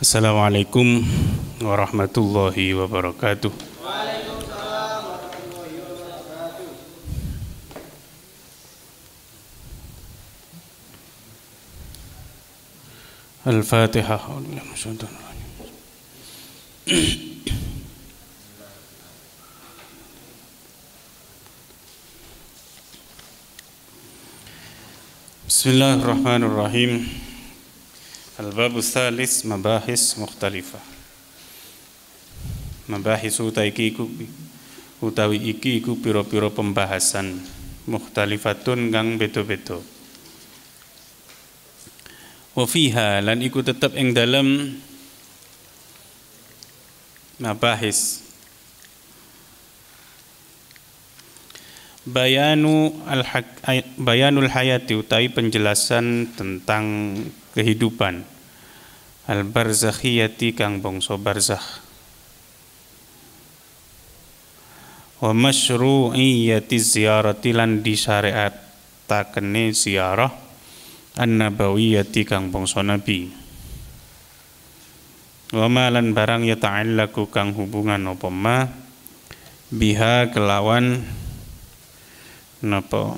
Assalamualaikum warahmatullahi wabarakatuh. Waalaikumsalam warahmatullahi wabarakatuh. Al-Fatihah. Bismillahirrahmanirrahim. الباب الثالث مباحث مختلفة مباحث utaiki iku utawi iki iku piro-piro pembahasan mukhtalifatun kang beda-beda wa fiha lan iku tetep ing dalem mabahis Bayanu al bayanul hayati utai penjelasan tentang kehidupan al barzakhiyati kang bangsa barzakh wa masyru'iyati ziyarati lan disyariatakene ziarah an-nabawiyati kang bangsa nabi wa malan barang ya ta'allaku kang hubungan apa biha kelawan napa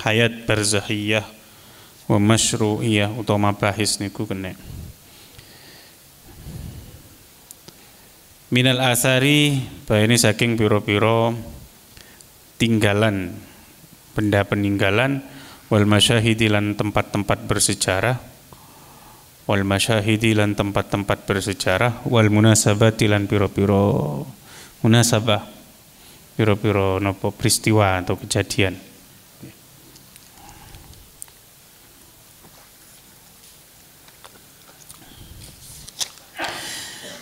hayat berzahiyah, wa masyru'iyah utawa mabahis niku kene. minal asari ini saking piro-piro tinggalan benda peninggalan wal masyahidi lan tempat-tempat bersejarah wal masyahidi lan tempat-tempat bersejarah wal munasabati piro-piro munasabah piro-piro nopo peristiwa atau kejadian.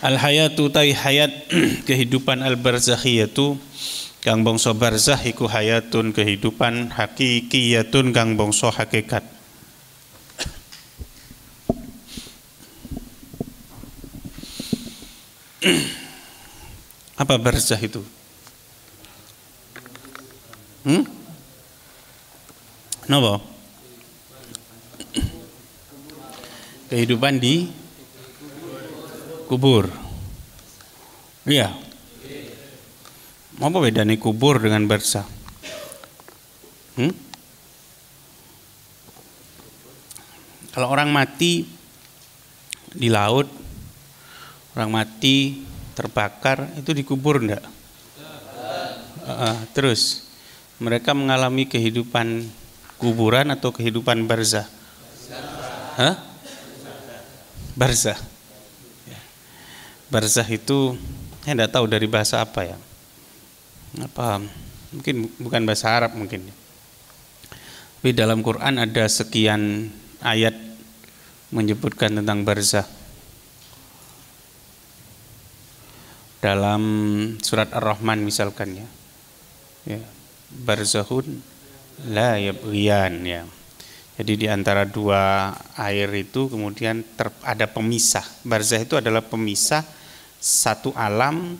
Al hayatu tai hayat kehidupan al barzakhiyatu kang bangsa barzah iku hayatun kehidupan hakikiyatun kang bangsa hakikat. Apa barzah itu? Hmm? Nopo? Kehidupan di kubur. Iya. Apa bedanya kubur dengan barza? Hmm? Kalau orang mati di laut, orang mati terbakar itu dikubur enggak? Uh, terus mereka mengalami kehidupan kuburan atau kehidupan barzah? Hah? Barzah. Ya. Barzah itu saya tidak tahu dari bahasa apa ya. Apa mungkin bukan bahasa Arab mungkin. Ya. Tapi dalam Quran ada sekian ayat menyebutkan tentang barzah. Dalam surat Ar-Rahman misalkan ya. Ya, barzahun la yabghiyan ya. Jadi di antara dua air itu kemudian ter, ada pemisah. Barzah itu adalah pemisah satu alam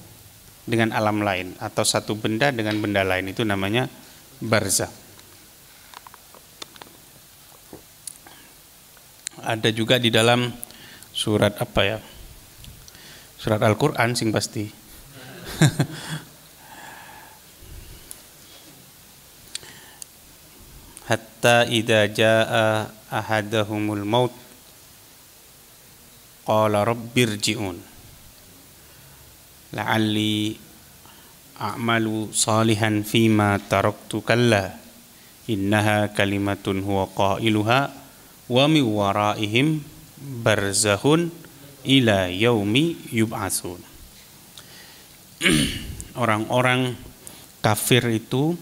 dengan alam lain atau satu benda dengan benda lain itu namanya barzah. Ada juga di dalam surat apa ya? Surat Al-Qur'an sing pasti. hatta idza jaa ahadahumul maut qala rabbirji'un la'alli a'malu salihan fima taraktu kalla innaha kalimatun huwa qailuha wa mi waraihim barzahun ila yaumi yub'atsun orang-orang kafir itu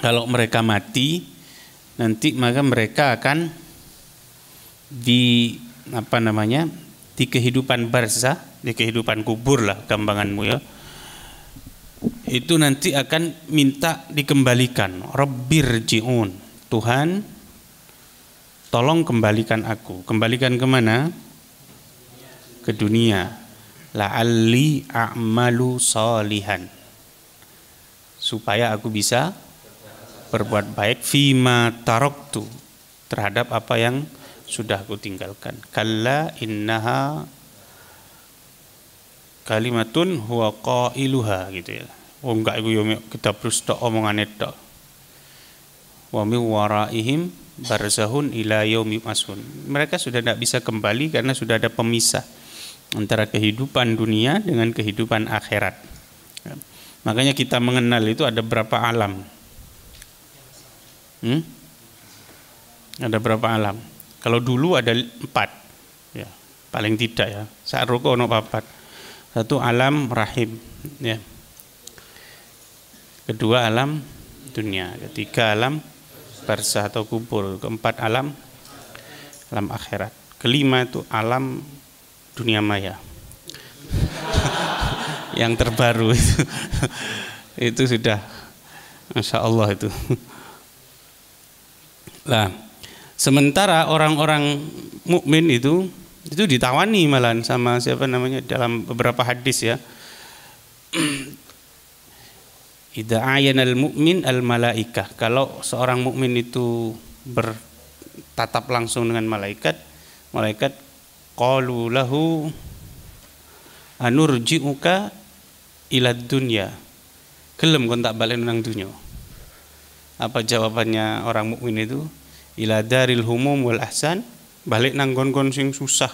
kalau mereka mati nanti maka mereka akan di apa namanya di kehidupan barzah di kehidupan kubur lah gambanganmu ya itu nanti akan minta dikembalikan Rabbir ji'un Tuhan tolong kembalikan aku kembalikan kemana ke dunia la'alli a'malu salihan supaya aku bisa berbuat baik fima taroktu terhadap apa yang sudah aku tinggalkan. Kalla innaha kalimatun huwa qailuha gitu ya. Oh enggak iku ya, kita terus tok omongane tok. Wa mi waraihim barzahun ila yaumi masun. Mereka sudah tidak bisa kembali karena sudah ada pemisah antara kehidupan dunia dengan kehidupan akhirat. Ya. Makanya kita mengenal itu ada berapa alam. Hmm? Ada berapa alam? Kalau dulu ada empat, ya paling tidak ya. Saat ruko ono papat. Satu alam rahim, ya. Kedua alam dunia, ketiga alam barza atau kubur, keempat alam alam akhirat. Kelima itu alam dunia maya. yang terbaru itu. itu sudah Masya Allah itu. Lah, sementara orang-orang mukmin itu itu ditawani malahan sama siapa namanya dalam beberapa hadis ya. Idza ayana al mukmin al-malaikah. Kalau seorang mukmin itu bertatap langsung dengan malaikat, malaikat qalu lahu anurji'uka ila dunya. Gelem kon tak balik nang apa jawabannya orang mukmin itu ila daril humum wal ahsan balik nang gon-gon sing susah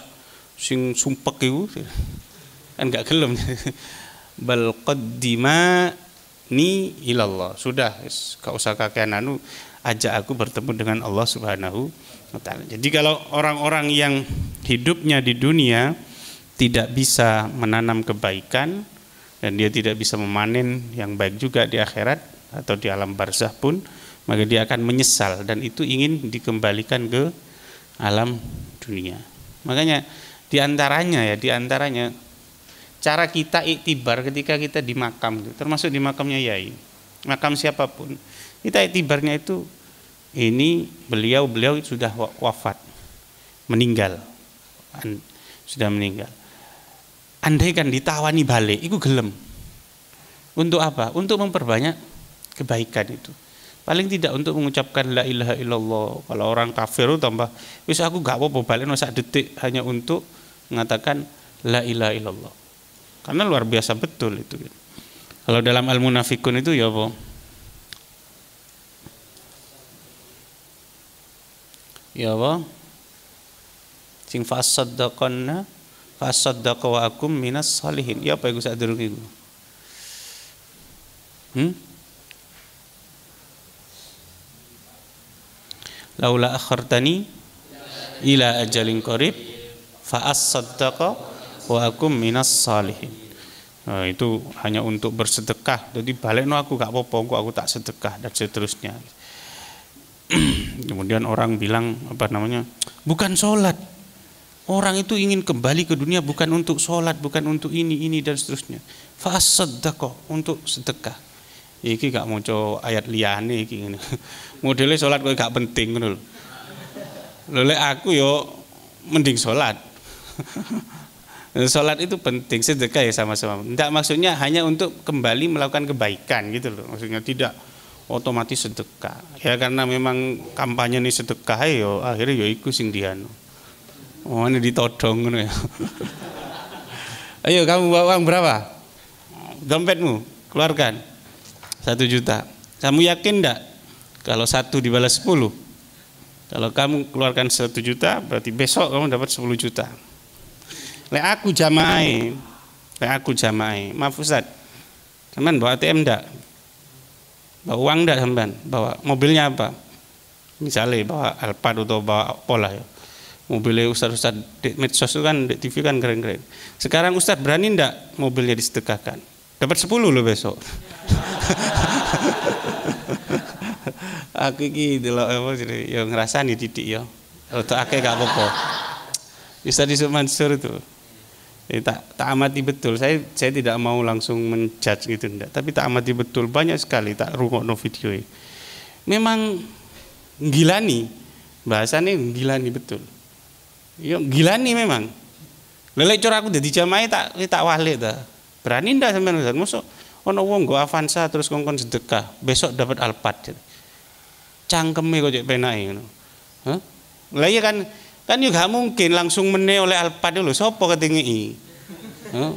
sing sumpek itu kan gak gelem bal qaddima ni ilallah sudah gak usah kakean anu ajak aku bertemu dengan Allah Subhanahu wa taala. Jadi kalau orang-orang yang hidupnya di dunia tidak bisa menanam kebaikan dan dia tidak bisa memanen yang baik juga di akhirat, atau di alam barzah pun maka dia akan menyesal dan itu ingin dikembalikan ke alam dunia. Makanya diantaranya ya diantaranya cara kita iktibar ketika kita di makam gitu, termasuk di makamnya Yai makam siapapun kita iktibarnya itu ini beliau beliau sudah wafat meninggal sudah meninggal andaikan ditawani balik itu gelem untuk apa untuk memperbanyak kebaikan itu paling tidak untuk mengucapkan la ilaha illallah kalau orang kafir itu tambah wis aku gak apa-apa balik masa detik hanya untuk mengatakan la ilaha illallah karena luar biasa betul itu kalau dalam al munafikun itu ya apa ya apa sing fasaddaqanna fasaddaqa wa akum minas salihin ya apa yang sak durung itu hmm laula akhartani ila ajalin qarib fa asaddaqa wa akum minas salihin nah, itu hanya untuk bersedekah jadi balik no aku gak apa-apa aku, aku tak sedekah dan seterusnya kemudian orang bilang apa namanya bukan sholat orang itu ingin kembali ke dunia bukan untuk sholat bukan untuk ini ini dan seterusnya fa asaddaqa untuk sedekah iki gak muncul ayat liyane iki ngene. Modele salat kowe gak penting ngono lho. Lho aku yo mending salat. salat itu penting, sedekah ya sama-sama. Tidak maksudnya hanya untuk kembali melakukan kebaikan gitu loh. Maksudnya tidak otomatis sedekah. Ya karena memang kampanye ini sedekah yo akhirnya yo iku sing dianu. Oh ini ditodong ngono ya. Ayo kamu bawa uang berapa? Dompetmu keluarkan satu juta. Kamu yakin enggak kalau satu dibalas sepuluh? Kalau kamu keluarkan satu juta, berarti besok kamu dapat sepuluh juta. Le aku jamai, le aku jamai. Maaf Ustaz, teman bawa ATM enggak? Bawa uang enggak teman, Bawa mobilnya apa? Misalnya bawa Alphard atau bawa Pola ya. Mobilnya Ustaz-Ustaz di medsos itu kan, di TV kan keren-keren. Sekarang Ustaz berani enggak mobilnya disedekahkan? Dapat 10 lo besok. aku iki delok apa sih ya ngrasani titik yo ya. Rodok akeh gak apa-apa. Bisa Yusuf Mansur itu Jadi, eh, tak, tak amati betul. Saya saya tidak mau langsung menjudge gitu ndak. tapi tak amati betul banyak sekali tak rungokno video ini. Memang gilani bahasanya gilani betul. Ya gilani memang. Lelek cor aku jadi jamaah tak tak walik dah. Berani ndak sampean Ustaz? Mosok ono wong nggo Avanza terus kongkon sedekah, besok dapat Alphard. Cangkeme kok cek penake ngono. Hah? Lah iya kan kan yo gak mungkin langsung mene oleh Alphard lho, sapa ketingi? Hah?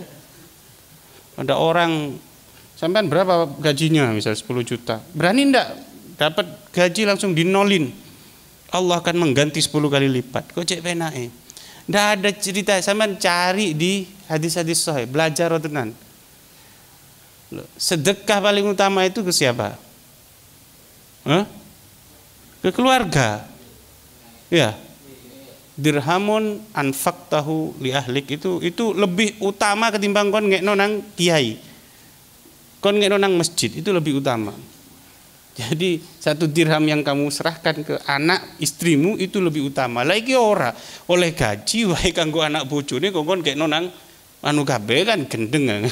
Ada orang sampean berapa gajinya misal 10 juta. Berani ndak dapat gaji langsung dinolin? Allah akan mengganti 10 kali lipat. Kok cek penake? Ndak ada cerita sampean cari di hadis-hadis sahih, belajar tenan. Sedekah paling utama itu ke siapa? Huh? Ke keluarga. Ya. Dirhamun anfak tahu li ahlik itu itu lebih utama ketimbang kon ngekno nang kiai. Kon ngekno nang masjid itu lebih utama. Jadi satu dirham yang kamu serahkan ke anak istrimu itu lebih utama. Lagi ora oleh gaji wae kanggo anak bojone kok kon kayak nonang anu kabeh kan gendeng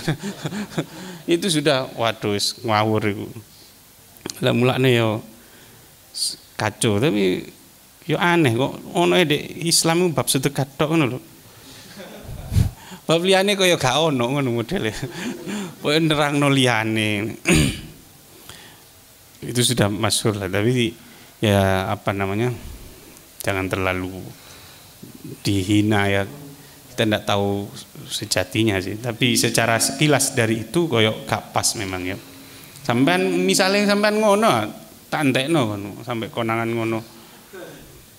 itu sudah waduh ngawur iku lah mulane yo kacau tapi yo aneh kok ono e, di Islam bab sedekah tok ngono lho bab liyane koyo gak ono ngono modele koyo nerangno liyane itu sudah masuk lah tapi ya apa namanya jangan terlalu dihina ya kita tidak tahu sejatinya sih tapi secara sekilas dari itu koyok gak pas memang ya sampean misalnya sampean ngono tak entekno ngono sampai konangan ngono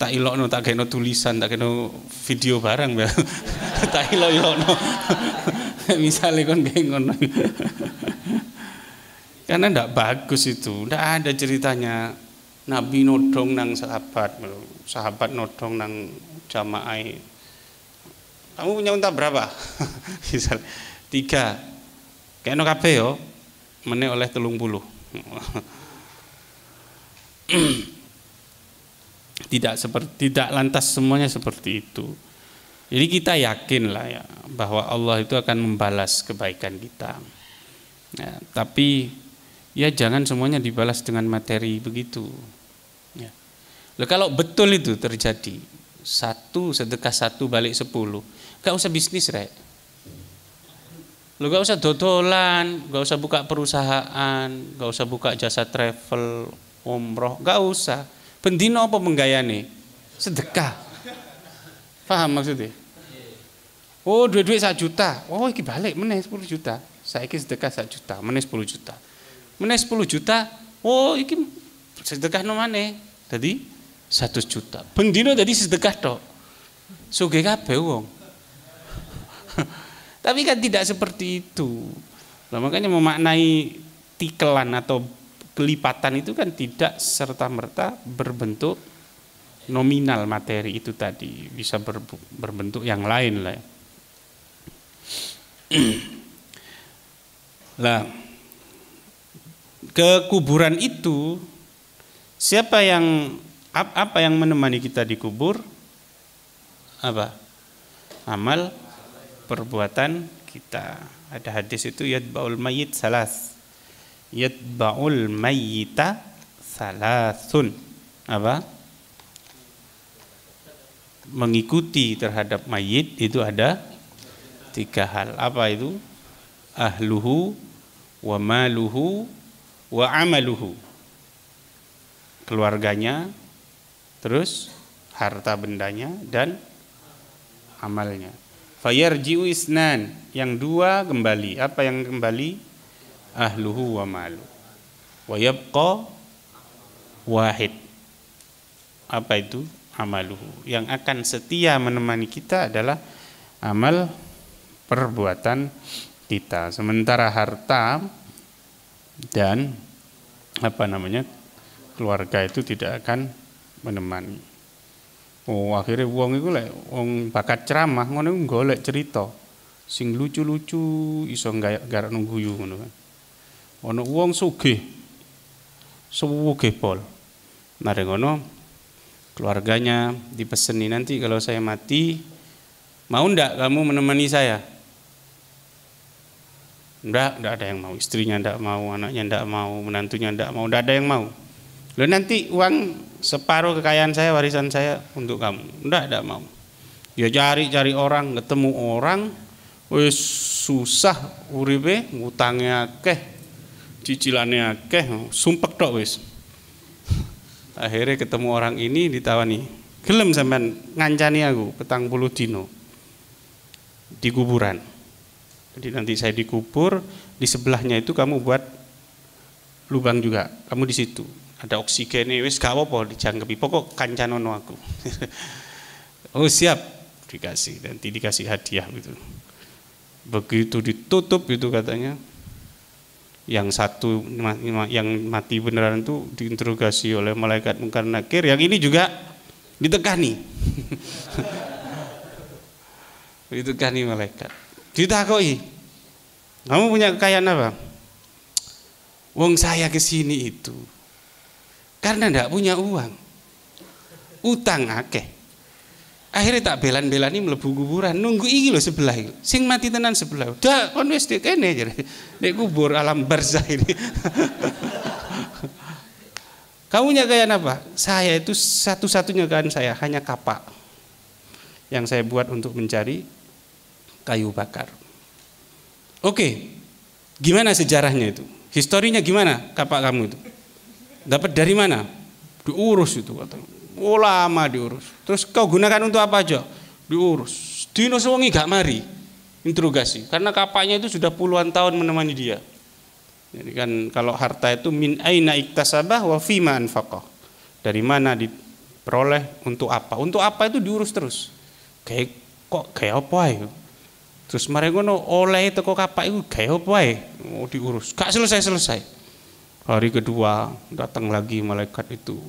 tak ilokno tak kena tulisan tak kena video barang ya tak ilok ilokno misalnya kon ngono karena ndak bagus itu ndak ada ceritanya nabi nodong nang sahabat sahabat nodong nang jamaah kamu punya unta berapa misal tiga kayak no yo mene oleh telung puluh tidak seperti tidak lantas semuanya seperti itu jadi kita yakin lah ya bahwa Allah itu akan membalas kebaikan kita ya, tapi ya jangan semuanya dibalas dengan materi begitu ya. Loh, kalau betul itu terjadi satu sedekah satu balik sepuluh gak usah bisnis rek lu gak usah dodolan gak usah buka perusahaan gak usah buka jasa travel umroh gak usah pendino apa menggayani sedekah paham maksudnya oh dua duit satu juta oh iki balik meneh 10 juta saya iki sedekah satu juta meneh 10 juta meneh 10 juta oh iki sedekah no tadi satu juta pendino tadi sedekah tok sugih kabeh wong tapi kan tidak seperti itu. Nah, makanya memaknai tikelan atau kelipatan itu kan tidak serta-merta berbentuk nominal materi itu tadi, bisa ber, berbentuk yang lain lah. Ya. lah ke kuburan itu siapa yang apa yang menemani kita di kubur? Apa? Amal perbuatan kita. Ada hadis itu yatba'ul mayyit salas. Yatba'ul mayyita salasun. Apa? Mengikuti terhadap mayit itu ada tiga hal. Apa itu? Ahluhu wa maluhu wa amaluhu. Keluarganya, terus harta bendanya dan amalnya fayarji'u isnan yang dua kembali apa yang kembali ahluhu wa malu wa yabqa wahid apa itu amaluhu yang akan setia menemani kita adalah amal perbuatan kita sementara harta dan apa namanya keluarga itu tidak akan menemani Oh, akhirnya wong iku lek wong bakat ceramah ngono golek cerita sing lucu-lucu iso garak guyu ngono kan. Ana wong sugih sugih pol. Mari ngono keluarganya dipeseni nanti kalau saya mati mau ndak kamu menemani saya? Ndak, ndak ada yang mau. Istrinya ndak mau, anaknya ndak mau, menantunya ndak mau, ndak ada yang mau. lo nanti uang separuh kekayaan saya warisan saya untuk kamu enggak enggak mau ya cari-cari orang ketemu orang wis susah uripe utangnya akeh cicilannya akeh sumpek tok wis akhirnya ketemu orang ini ditawani gelem sampean ngancani aku petang puluh dino di kuburan jadi nanti saya dikubur di sebelahnya itu kamu buat lubang juga kamu di situ ada oksigen wis gak apa-apa dijangkepi pokok kancanono aku oh siap dikasih nanti dikasih hadiah gitu begitu ditutup itu katanya yang satu yang mati beneran itu diinterogasi oleh malaikat mungkar nakir yang ini juga ditekani ditekani malaikat ditakoi kamu punya kekayaan apa wong saya kesini itu karena ndak punya uang. Utang akeh. Akhirnya tak belan-belani melebu kuburan. Nunggu iki lho sebelah itu Sing mati tenan sebelah. Dah kon wis kene jare. kubur alam barzah ini. Kamunya kayaan apa? Saya itu satu-satunya kan saya hanya kapak yang saya buat untuk mencari kayu bakar. Oke, gimana sejarahnya itu? Historinya gimana kapak kamu itu? Dapat dari mana? Diurus itu kata. Oh, diurus. Terus kau gunakan untuk apa aja? Diurus. Dino sewengi gak mari interogasi karena kapaknya itu sudah puluhan tahun menemani dia. Jadi kan kalau harta itu min aina iktasabah wa fima anfaqah. Dari mana diperoleh untuk apa? Untuk apa itu diurus terus. Kayak kok kayak apa ya? Terus mereka oleh teko kapak itu kayak apa ya? Mau oh, diurus. Gak selesai-selesai hari kedua datang lagi malaikat itu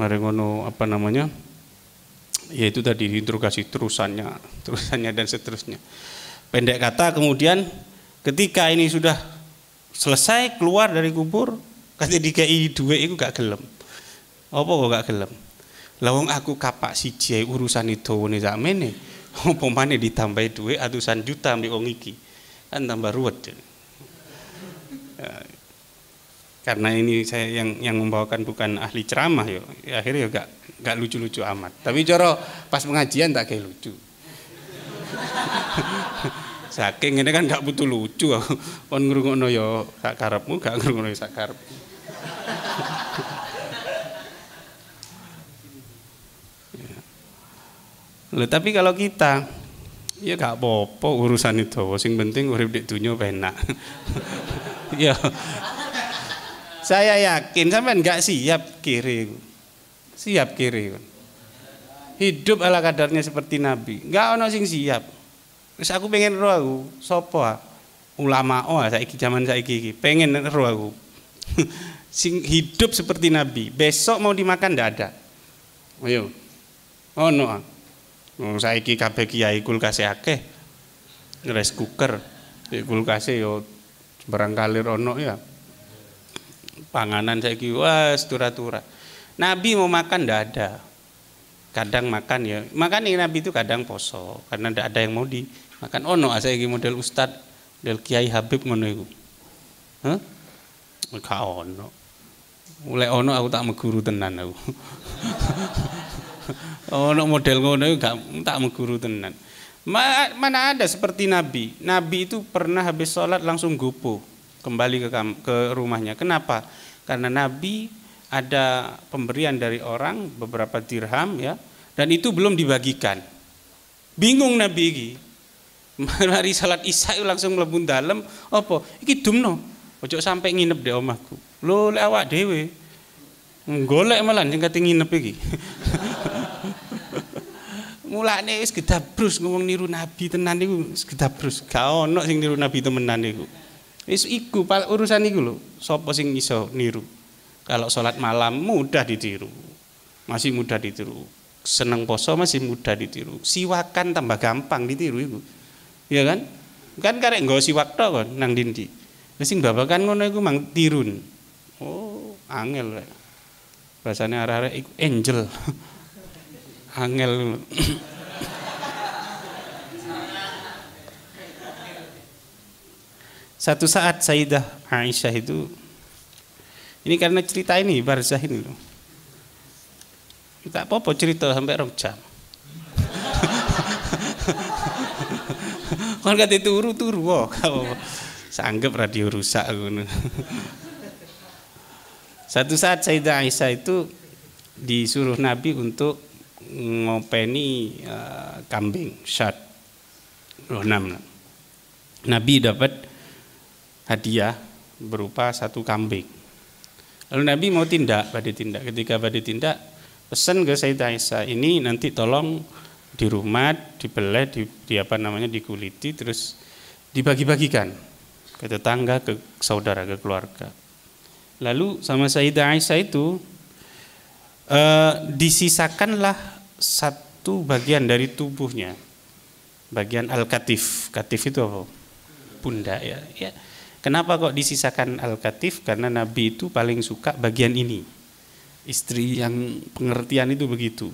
marengono apa namanya yaitu tadi hidrogasi terusannya terusannya dan seterusnya pendek kata kemudian ketika ini sudah selesai keluar dari kubur kata dikai dua itu gak gelem apa kok gak gelem lawang aku kapak si jai urusan itu nih zaman nih apa mana duit atusan juta ambil iki kan tambah ruwet karena ini saya yang yang membawakan bukan ahli ceramah yo akhirnya yo gak gak lucu-lucu amat tapi coro pas pengajian tak kayak lucu saking ini kan gak butuh lucu aku pon ngrungokno yo gak karepmu gak ngrungokno yo sak Loh, tapi kalau kita ya gak apa-apa urusan itu sing penting urip di dunia penak ya saya yakin sampai nggak siap kiri. Siap kiri. Hidup ala kadarnya seperti Nabi. Nggak ono sing siap. Terus aku pengen roh aku, sopo ah? ulama oh saiki zaman saiki pengen roh aku. sing hidup seperti Nabi. Besok mau dimakan ndak ada. Ayo. Ono. Ah? Oh, no, saiki kabeh kiai kulkas akeh. Rice cooker. kulkas yo barang kalir ono ya panganan saya wah setura-tura. Nabi mau makan tidak ada. Kadang makan ya, makan yang Nabi itu kadang poso karena tidak ada yang mau dimakan. Oh no, saya model Ustad, model Kiai Habib ngono itu, Hah? Gak ono. Mulai ono aku tak mengguru tenan aku. ono model ngono gak tak mengguru tenan. Ma, mana ada seperti Nabi? Nabi itu pernah habis sholat langsung gopo kembali ke, ke rumahnya. Kenapa? Karena Nabi ada pemberian dari orang beberapa dirham ya dan itu belum dibagikan. Bingung Nabi iki. Mari salat Isya langsung mlebu dalem apa? Iki dumno. Ojo sampai nginep di omahku. Lho lek awak dhewe golek malah sing kate nginep iki. Mulane wis gedabrus ngomong niru Nabi tenan niku wis gedabrus. Gak ono sing niru Nabi temenan niku. Wis iku urusan iku lho, sapa sing iso niru. Kalau sholat malam mudah ditiru. Masih mudah ditiru. Seneng poso masih mudah ditiru. Siwakan tambah gampang ditiru iku. Ya kan? Kan karek nggo siwak tok kan, nang dindi. Wis sing babakan ngono iku mang tirun. Oh, angel. Bahasane arah-arah iku angel. angel. Satu saat Sayyidah Aisyah itu ini karena cerita ini barzah ini loh. Tak apa-apa cerita sampai rong jam. Kan kate turu-turu kok. sanggup radio rusak Satu saat Sayyidah Aisyah itu disuruh Nabi untuk ngopeni uh, kambing syat. Loh, enam. Nabi dapat hadiah berupa satu kambing. Lalu Nabi mau tindak, badi tindak. Ketika badi tindak, pesan ke Sayyidah Aisyah ini nanti tolong di dibelah, di, di apa namanya dikuliti, terus dibagi-bagikan ke tetangga, ke saudara, ke keluarga. Lalu sama Sayyidah Aisyah itu e, disisakanlah satu bagian dari tubuhnya, bagian al-katif. Katif itu apa? bunda ya. ya Kenapa kok disisakan al-katif? Karena Nabi itu paling suka bagian ini. Istri yang pengertian itu begitu.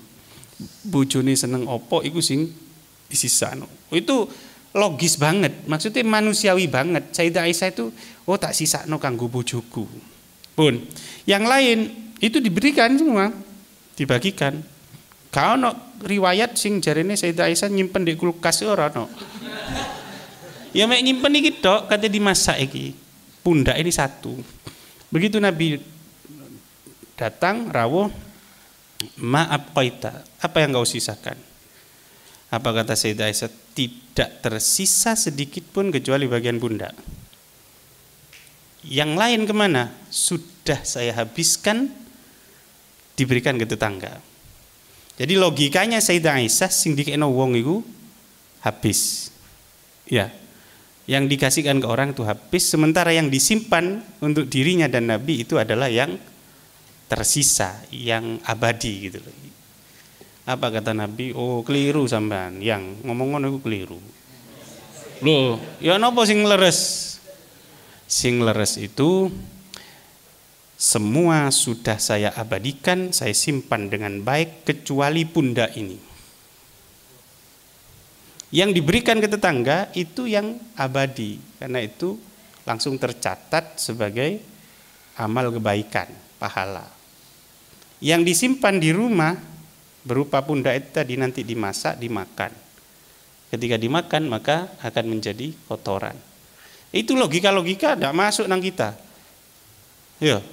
Bojone seneng opo iku sing disisa. Oh, itu logis banget, maksudnya manusiawi banget. Sayyidah Aisyah itu oh tak sisakno kanggo bojoku. Pun. Yang lain itu diberikan semua, dibagikan. Kau no riwayat sing jarene Sayyidah Aisyah nyimpen di kulkas orang. no. Ya mek nyimpen iki tok kate dimasak iki. Pundak ini satu. Begitu Nabi datang rawuh maaf qaita. Apa yang kau sisakan? Apa kata Sayyidah Aisyah? Tidak tersisa sedikit pun kecuali bagian pundak. Yang lain kemana? Sudah saya habiskan diberikan ke tetangga. Jadi logikanya Sayyidah Aisyah sing dikena wong itu habis. Ya, yang dikasihkan ke orang itu habis, sementara yang disimpan untuk dirinya dan Nabi itu adalah yang tersisa, yang abadi gitu loh. Apa kata Nabi? Oh keliru sampean, yang ngomong ngono keliru. Loh, ya nopo sing leres? Sing leres itu semua sudah saya abadikan, saya simpan dengan baik kecuali pundak ini yang diberikan ke tetangga itu yang abadi karena itu langsung tercatat sebagai amal kebaikan pahala yang disimpan di rumah berupa pundak itu tadi nanti dimasak dimakan ketika dimakan maka akan menjadi kotoran itu logika-logika tidak masuk nang kita ya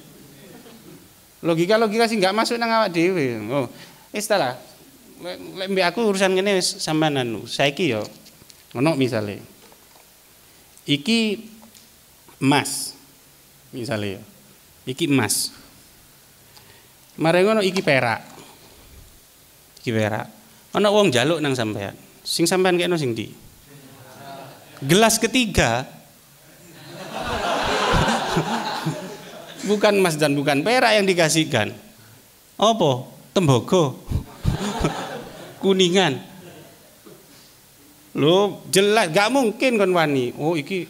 logika-logika sih nggak masuk nang awak dewi oh istilah lebih aku urusan gini sama sampean saya anu, saiki ya ngono iki emas misalnya, iki emas mare iki perak iki perak mana uang jaluk nang sampean sing sampean nong sing di gelas ketiga bukan emas dan bukan perak yang dikasihkan opo tembogo kuningan. Lo jelas gak mungkin kon wani. Oh iki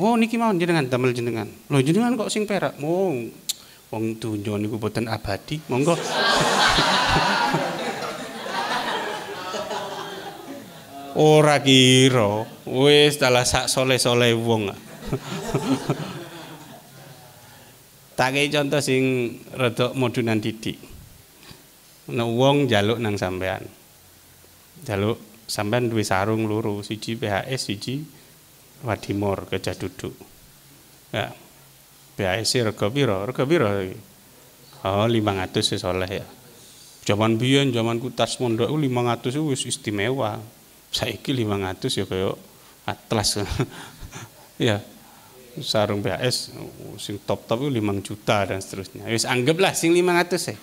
Oh niki mau jenengan damel jenengan. Lo jenengan kok sing perak. Oh wong donya niku boten abadi. Monggo. Ora kira. Wis dalah sak soleh-soleh wong. tak kei contoh sing redok modunan didik nek wong njaluk nang sampean. Jaluk sampean duwe sarung loro, siji PHS, siji Wadimor kerja duduk. Ya. PHS e rega piro? Rega piro Oh, 500 wis oleh ya. Zaman biyen zamanku tas mondok 500 wis istimewa. Saiki 500 ya kaya atlas. ya. Sarung PHS sing top-top 5 juta dan seterusnya. Wis anggaplah sing 500 ya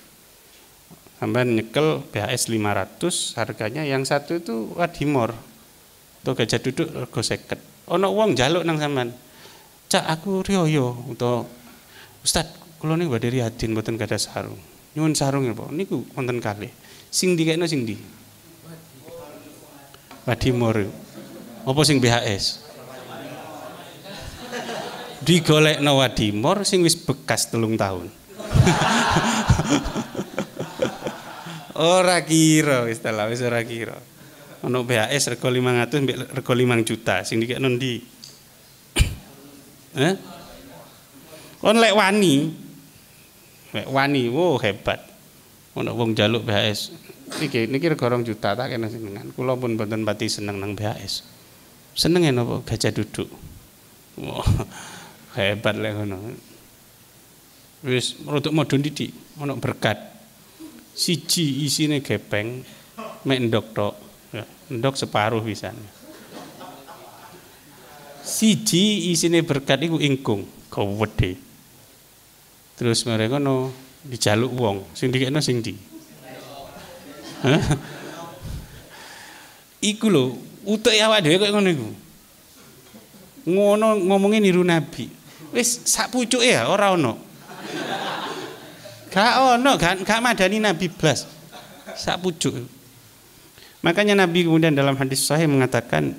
hamba nyekel BHS 500 harganya yang satu itu wadimor atau gajah duduk rego seket ono uang jaluk nang sampean cak aku rioyo atau ustad kalau nih badhe riadin mboten gada sarung nyuwun sarung ya Pak niku konten kali sing di kayaknya sing di wadimor apa sing BHS nawa wadimor sing wis bekas telung tahun Ora kira wis telah wis ora kira. Ono BHS rego 500 mbek rego 5 juta sing dikekno ndi? eh, Kon oh, lek wani lek wani wo hebat. Ono wong jaluk BHS. Niki niki rego 2 juta tak enak senengan. Kula pun mboten pati seneng nang BHS. Senenge napa gajah duduk. Wah, hebat lek ngono. Wis rodok modon didik, ono berkat siji isine gepeng mek ndok tok ya, ndok separuh pisan siji isine berkat iku ingkung gede terus mereka no dijaluk wong sing dikekno sing di iku lho utek awak dhewe kok ngono iku ngono ngomongin niru nabi wis sak pucuke ya ora ono Gak ono, gak, gak madani Nabi blas. Sak pucuk. Makanya Nabi kemudian dalam hadis sahih mengatakan,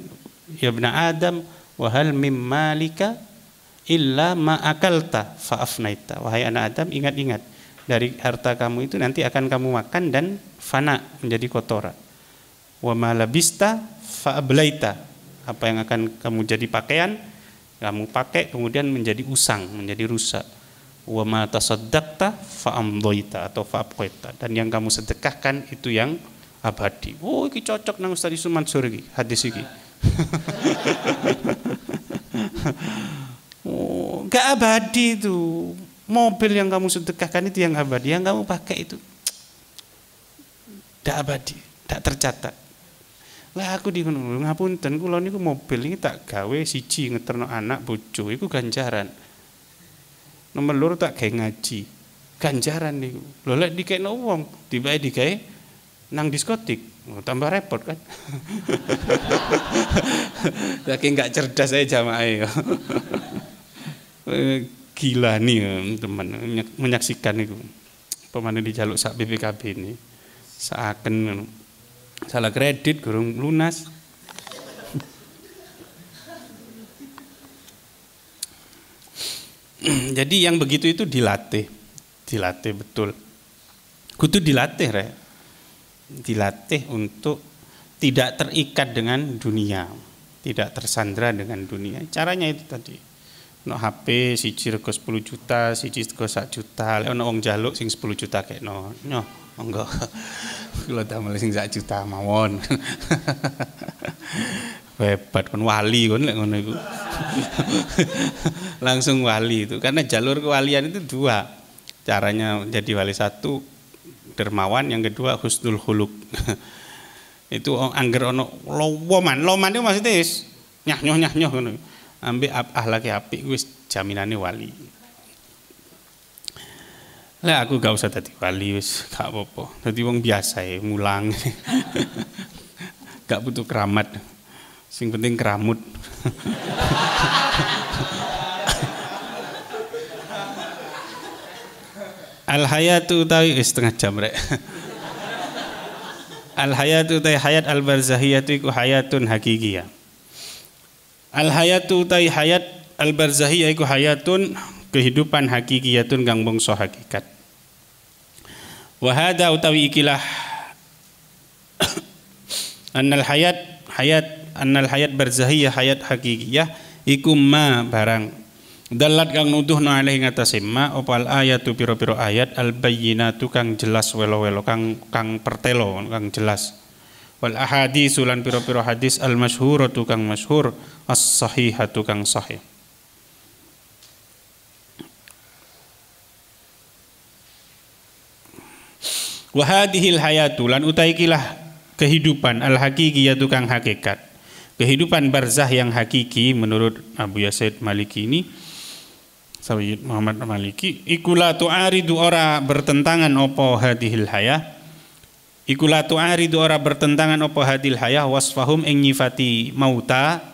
"Ya bna Adam, wahal mim malika illa maakalta faafnaita." Wahai anak Adam, ingat-ingat dari harta kamu itu nanti akan kamu makan dan fana menjadi kotoran. Wa malabista labista faablaita. Apa yang akan kamu jadi pakaian, kamu pakai kemudian menjadi usang, menjadi rusak wa ma tasaddaqta fa'amdhaita atau fa'abqaita dan yang kamu sedekahkan itu yang abadi. Oh, iki cocok nang Ustaz Mansur iki hadis iki. oh, gak abadi itu. Mobil yang kamu sedekahkan itu yang abadi, yang kamu pakai itu tidak abadi, tidak tercatat. Lah aku di ngono ngapunten kula niku mobil ini tak gawe siji ngeterno anak bojo iku ganjaran nomor loro tak kayak ngaji ganjaran nih lo lek dikei no uang tiba kayak nang diskotik oh, tambah repot kan saking nggak cerdas saya jamaah eh, gila nih eh, teman menyaksikan itu pemanen di jaluk sak BPKB ini seakan salah kredit gurung lunas Jadi yang begitu itu dilatih, dilatih betul. Kutu dilatih, re. Dilatih untuk tidak terikat dengan dunia, tidak tersandra dengan dunia. Caranya itu tadi. No HP si rego 10 juta, si rego 1 juta, lek ono wong jaluk sing 10 juta kayak no. Nyo, enggak kalau damel sing 1 juta mawon. hebat kan wali gue lek ngono iku. Langsung wali itu karena jalur kewalian itu dua. Caranya jadi wali satu dermawan, yang kedua husnul khuluk. itu angger ono lowoman. Loman itu maksudnya is nyah nyoh nyah nyoh ngono. Ambek ahlaki apik wis jaminane wali. Lah aku gak usah tadi wali wis gak apa-apa. Dadi wong biasa ya, mulang. gak butuh keramat. Sing penting keramut. Al hayatu utawi eh, setengah jam rek. Al hayatu utawi hayat al barzahiyatu iku hayatun hakikiyah. Al hayatu utawi hayat al barzahiyah iku hayatun kehidupan hakikiyatun kang bangsa hakikat. Wa hada utawi ikilah annal hayat hayat annal hayat barzahiyah hayat hakikiyah iku ma barang dalat kang nuduh no alih ngatasi ma opal ayatu piro-piro ayat al bayyinatu kang jelas welo-welo kang kang pertelo kang jelas wal ahadis ulan piro-piro hadis al tu kang masyhur as tu kang sahih Wahadihil hayatu lan utaikilah kehidupan al hakikiyatu kang hakikat kehidupan barzah yang hakiki menurut Abu Yasid Maliki ini Sayyid Muhammad Maliki ikula tu'aridu ora bertentangan opo hadihil hayah ikula tu'aridu ora bertentangan opo hadil hayah wasfahum ing nyifati mauta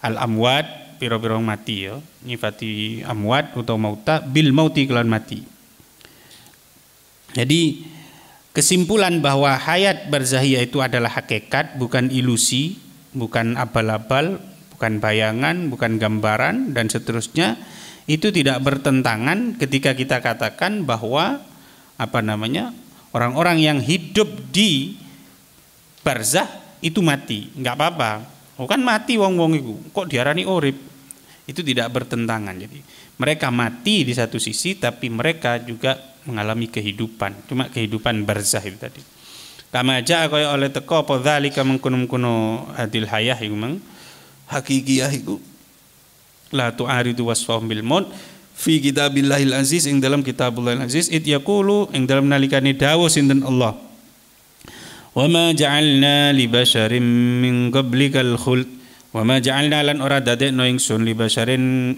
al amwat piro-piro mati ya nyifati amwat atau mauta bil mauti kelan mati jadi kesimpulan bahwa hayat barzahia itu adalah hakikat bukan ilusi bukan abal-abal, bukan bayangan, bukan gambaran dan seterusnya itu tidak bertentangan ketika kita katakan bahwa apa namanya orang-orang yang hidup di barzah itu mati nggak apa-apa oh kan mati wong wong itu kok diarani orib itu tidak bertentangan jadi mereka mati di satu sisi tapi mereka juga mengalami kehidupan cuma kehidupan barzah itu tadi Kama aja kaya oleh teko apa dzalika mengkuno-mengkuno hadil hayah iku mang hakikiyah iku. La tu'aridu wasfahum bil maut fi kitabillahil aziz ing dalam kitabullahil aziz it yaqulu ing dalam nalikane dawuh sinten Allah. Wa ma ja'alna li basharin min qablikal khuld wa ma ja'alna lan ora dadekno sun li basharin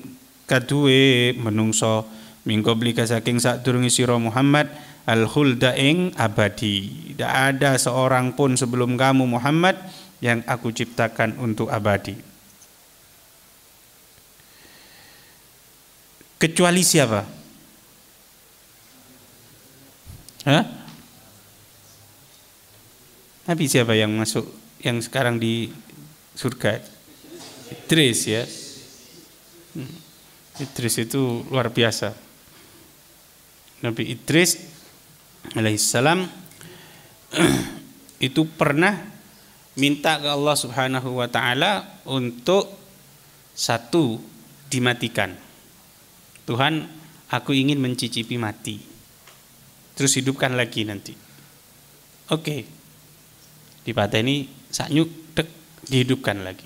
kaduwe menungso min qablika saking sadurunge sira Muhammad al khulda abadi tidak ada seorang pun sebelum kamu Muhammad yang aku ciptakan untuk abadi kecuali siapa Hah? Nabi siapa yang masuk yang sekarang di surga Idris ya hmm. Idris itu luar biasa Nabi Idris alaihissalam itu pernah minta ke Allah Subhanahu wa taala untuk satu dimatikan. Tuhan, aku ingin mencicipi mati. Terus hidupkan lagi nanti. Oke. patah ini sanyuk dek dihidupkan lagi.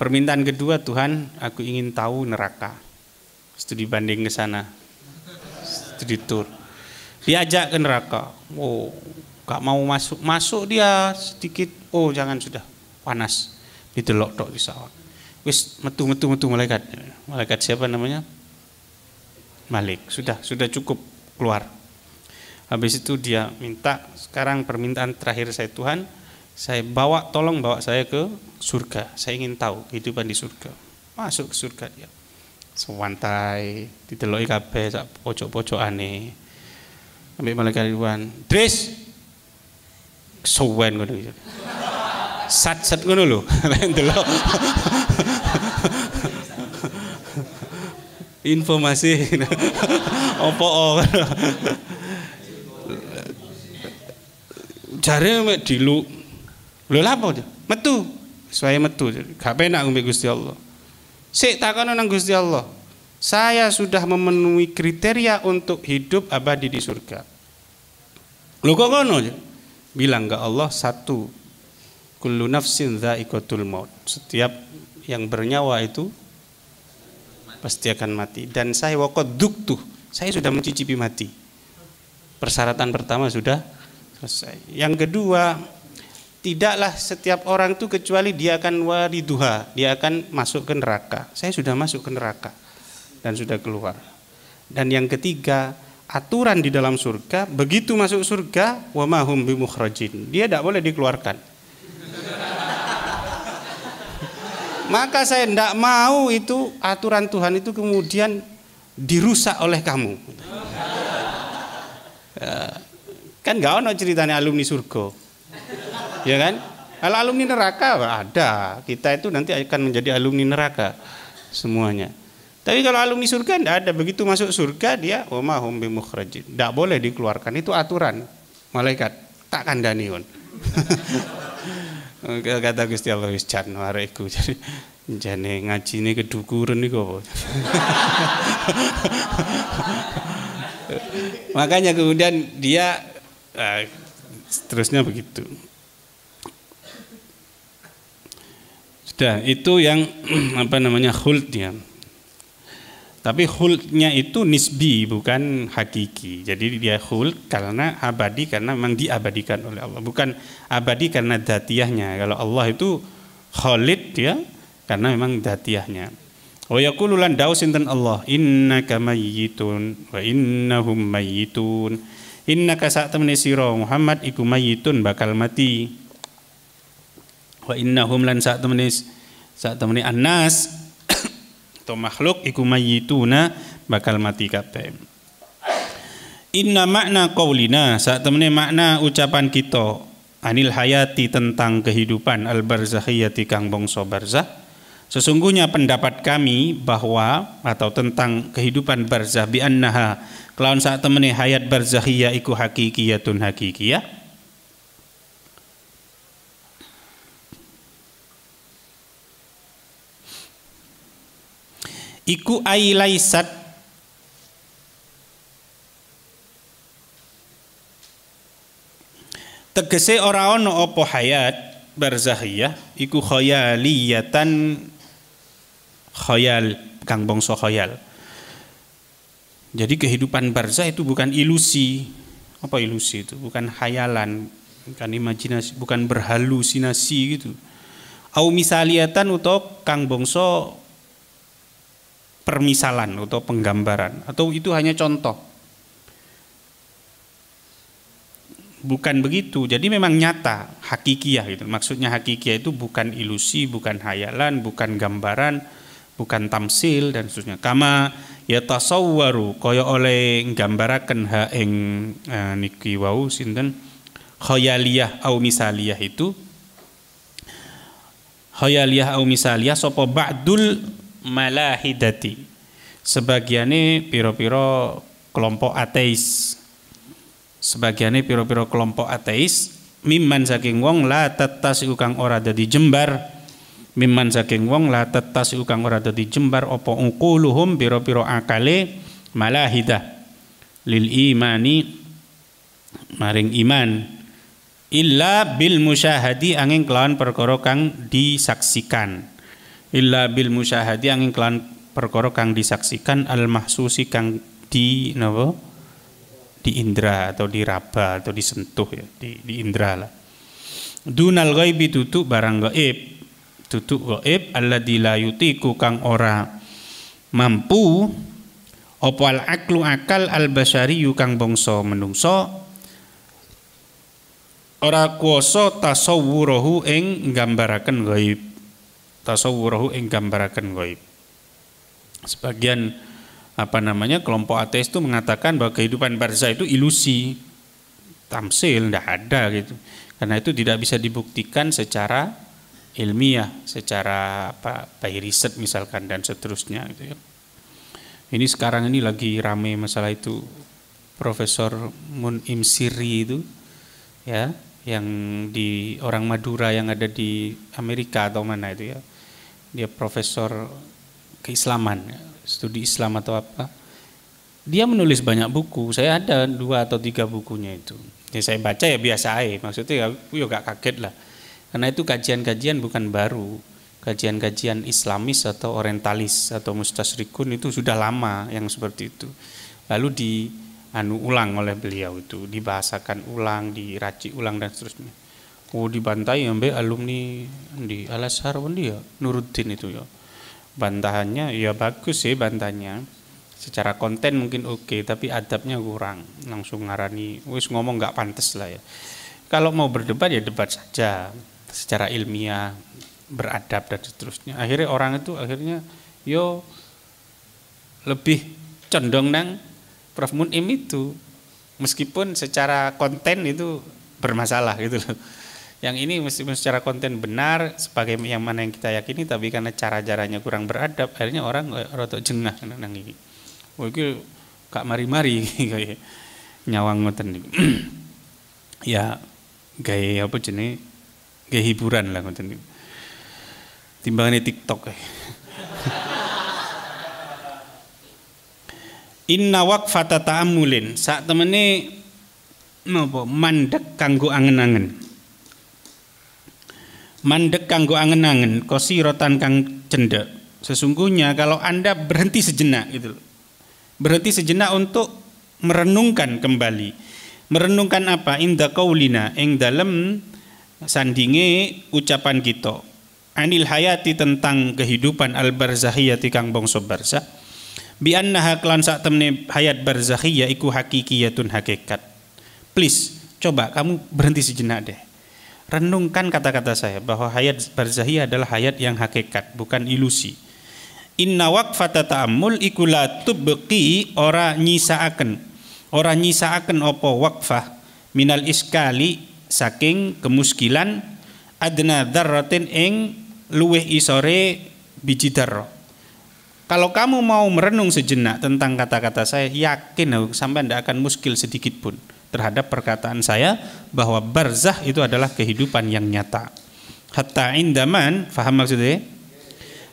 Permintaan kedua Tuhan, aku ingin tahu neraka. Studi banding ke sana. Studi tour diajak ke neraka. Oh, gak mau masuk. Masuk dia sedikit. Oh, jangan sudah panas. Didelok tok di sawah. Wis metu metu metu malaikat. Malaikat siapa namanya? Malik. Sudah, sudah cukup keluar. Habis itu dia minta, sekarang permintaan terakhir saya Tuhan, saya bawa tolong bawa saya ke surga. Saya ingin tahu kehidupan di surga. Masuk ke surga dia. Sewantai, dideloki kabeh sak pojok-pojok aneh ambek malaikat Ridwan. Dris suwen ngono iki. Sat-sat ngono lho, lain delok. Informasi opo oh. Jare mek diluk. Lho lapo? Metu. Suwe metu. Gak penak mbek Gusti Allah. Sik takono nang Gusti Allah saya sudah memenuhi kriteria untuk hidup abadi di surga. Lu kok ngono? Bilang ke Allah satu. Kullu nafsin dha'iqatul maut. Setiap yang bernyawa itu pasti akan mati dan saya wakot duktuh. Saya sudah mencicipi mati. Persyaratan pertama sudah selesai. Yang kedua, tidaklah setiap orang itu kecuali dia akan wariduha, dia akan masuk ke neraka. Saya sudah masuk ke neraka dan sudah keluar. Dan yang ketiga, aturan di dalam surga, begitu masuk surga, wa mahum Dia tidak boleh dikeluarkan. Maka saya tidak mau itu aturan Tuhan itu kemudian dirusak oleh kamu. Ya, kan gak ono ceritanya alumni surga. Ya kan? Kalau alumni neraka ada. Kita itu nanti akan menjadi alumni neraka semuanya. Tapi kalau alumni surga tidak ada. Begitu masuk surga dia wama hum bimukhrajin. Tidak boleh dikeluarkan. Itu aturan malaikat. Tak kandaniun. Kata Gusti Allah wis jan wareku. Jadi jane ngajine kedukuren niku apa. Makanya kemudian dia uh, begitu. Sudah, itu yang apa namanya khuld dia. Tapi hulknya itu nisbi bukan hakiki. Jadi dia hulk karena abadi karena memang diabadikan oleh Allah. Bukan abadi karena datiahnya. Kalau Allah itu khalid ya karena memang datiahnya. Wa yaqulu lan dawu sinten Allah innaka mayyitun wa innahum mayyitun. Innaka sa'tamni sira Muhammad iku mayyitun bakal mati. Wa innahum lan sa'tamni sa'tamni annas atau makhluk iku mayyituna bakal mati kabeh. Inna makna qaulina saat temene makna ucapan kita anil hayati tentang kehidupan al barzakhiyati kang bangsa barzah sesungguhnya pendapat kami bahwa atau tentang kehidupan barzah bi annaha kelawan saat temene hayat barzakhiyah iku hakikiyatun hakikiyah iku ai laisat tegese ora ana apa hayat barzakhiyah iku khayaliyatan khayal kang bangsa khayal jadi kehidupan barzah itu bukan ilusi apa ilusi itu bukan khayalan bukan imajinasi bukan berhalusinasi gitu au misaliatan utawa kang bangsa permisalan atau penggambaran atau itu hanya contoh. Bukan begitu. Jadi memang nyata, hakikiah gitu. Maksudnya hakikiah itu bukan ilusi, bukan hayalan, bukan gambaran, bukan tamsil dan seterusnya. Kama ya tasawwaru kaya oleh gambaraken ha ing eh, niki wau sinten khayaliyah au misaliyah itu khayaliyah au misaliyah sapa ba'dul malahidati sebagiannya piro-piro kelompok ateis sebagiannya piro-piro kelompok ateis mimman saking wong la tetas ukang ora dadi jembar mimman saking wong la tetas ukang ora dadi jembar opo ukuluhum piro-piro akale malahidah lil imani maring iman illa bil musyahadi angin kelawan perkara kang disaksikan illa bil musyahadi angin kelan perkara kang disaksikan al mahsusi kang di napa di indra atau diraba atau disentuh ya di, di indra lah dunal ghaibi tutup barang gaib tutup gaib allah dilayuti yutiku kang ora mampu opal aklu akal al basari kang bongso menungso ora tasowu rohu eng gambaraken gaib tasawwurahu ing gambaraken goib. Sebagian apa namanya kelompok ateis itu mengatakan bahwa kehidupan barzah itu ilusi, tamsil, ndak ada gitu. Karena itu tidak bisa dibuktikan secara ilmiah, secara apa by riset misalkan dan seterusnya gitu ya. Ini sekarang ini lagi rame masalah itu Profesor Mun Siri itu ya yang di orang Madura yang ada di Amerika atau mana itu ya dia profesor keislaman, studi Islam atau apa. Dia menulis banyak buku, saya ada dua atau tiga bukunya itu. Ya saya baca ya biasa aja, maksudnya ya, aku ya gak kaget lah. Karena itu kajian-kajian bukan baru, kajian-kajian islamis atau orientalis atau mustasrikun itu sudah lama yang seperti itu. Lalu di anu ulang oleh beliau itu, dibahasakan ulang, diracik ulang dan seterusnya ku dibantai ambek alumni di Al Azhar pun dia Nuruddin itu ya bantahannya ya bagus sih bantahnya secara konten mungkin oke tapi adabnya kurang langsung ngarani wis ngomong nggak pantas lah ya kalau mau berdebat ya debat saja secara ilmiah beradab dan seterusnya akhirnya orang itu akhirnya yo lebih condong nang Prof Munim itu meskipun secara konten itu bermasalah gitu loh yang ini meskipun secara konten benar sebagai yang mana yang kita yakini tapi karena cara-caranya kurang beradab akhirnya orang rotok jengah nang iki. Oh iki kak mari-mari kayak nyawang ngoten ya gaya apa jenis gaya hiburan lah ngoten niku. Timbangannya TikTok. Inna waqfata ta'amulin sak temene napa mandek kanggo angen-angen mandek kanggo angen-angen kosirotan kang cendek sesungguhnya kalau anda berhenti sejenak gitu berhenti sejenak untuk merenungkan kembali merenungkan apa inda kaulina ing dalam sandinge ucapan kita anil hayati tentang kehidupan al barzahiyati kang bongso barza, bi annaha klan sak temne hayat barzahiyatiku iku hakikiyatun hakikat please coba kamu berhenti sejenak deh renungkan kata-kata saya bahwa hayat barzahi adalah hayat yang hakikat, bukan ilusi. Inna waqfata ta'ammul ikula tubqi ora nyisaaken. Ora nyisaaken apa waqfah minal iskali saking kemuskilan adna dzarratin ing luweh isore biji darro. Kalau kamu mau merenung sejenak tentang kata-kata saya, yakin aku sampai tidak akan muskil sedikit pun terhadap perkataan saya bahwa barzah itu adalah kehidupan yang nyata. Hatta indaman, faham maksudnya?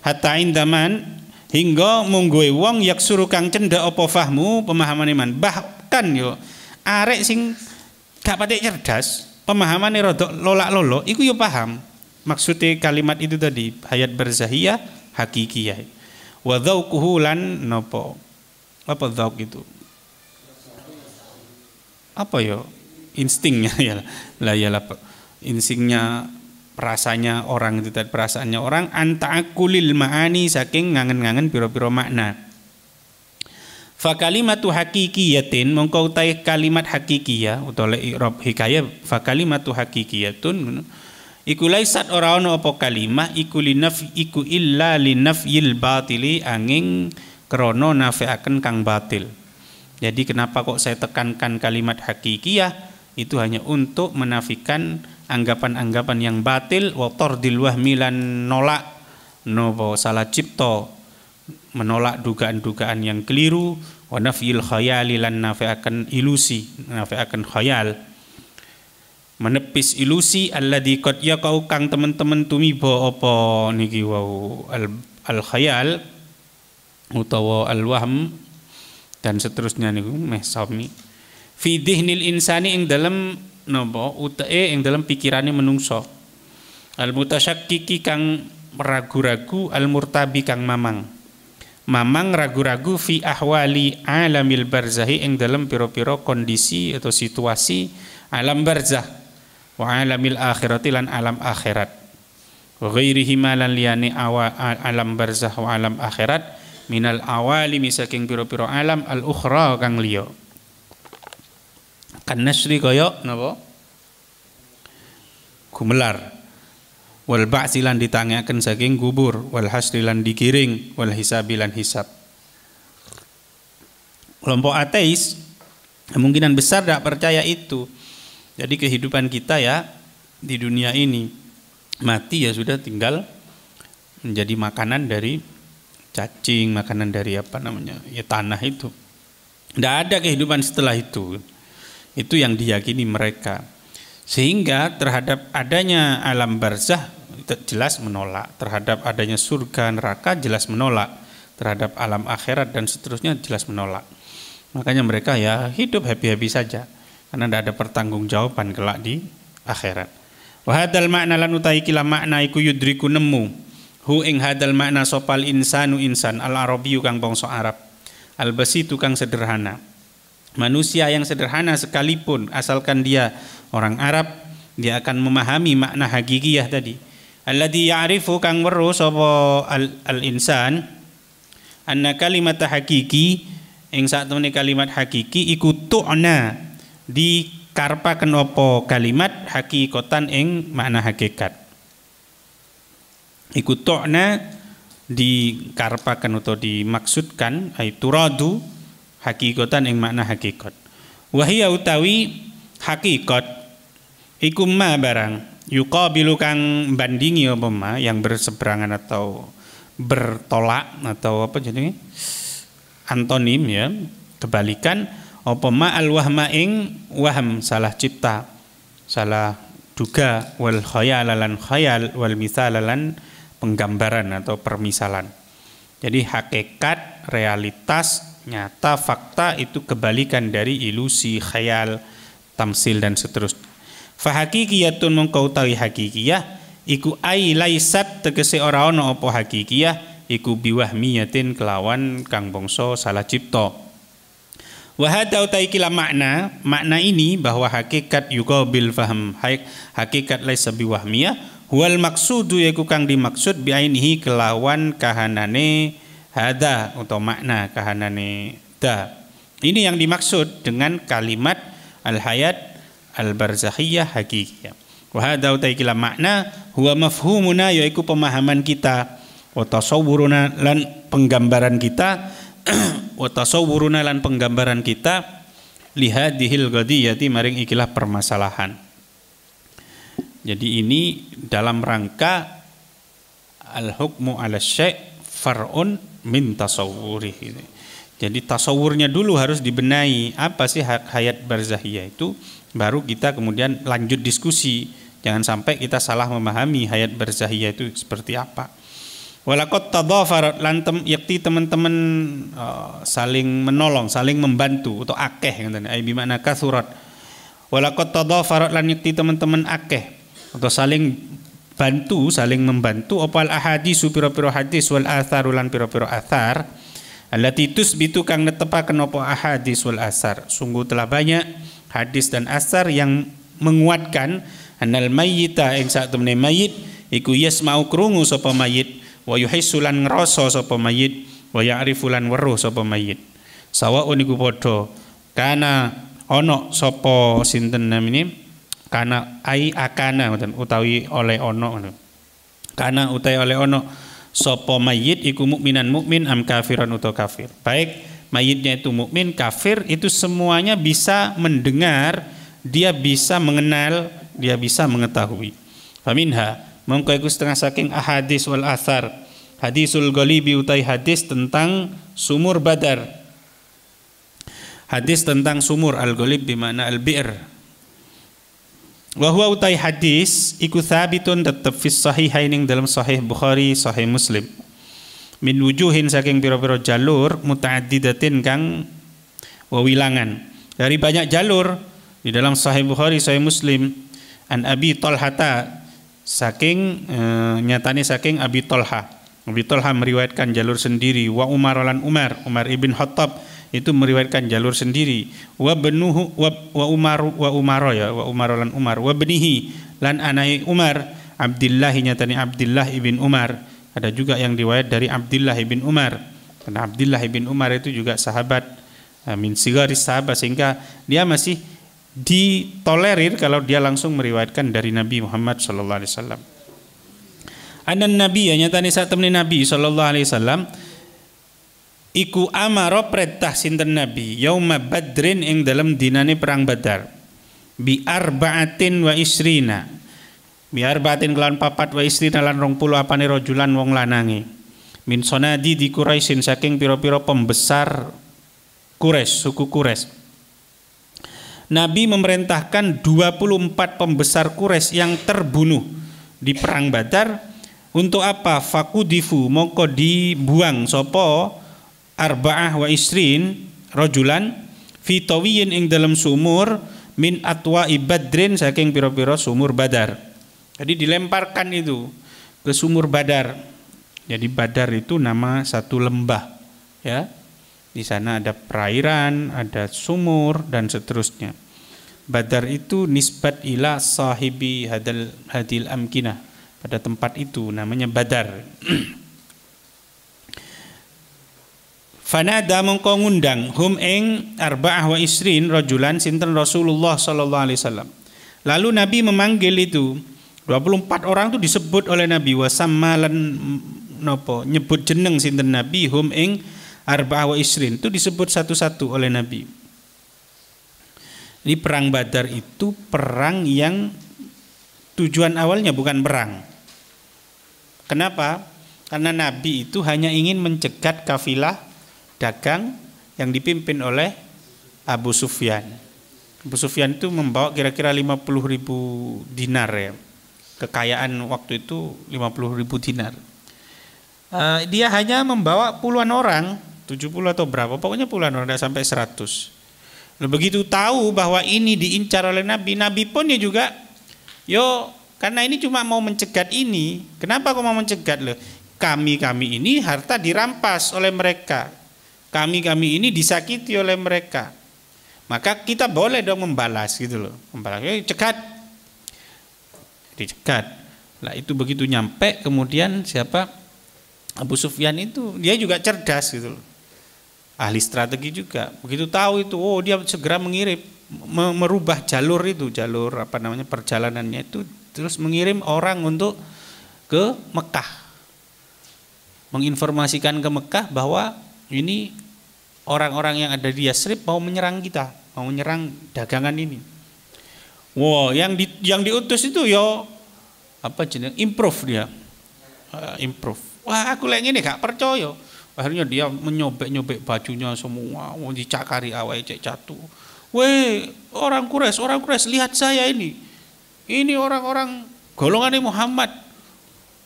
Hatta indaman hingga mungguwe wong yak suruh kang cenda opo fahmu pemahaman iman. Bahkan yo arek sing gak patek cerdas, pemahamannya rodok lolak lolo, iku yo paham. Maksudnya kalimat itu tadi hayat berzahiyah hakikiyah. wadau kuhulan lan nopo? Apa dzauk itu? apa yo instingnya ya lah ya lah instingnya perasanya orang itu perasaannya orang antaakulil maani saking ngangen-ngangen piro-piro makna fa kalimatu haqiqiyatin mongko utahe kalimat hakikiyah utole i'rab hikaya fa kalimatu haqiqiyatun iku laisat ora ana apa kalimah iku linaf iku illa linafyil batili angin krana nafiaken kang batil jadi kenapa kok saya tekankan kalimat hakikiyah itu hanya untuk menafikan anggapan-anggapan yang batil di tardil Milan, nolak nopo salah cipto menolak dugaan-dugaan yang keliru wa khayal lan nafiakan ilusi nafiakan khayal menepis ilusi alladzi ya kau kang teman-teman tumiba apa niki wau al, al khayal utawa al waham dan seterusnya niku meh sami fidih nil insani ing dalam nopo utae ing dalam pikirane menungso al mutasyakkiki kang ragu-ragu al murtabi kang mamang mamang ragu-ragu fi ahwali alamil barzahi ing dalam piro-piro kondisi atau situasi alam barzah wa alamil akhirati lan alam akhirat ghairihi malan liane awa alam barzah wa alam akhirat minal awali misaking piro-piro alam al ukhra kang liya kan nasri kaya napa gumelar wal ba'silan ditangiaken saking kubur wal hasrilan dikiring, wal hisabilan hisab kelompok ateis kemungkinan besar tidak percaya itu jadi kehidupan kita ya di dunia ini mati ya sudah tinggal menjadi makanan dari cacing, makanan dari apa namanya, ya tanah itu. Tidak ada kehidupan setelah itu. Itu yang diyakini mereka. Sehingga terhadap adanya alam barzah jelas menolak, terhadap adanya surga neraka jelas menolak, terhadap alam akhirat dan seterusnya jelas menolak. Makanya mereka ya hidup happy-happy saja karena tidak ada pertanggungjawaban kelak di akhirat. Wahadal makna lan utai makna iku yudriku nemu hu ing hadal makna sopal insanu insan al arabiyu kang bangsa Arab al basitu kang sederhana manusia yang sederhana sekalipun asalkan dia orang Arab dia akan memahami makna hakikiyah tadi alladhi ya'rifu kang weruh sapa al, al insan anna kalimat hakiki ing sak kalimat hakiki iku tu'na di karpa kenopo kalimat hakikotan ing makna hakikat Iku to'na dikarpakan atau dimaksudkan itu radu hakikatan yang makna hakikat. Wahia utawi hakikat iku ma barang yuqabilu kang bandingi apa ma yang berseberangan atau bertolak atau apa jadi antonim ya kebalikan apa ma al wahma ing waham salah cipta salah duga wal khayalalan khayal wal misalalan penggambaran atau permisalan. Jadi hakikat, realitas, nyata, fakta itu kebalikan dari ilusi, khayal, tamsil dan seterusnya. Fahakikiyatun mengkau tahu hakikiyah iku ai laisat tegese ora ana apa hakikiyah iku biwahmiyatin kelawan kang bongso salah cipto. Wahada utai kila makna, makna ini bahwa hakikat bil faham, hakikat laisa biwahmiyah Wal maksudu yaiku kang dimaksud biainihi kelawan kahanane hada atau makna kahanane da. Ini yang dimaksud dengan kalimat al-hayat al-barzakhiyah hakikiyah. Wa utaikila makna huwa mafhumuna yaiku pemahaman kita wa tasawwuruna lan penggambaran kita wa tasawwuruna lan penggambaran kita lihat lihadihil yati maring ikilah permasalahan. Jadi ini dalam rangka al-hukmu ala syai' far'un min tasawwurih. Jadi tasawurnya dulu harus dibenahi apa sih hayat barzahiyah itu baru kita kemudian lanjut diskusi. Jangan sampai kita salah memahami hayat barzahiyah itu seperti apa. Walakot tadafarat lantem yakti teman-teman uh, saling menolong, saling membantu atau akeh katanya. Ai bi makna kasurat. Walakot tadafarat lan yakti teman-teman akeh atau saling bantu saling membantu opal ahadisu piro-piro hadis wal athar ulan piro-piro athar Allati tusbitu kang netepaken kenopo ahadis wal asar. Sungguh telah banyak hadis dan asar yang menguatkan anal yang saat saktemene mayit iku mau kerungu sapa mayit wa yuhissulan ngeroso sapa mayit wa ya'rifulan weruh sapa mayit. Sawaun iku podo kana ono sopo sinten ini. Karena ai akana utawi oleh ono Karena utai oleh ono sopo mayit iku mukminan mukmin am kafiran uto kafir. Baik mayitnya itu mukmin, kafir itu semuanya bisa mendengar, dia bisa mengenal, dia bisa mengetahui. Faminha mongko iku setengah saking ahadis wal asar. Hadisul ghalibi utai hadis tentang sumur Badar. Hadis tentang sumur al-ghalib di mana al-bi'r Wa huwa utai hadis iku thabitun tetep fis sahihain dalam sahih Bukhari, sahih Muslim. Min wujuhin saking pira-pira jalur mutaaddidatin kang wawilangan. Dari banyak jalur di dalam sahih Bukhari, sahih Muslim an Abi Talhata saking e, nyatane saking Abi Talha. Abi Talha meriwayatkan jalur sendiri wa Umar lan Umar, Umar ibn Khattab itu meriwayatkan jalur sendiri wa benuhu wa, wa Umar wa Umaro ya wa Umar lan Umar wa benihi lan anai Umar Abdullah nyatani abdillah ibn Umar ada juga yang riwayat dari abdillah ibn Umar karena abdillah ibn Umar itu juga sahabat eh, min sigaris sahabat sehingga dia masih ditolerir kalau dia langsung meriwayatkan dari Nabi Muhammad sallallahu alaihi wasallam. Anan Nabi ya nyatani saat temen Nabi sallallahu alaihi wasallam iku amara perintah sinten nabi yauma badrin ing dalam dinane perang badar bi arbaatin wa isrina bi arbaatin kelan papat wa isrina lan rong puluh apane rojulan wong lanangi, min sonadi di Quraisyin saking piro-piro pembesar Quraisy suku Quraisy Nabi memerintahkan 24 pembesar Quraisy yang terbunuh di perang Badar untuk apa? Fakudifu moko dibuang sopo arba'ah wa isrin rojulan fitawiyin ing dalam sumur min atwa ibadrin saking piro-piro sumur badar jadi dilemparkan itu ke sumur badar jadi badar itu nama satu lembah ya di sana ada perairan ada sumur dan seterusnya badar itu nisbat ila sahibi hadil hadil amkinah pada tempat itu namanya badar Fanada mongko ngundang hum ing arba'ah wa isrin rojulan sinten Rasulullah sallallahu alaihi wasallam. Lalu Nabi memanggil itu 24 orang itu disebut oleh Nabi wasamalan nopo nyebut jeneng sinten Nabi hum ing arba'ah wa isrin itu disebut satu-satu oleh Nabi. Ini perang Badar itu perang yang tujuan awalnya bukan perang. Kenapa? Karena Nabi itu hanya ingin mencegat kafilah dagang yang dipimpin oleh Abu Sufyan. Abu Sufyan itu membawa kira-kira 50 ribu dinar ya. Kekayaan waktu itu 50 ribu dinar. Uh, dia hanya membawa puluhan orang, 70 atau berapa, pokoknya puluhan orang, sampai 100. Lalu begitu tahu bahwa ini diincar oleh Nabi, Nabi pun ya juga, yo karena ini cuma mau mencegat ini, kenapa kok mau mencegat loh? Kami-kami ini harta dirampas oleh mereka, kami-kami ini disakiti oleh mereka. Maka kita boleh dong membalas gitu loh. Membalas, eh, cekat. Dicekat. lah itu begitu nyampe kemudian siapa? Abu Sufyan itu dia juga cerdas gitu loh. Ahli strategi juga. Begitu tahu itu, oh dia segera mengirim merubah jalur itu, jalur apa namanya perjalanannya itu terus mengirim orang untuk ke Mekah. Menginformasikan ke Mekah bahwa ini orang-orang yang ada di Yasrib mau menyerang kita, mau menyerang dagangan ini. Wow, yang di, yang diutus itu yo apa jenis improve dia. Uh, improve. Wah, aku lagi ini gak percaya. Akhirnya dia menyobek-nyobek bajunya semua, mau dicakari awal cek jatuh. Weh, orang kures, orang kures lihat saya ini. Ini orang-orang golongan Muhammad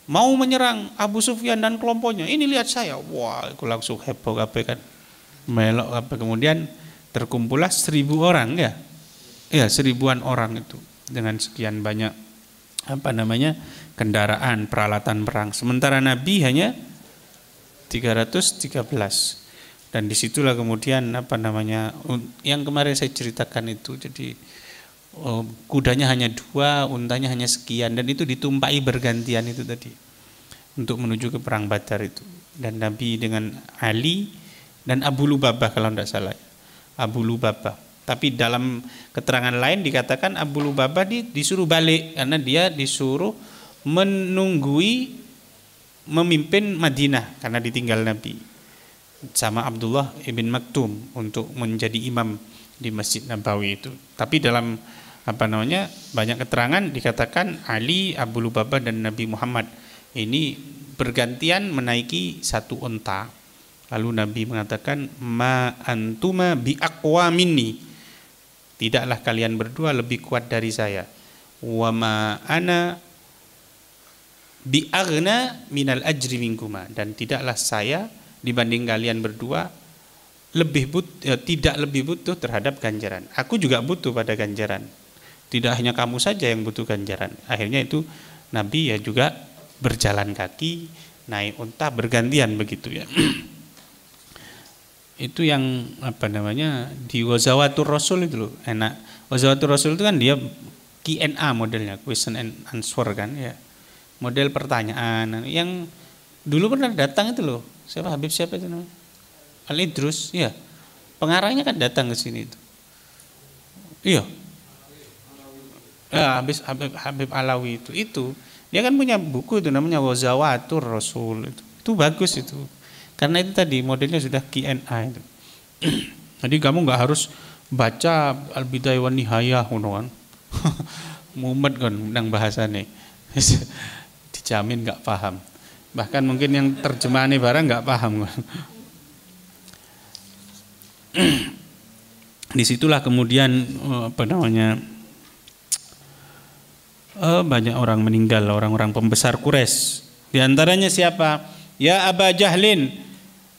mau menyerang Abu Sufyan dan kelompoknya. Ini lihat saya. Wah, aku langsung heboh apa kan melok apa kemudian terkumpullah seribu orang ya ya seribuan orang itu dengan sekian banyak apa namanya kendaraan peralatan perang sementara Nabi hanya 313 dan disitulah kemudian apa namanya yang kemarin saya ceritakan itu jadi oh, kudanya hanya dua untanya hanya sekian dan itu ditumpai bergantian itu tadi untuk menuju ke perang Badar itu dan Nabi dengan Ali dan Abu Lubabah kalau tidak salah ya. Abu Lubabah tapi dalam keterangan lain dikatakan Abu Lubabah disuruh balik karena dia disuruh menunggui memimpin Madinah karena ditinggal Nabi sama Abdullah ibn Maktum untuk menjadi imam di Masjid Nabawi itu. Tapi dalam apa namanya banyak keterangan dikatakan Ali, Abu Lubabah dan Nabi Muhammad ini bergantian menaiki satu unta Lalu Nabi mengatakan, "Ma antuma bi aqwa minni." Tidaklah kalian berdua lebih kuat dari saya. Wa ma ana bi aghna minal ajri minkuma dan tidaklah saya dibanding kalian berdua lebih but, eh, tidak lebih butuh terhadap ganjaran. Aku juga butuh pada ganjaran. Tidak hanya kamu saja yang butuh ganjaran. Akhirnya itu Nabi ya juga berjalan kaki, naik unta bergantian begitu ya. itu yang apa namanya di wazawatul rasul itu loh enak wazawatul rasul itu kan dia Q&A modelnya question and answer kan ya model pertanyaan yang dulu pernah datang itu loh siapa Habib siapa itu namanya Al Idrus ya pengarangnya kan datang ke sini itu iya ya, habis Habib, Habib Alawi itu itu dia kan punya buku itu namanya wazawatul rasul itu itu bagus itu karena itu tadi modelnya sudah Q&A itu. Jadi kamu nggak harus baca al bidayah wan nihayah kan. Mumet kan bahasa nih. Dijamin nggak paham. Bahkan mungkin yang terjemahannya barang nggak paham Disitulah kemudian eh, apa namanya eh, banyak orang meninggal orang-orang pembesar kures, Di antaranya siapa? Ya Aba Jahlin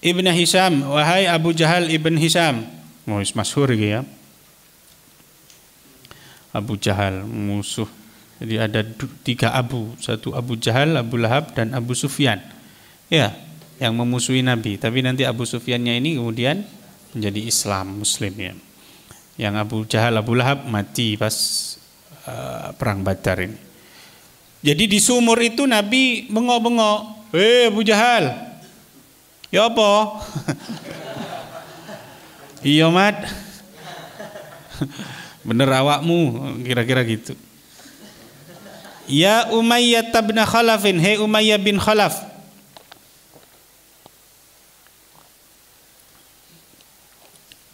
Ibn Hisam Wahai Abu Jahal Ibn Hisam oh, gitu ya Abu Jahal musuh jadi ada tiga Abu satu Abu Jahal, Abu Lahab dan Abu Sufyan ya yang memusuhi Nabi tapi nanti Abu Sufyannya ini kemudian menjadi Islam Muslim ya yang Abu Jahal, Abu Lahab mati pas uh, perang Badar ini jadi di sumur itu Nabi bengok-bengok Hei eh, Abu Jahal. Ya apa? iya mat. Bener awakmu kira-kira gitu. Ya Umayyah bin Khalafin, hei Umayyah bin Khalaf.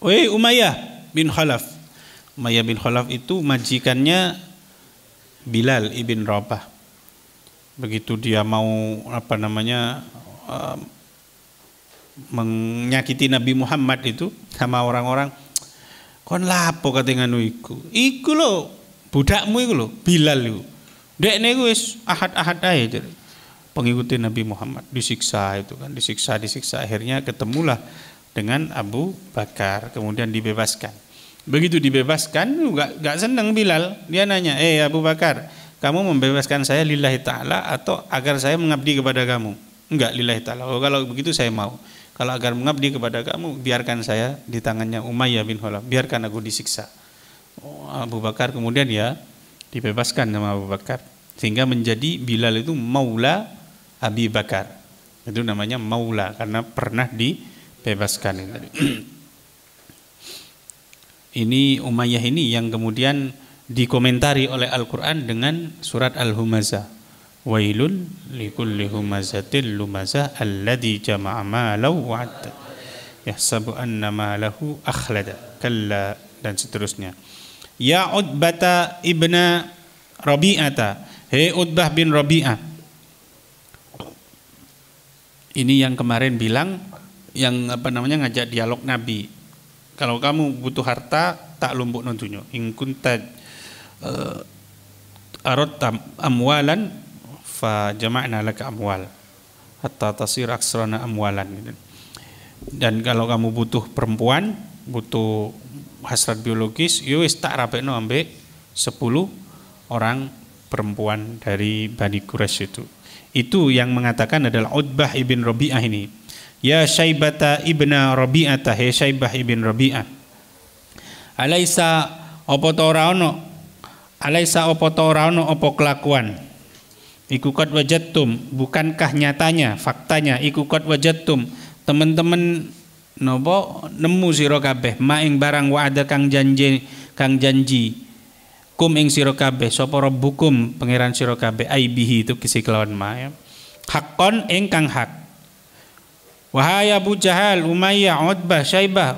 Wei Umayyah bin Khalaf. Umayyah bin Khalaf itu majikannya Bilal ibn Rabah begitu dia mau apa namanya uh, menyakiti Nabi Muhammad itu sama orang-orang kon lapo kate nganu iku iku lo budakmu iku lo Bilal iku dek iku wis ahad-ahad ae jadi pengikuti Nabi Muhammad disiksa itu kan disiksa disiksa akhirnya ketemulah dengan Abu Bakar kemudian dibebaskan begitu dibebaskan nggak nggak seneng Bilal dia nanya eh Abu Bakar kamu membebaskan saya lillahi ta'ala atau agar saya mengabdi kepada kamu enggak lillahi ta'ala oh, kalau begitu saya mau kalau agar mengabdi kepada kamu biarkan saya di tangannya Umayyah bin Khalaf biarkan aku disiksa oh, Abu Bakar kemudian ya dibebaskan sama Abu Bakar sehingga menjadi Bilal itu maula Abi Bakar itu namanya maula karena pernah dibebaskan ini Umayyah ini yang kemudian dikomentari oleh Al-Quran dengan surat Al-Humazah. Wailul likulli humazatil lumazah alladhi jama'a malau wa'adda. Yahsabu anna malahu akhlada. Kalla dan seterusnya. Ya Utbata ibna Rabi'ata. He Utbah bin Rabi'ah. Ini yang kemarin bilang yang apa namanya ngajak dialog Nabi. Kalau kamu butuh harta tak nuntunya nontunyo. Ingkunta Eh, aradta amwalan fa jama'na laka amwal hatta tasir aksrana amwalan gitu. Dan kalau kamu butuh perempuan, butuh hasrat biologis, yowis tak rapekno ambek 10 orang perempuan dari Bani Quraisy itu. Itu yang mengatakan adalah Utbah ibn Rabi'ah ini. Ya Syaibata ibna Rabi'ah, ya Syaibah ibn Rabi'ah. Alaisa apa ta ora ono Alaisa opo to ora ono opo kelakuan. Iku kot wajatum, bukankah nyatanya, faktanya iku kot wajatum. Teman-teman nopo nemu sira kabeh maing barang ada kang janji kang janji kum ing sira kabeh sapa rabbukum pangeran sira kabeh aibihi itu kisi kelawan ma ya. Hakon ing kang hak. Wahai Abu Jahal, Umayyah, Utbah, Syaibah,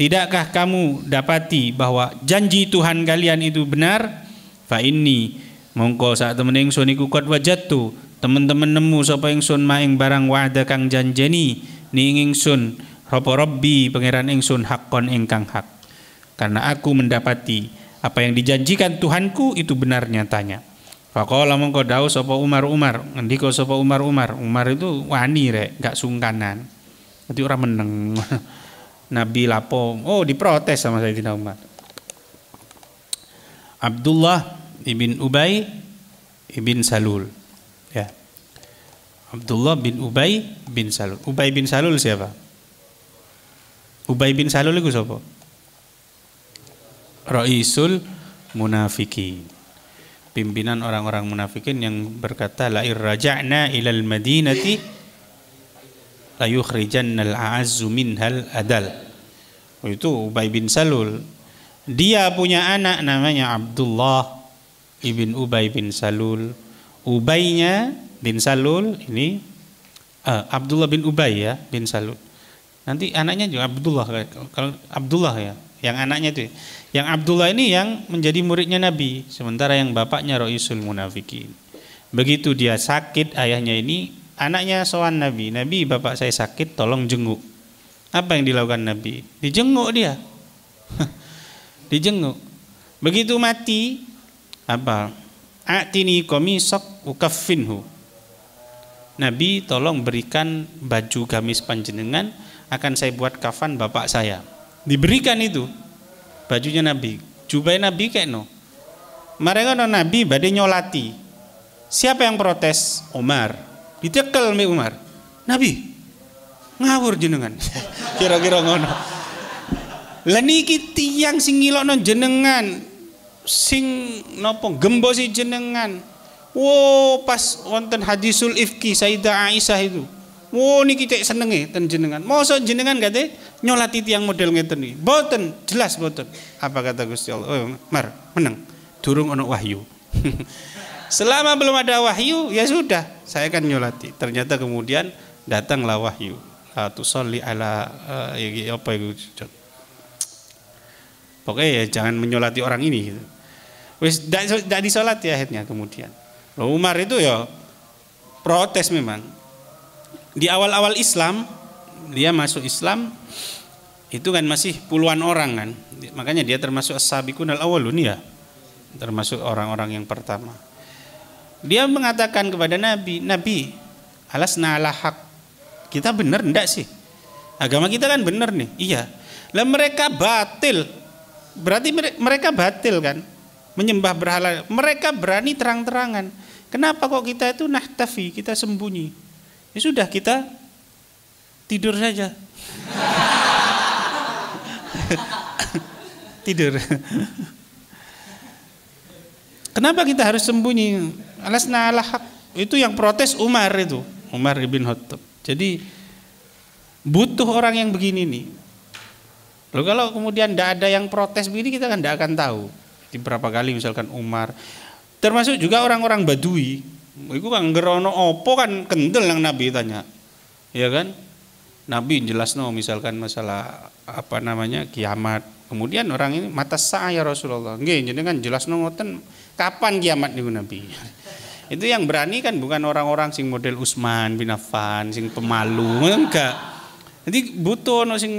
tidakkah kamu dapati bahwa janji Tuhan kalian itu benar? fa ini mongko saat temen ingsun iku kot wajatu temen-temen nemu sapa ingsun maing barang wa'da kang janjeni ning ingsun Ropo Robbi pangeran ingsun hakon ingkang hak karena aku mendapati apa yang dijanjikan Tuhanku itu benar nyatanya Faqala mongko dawuh sapa Umar Umar ngendika sapa Umar Umar Umar itu wani rek gak sungkanan nanti orang meneng Nabi lapo oh diprotes sama Sayyidina Umar Abdullah ibn Ubay ibn Salul. Ya. Abdullah bin Ubay bin Salul. Ubay bin Salul siapa? Ubay bin Salul itu siapa? Raisul munafikin. Pimpinan orang-orang munafikin yang berkata la irraja'na ilal madinati la yukhrijannal a'azzu minhal adal. Oh, itu Ubay bin Salul. Dia punya anak namanya Abdullah ibn Ubay bin Salul. Ubaynya bin Salul ini uh, Abdullah bin Ubay ya bin Salul. Nanti anaknya juga Abdullah kalau Abdullah ya, yang anaknya itu. Ya. Yang Abdullah ini yang menjadi muridnya Nabi, sementara yang bapaknya Raisul Munafikin. Begitu dia sakit ayahnya ini, anaknya soan Nabi. Nabi, bapak saya sakit, tolong jenguk. Apa yang dilakukan Nabi? Dijenguk dia. Dijenguk. Begitu mati, apa atini komisok ukaffinhu Nabi tolong berikan baju gamis panjenengan akan saya buat kafan bapak saya diberikan itu bajunya Nabi jubah Nabi kayak no mereka no Nabi badai nyolati siapa yang protes Umar ditekel mi Umar Nabi ngawur jenengan kira-kira ngono leniki tiang sing non jenengan sing napa gembosi jenengan wo pas wonten hadisul ifki Sayyidah Aisyah itu wo niki cek senenge ten jenengan masa jenengan kate nyolati tiang model ngeten iki boten jelas boten apa kata Gusti Allah oh, mar meneng durung ono wahyu selama belum ada wahyu ya sudah saya akan nyolati ternyata kemudian datanglah wahyu atau soli ala ya apa itu pokoknya ya jangan menyolati orang ini gitu. Wis tidak disolat ya akhirnya kemudian. Loh Umar itu ya protes memang. Di awal-awal Islam dia masuk Islam itu kan masih puluhan orang kan. Makanya dia termasuk as al-awwalun ya. Termasuk orang-orang yang pertama. Dia mengatakan kepada Nabi, Nabi, alas ala Kita benar enggak sih? Agama kita kan benar nih. Iya. Lah mereka batil. Berarti mereka batil kan? menyembah berhala. Mereka berani terang-terangan. Kenapa kok kita itu nahtafi, kita sembunyi? Ya sudah kita tidur saja. tidur. Kenapa kita harus sembunyi? Alasna ala Itu yang protes Umar itu. Umar ibn Khattab. Jadi butuh orang yang begini nih. Lalu kalau kemudian tidak ada yang protes begini kita kan tidak akan tahu berapa kali misalkan Umar termasuk juga orang-orang Badui itu kan gerono opo kan kendel yang Nabi tanya ya kan Nabi jelas no misalkan masalah apa namanya kiamat kemudian orang ini mata saya Rasulullah jadi kan jelas no ngoten kapan kiamat nih Nabi itu yang berani kan bukan orang-orang sing model Usman bin Affan sing pemalu enggak jadi butuh no sing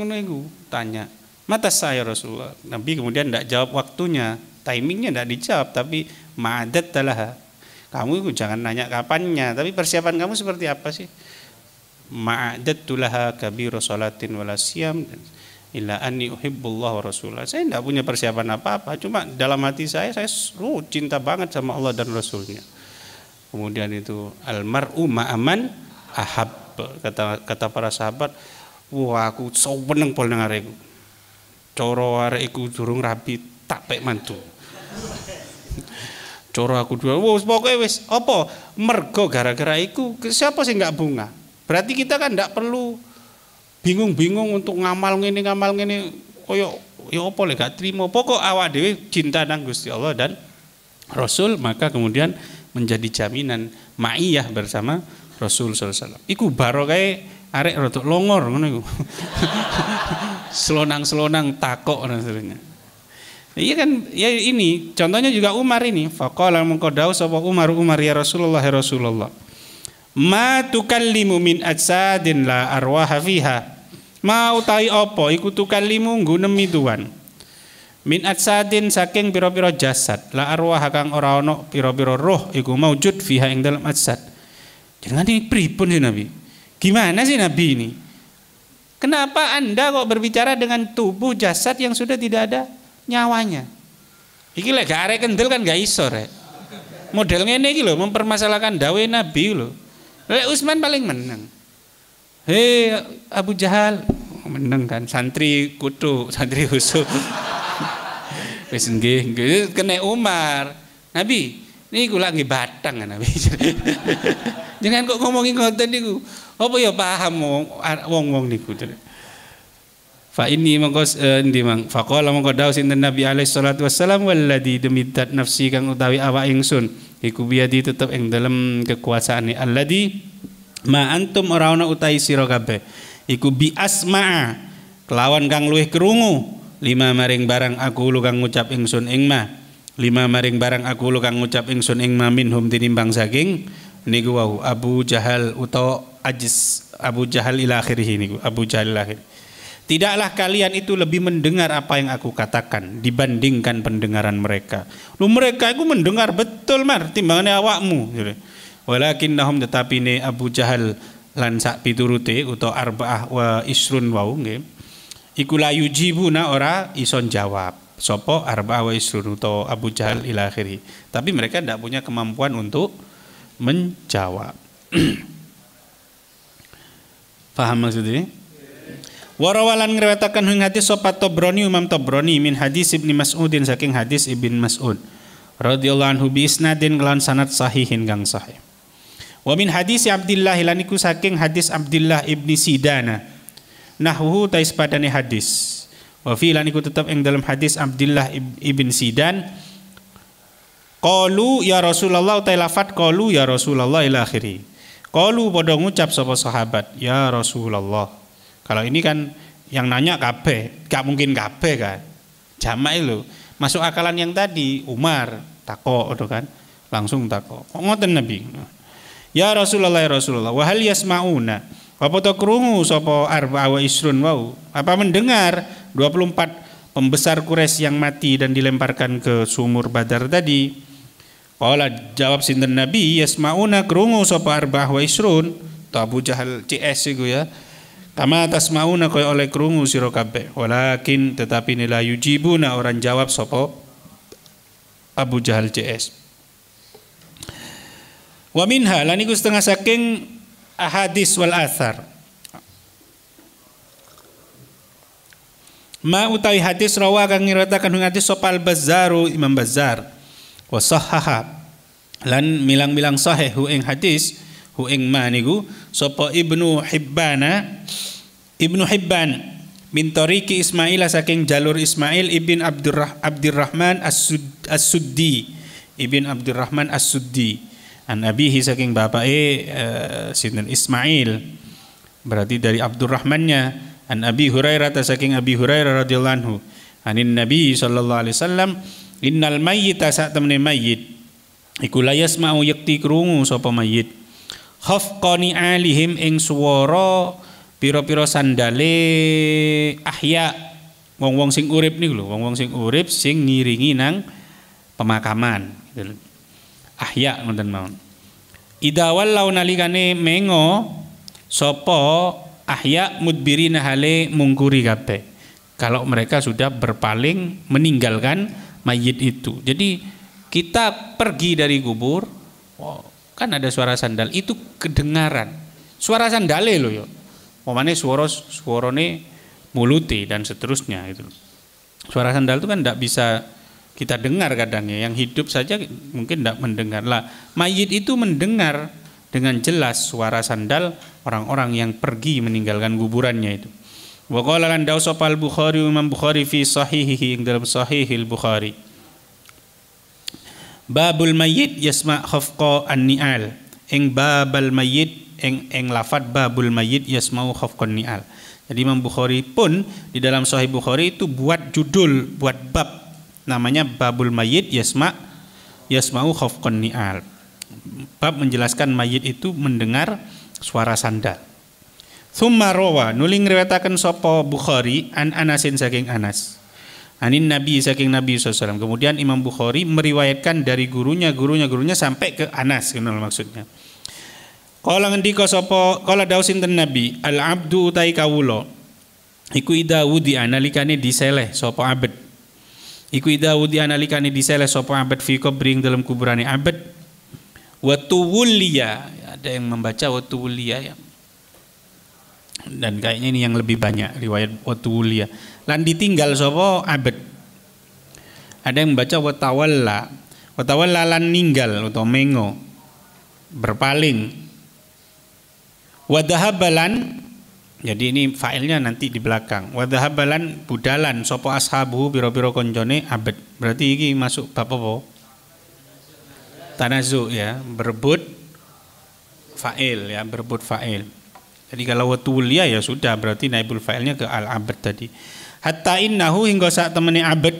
tanya mata saya Rasulullah Nabi kemudian tidak jawab waktunya timingnya tidak dijawab tapi madat telah kamu jangan nanya kapannya tapi persiapan kamu seperti apa sih ma'adat tulah. kabiru salatin wala siyam illa anni uhibbullah wa saya tidak punya persiapan apa-apa cuma dalam hati saya saya uh cinta banget sama Allah dan Rasulnya kemudian itu almaru ma'aman ahab kata kata para sahabat wah aku so peneng pol dengar aku coro iku durung tak pek mantu Coro aku dua, wis pokoknya wes opo mergo gara-gara iku siapa sih nggak bunga? Berarti kita kan nggak perlu bingung-bingung untuk ngamal ngene ngamal ngene koyo yo ya opo lek terima, pokok awak dewi cinta nang Gusti Allah dan Rasul maka kemudian menjadi jaminan ma'iyah bersama Rasul sallallahu alaihi Iku barokai arek rotok longor ngono iku. selonang-selonang takok ngono Iya kan, ya ini contohnya juga Umar ini. Faqala mengkodau sapa Umar Umar ya Rasulullah ya Rasulullah. Ma tukallimu min ajsadin la arwah fiha. Ma utai opo ikut iku tukallimu ngunemi Tuhan. Min ajsadin saking piro-piro jasad la arwah kang ora ono piro-piro roh ikut maujud fiha ing dalam ajsad. Jangan ini pripun sih Nabi. Gimana sih Nabi ini? Kenapa Anda kok berbicara dengan tubuh jasad yang sudah tidak ada? nyawanya. Iki lek gak arek kendel kan gak iso rek. Model ngene iki lho mempermasalahkan dawe Nabi lho. Lek Utsman paling menang. Hei Abu Jahal menang kan santri kutu, santri husu. Wis nggih, kena Umar. Nabi, gue lagi batang kan Nabi. Jangan kok ngomongin konten niku. Apa ya paham wong-wong niku. Fa ini mengkos eh, endi mang faqala mengko daus sinten Nabi alaihi salatu wassalam walladzi demi dat nafsi kang utawi awak ingsun iku biadi tetep ing dalem kekuasaane alladzi ma antum ora ana utahi sira kabeh iku bi asma'a kelawan kang luwih kerungu lima maring barang aku lu kang ngucap ingsun ing ma lima maring barang aku lu kang ngucap ingsun ing ma minhum tinimbang saking niku wau Abu Jahal utawa Ajis Abu Jahal ila akhirih niku Abu Jahal ila akhirih Tidaklah kalian itu lebih mendengar apa yang aku katakan dibandingkan pendengaran mereka. Lu mereka itu mendengar betul mar timbangannya awakmu. Walakin nahum tetapi ne Abu Jahal lansak piturute atau arba'ah wa isrun wau nggih. Iku la na ora ison jawab. Sopo arba'ah wa isrun atau Abu Jahal ya. ila Tapi mereka tidak punya kemampuan untuk menjawab. Faham maksudnya? Warawalan ngriwayataken ing hadis sapa Tobroni umam Tobroni min hadis ibni Mas'udin saking hadis ibn Mas'ud radhiyallahu anhu bi isnadin kelan sanad sahihin kang sahih. Wa min hadis Abdullah hilaniku saking hadis Abdullah ibni Sidana. Nahwu tais padane hadis. Wa fi lan iku tetep dalam hadis Abdullah ibn Sidan. Qalu ya Rasulullah tailafat qalu ya Rasulullah ila akhiri. Qalu padha ngucap sapa sahabat, ya Rasulullah. Kalau ini kan yang nanya kabeh, gak mungkin kabeh kan. Jamak lho. Masuk akalan yang tadi Umar tako, itu kan. Langsung tako. Kok ngoten Nabi? Ya Rasulullah ya Rasulullah, wa hal yasmauna? Apa to krungu sapa arba'a isrun wau? Apa mendengar 24 pembesar Quraisy yang mati dan dilemparkan ke sumur Badar tadi? Kala jawab sinten Nabi, yasmauna krungu sapa arba'a isrun? Abu Jahal CS itu ya. Kama atas mauna kaya oleh krungu sira kabeh. Walakin tetapi nila yujibuna orang jawab sapa Abu Jahal CS. Wa minha lan setengah saking ahadis wal athar. Ma utawi hadis rawa kang ngiratakan hadis sopal bazaru Imam Bazar, wa sahaha lan milang-milang sahih hu ing hadis hu ing ma niku sapa Ibnu Hibbana Ibnu Hibban min tariki Ismail saking jalur Ismail ibn Abdurrah, Abdurrahman As-Suddi ibn Abdurrahman As-Suddi an abihi saking bapake uh, eh, Sinten Ismail berarti dari Abdurrahmannya an Abi Hurairah saking Abi Hurairah radhiyallahu anhu anin Nabi sallallahu alaihi wasallam innal mayyita sa temne mayyit iku la yasma'u yakti krungu sapa mayyit khafqani alihim ing swara pira-pira sandale ahya wong-wong sing urip niku lho wong-wong sing urip sing ngiringi nang pemakaman gitu. ahya ngoten mawon idawal launalikane mengo sapa ahya mudbirina hale mungkuri kabeh kalau mereka sudah berpaling meninggalkan mayit itu jadi kita pergi dari kubur wow, kan ada suara sandal itu kedengaran suara sandale loh yo Pemane suara suarone muluti dan seterusnya itu suara sandal itu kan tidak bisa kita dengar kadangnya yang hidup saja mungkin tidak mendengar lah mayit itu mendengar dengan jelas suara sandal orang-orang yang pergi meninggalkan kuburannya itu wa qala lan Bukhari Imam Bukhari fi sahihihi dalam sahihil Bukhari babul mayit yasma khafqa an-ni'al ing babal mayit eng eng lafat babul mayit yasma'u khafqa an-ni'al jadi Imam Bukhari pun di dalam Sahih Bukhari itu buat judul buat bab namanya babul Mayit yasma yasma'u khafqa nial bab menjelaskan mayit itu mendengar suara sandal Thumma rawa nuli ngriwayataken sapa Bukhari an Anasin saking Anas anin Nabi saking Nabi SAW. Kemudian Imam Bukhari meriwayatkan dari gurunya, gurunya, gurunya sampai ke Anas kenal gitu maksudnya. Kala ngendika sapa kala Nabi, al abdu utai kawulo, Iku ida wudi diseleh sopo abad. Iku ida wudi diseleh sopo abad fi qabring dalam kuburani abad. Watu wulia, ada yang membaca watu wulia ya. Dan kayaknya ini yang lebih banyak riwayat Watu wulia lan ditinggal sapa abed. ada yang baca watawalla watawalla lan ninggal atau mengo berpaling wadahabalan jadi ini failnya nanti di belakang wadahabalan budalan sopo ashabu biro-biro konjone abed. berarti ini masuk bab po? tanazu ya berebut fa'il ya berebut fa'il jadi kalau watulia ya sudah berarti naibul fa'ilnya ke al abed tadi hatta innahu hingga sak temene abad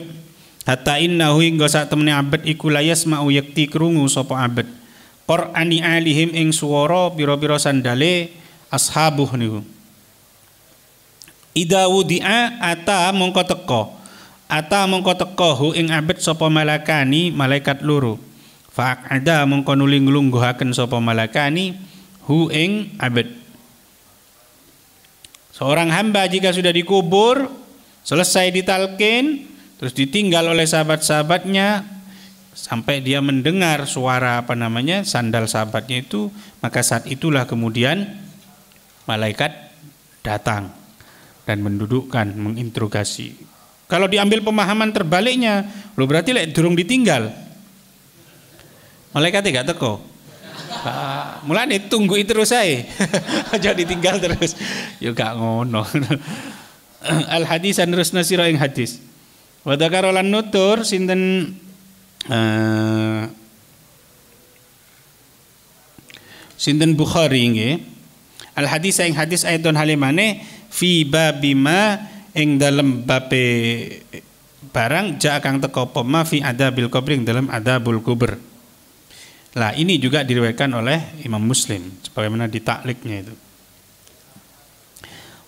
hatta innahu hingga sak temene abad iku layas mau yakti krungu sapa abad qur'ani alihim ing swara pira-pira sandale ashabuh niku Ida wudi'a ata mongko teko ata mongko teko hu ing abad sapa malakani malaikat loro fa'ada mongko nuli nglungguhaken sapa malakani hu ing abed. Seorang hamba jika sudah dikubur Selesai ditalkin, terus ditinggal oleh sahabat-sahabatnya sampai dia mendengar suara apa namanya sandal sahabatnya itu, maka saat itulah kemudian malaikat datang dan mendudukkan, menginterogasi. Kalau diambil pemahaman terbaliknya, lo berarti lek durung ditinggal. Malaikat gak teko. mulai tunggu terus saya, jadi ditinggal terus. Yo gak ngono. al hadis dan terus sira ing hadis wa nutur sinten uh, sinten Bukhari al hadis ing hadis don halimane fi babima ing dalam bape barang ja kang teko pema fi adabil kubri ing dalem adabul kubur lah ini juga diriwayatkan oleh Imam Muslim sebagaimana di takliknya itu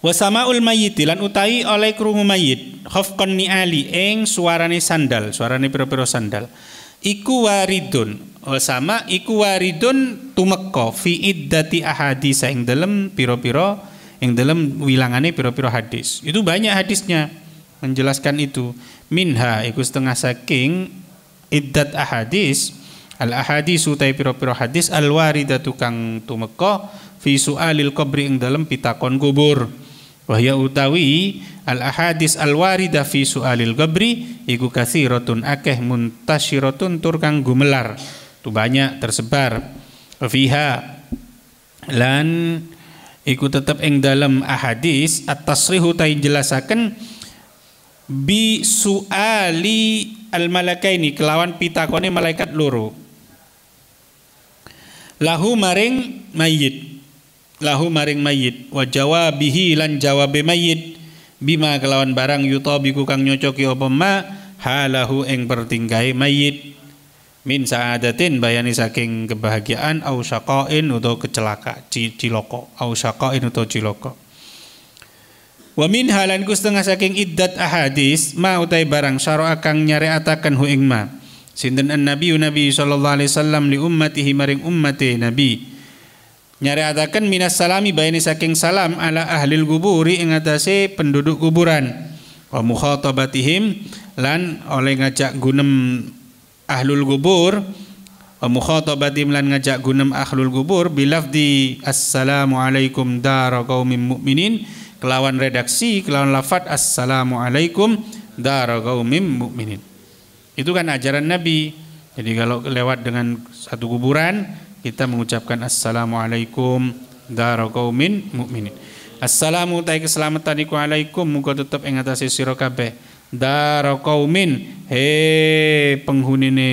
Wasamaul mayyiti lan utai oleh krungu mayit khafqan ni'ali ing suarane sandal, suarane pira-pira sandal. Iku waridun wasama iku waridun tumeka fi iddati ahadis ing dalem pira-pira ing dalem wilangane pira-pira hadis. Itu banyak hadisnya menjelaskan itu. Minha iku setengah saking iddat ahadis al ahadis utai pira-pira hadis al waridatu kang tumeka fi sualil qabri ing dalem pitakon kubur. Wahya utawi al ahadis al warida fi su'alil gabri iku katsiratun akeh muntasyiratun tur kang gumelar. Tu banyak tersebar. Fiha lan iku tetap ing dalam ahadis atas tasrihu ta jelasaken bi suali al ini kelawan pitakone malaikat loro lahu maring mayit lahu maring mayit wa jawabihi lan jawabe mayit bima kelawan barang yutabiku kang nyocoki apa ma halahu ing pertinggahe mayit min saadatin bayani saking kebahagiaan au syaqain atau kecelaka ciloko au syaqain atau ciloko wa min halan setengah saking iddat ahadis ma utai barang syara akang nyariataken hu ing ma sinten an nabi nabi sallallahu alaihi wasallam li ummatihi maring ummati nabi nyariatakan minas salami baini saking salam ala ahlil guburi ing atase penduduk kuburan wa mukhatabatihim lan oleh ngajak gunem ahlul gubur wa mukhatabatihim lan ngajak gunem ahlul gubur bilafdi assalamualaikum dara qaumin mu'minin kelawan redaksi kelawan lafat assalamualaikum dara qaumin mu'minin itu kan ajaran nabi jadi kalau lewat dengan satu kuburan kita mengucapkan assalamualaikum daro kaumin mukminin. Assalamu ta keselamatan iku alaikum muga tetep ing atase sira kabeh. kaumin he penghuni ne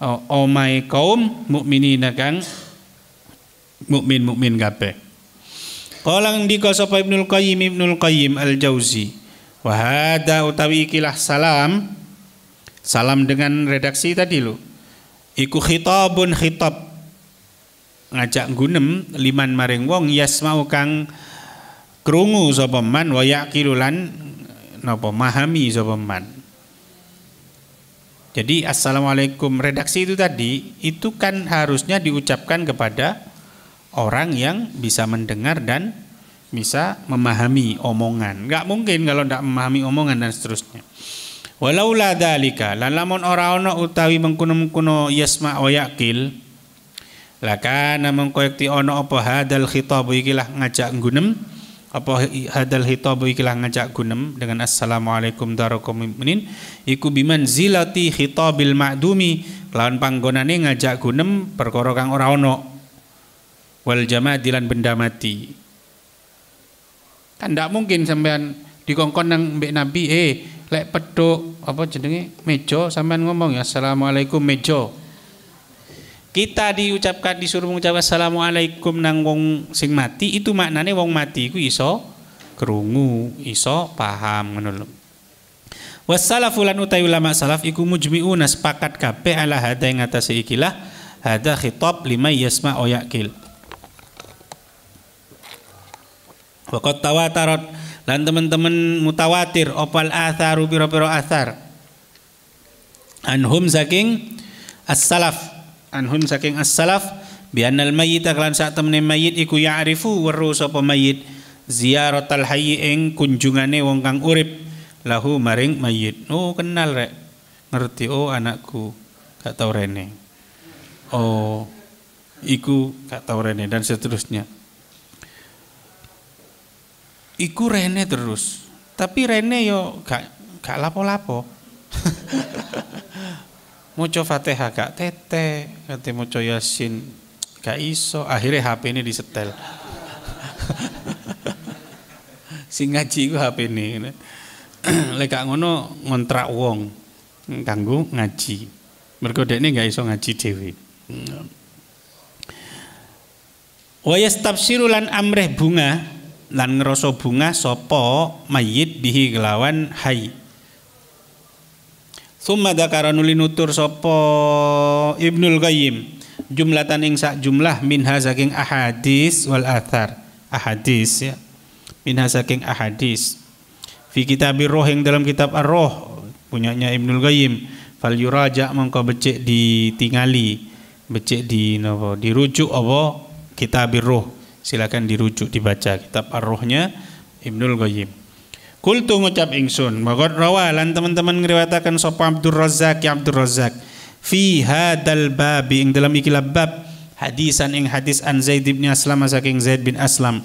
oh, my kaum mukminin kang mukmin mukmin kabeh. kalang ngendika sapa Ibnul Qayyim Ibnul Qayyim Al-Jauzi wa utawi ikilah salam salam dengan redaksi tadi loh iku khitabun khitab ngajak gunem liman maring wong yasmau kang krungu sapa man wa yaqilulan napa mahami sapa man jadi assalamualaikum redaksi itu tadi itu kan harusnya diucapkan kepada orang yang bisa mendengar dan bisa memahami omongan. Nggak mungkin kalau tidak memahami omongan dan seterusnya. Walaula dalika lan lamun ora ana utawi mengkono-mengkono yasma wa yaqil lakana mengko yakti ana apa hadal khitab ikilah ngajak gunem apa hadal khitab ikilah ngajak gunem dengan assalamualaikum darakum mukminin iku bimanzilati khitabil ma'dumi lawan panggonane ngajak gunem perkara kang ora ana wal jamadilan benda mati kan ndak mungkin sampean dikongkon nang mbek Nabi eh lek petuk apa jenenge meja sampean ngomong ya assalamualaikum meja kita diucapkan disuruh mengucapkan assalamualaikum nang wong sing mati itu maknane wong mati ku iso kerungu iso paham ngono lho Wassalafu lan utai ulama salaf iku mujmi'una sepakat kabeh ala hada ing atase ikilah hada khitab lima yasma oyakil. Waqat tawatarat Lan teman-teman mutawatir opal athar piro-piro athar. Anhum saking as-salaf. Anhum saking as-salaf biannal mayyita kelan sak temene mayit iku ya'rifu weru sapa mayit ziaratal hayyi ing kunjungane wong kang urip lahu maring mayit. Oh kenal rek. Ngerti oh anakku. Gak tau rene. Oh iku gak tau rene dan seterusnya iku rene terus. Tapi rene yo gak gak lapo-lapo. moco Fatihah gak tete, kate moco Yasin gak iso, akhirnya HP ini disetel. Sing ngaji ku HP ini. Lek ngono ngontrak wong kanggo ngaji. Mergo ini gak iso ngaji dhewe. Hmm. Wa yastabsiru lan amreh bunga lan ngerasa bunga sapa mayit bihi kelawan hayy Summa dakara nuli nutur sopo Ibnul Qayyim jumlatan ing sak jumlah minha saking ahadis wal athar ahadis ya minha saking ahadis fi kitabir roh yang dalam kitab ar-roh punyanya Ibnul Qayyim fal yuraja mongko becik ditingali becik di napa dirujuk apa kitabir roh silakan dirujuk dibaca kitab Ar-Ruhnya Ibnul Qayyim. Kultu ngucap ingsun, maqad rawalan teman-teman ngriwayataken sapa Abdur Razzaq ya Abdur Razzaq fi hadal bab ing dalam ikilah bab hadisan ing hadis an Zaid bin Aslam saking Zaid bin Aslam.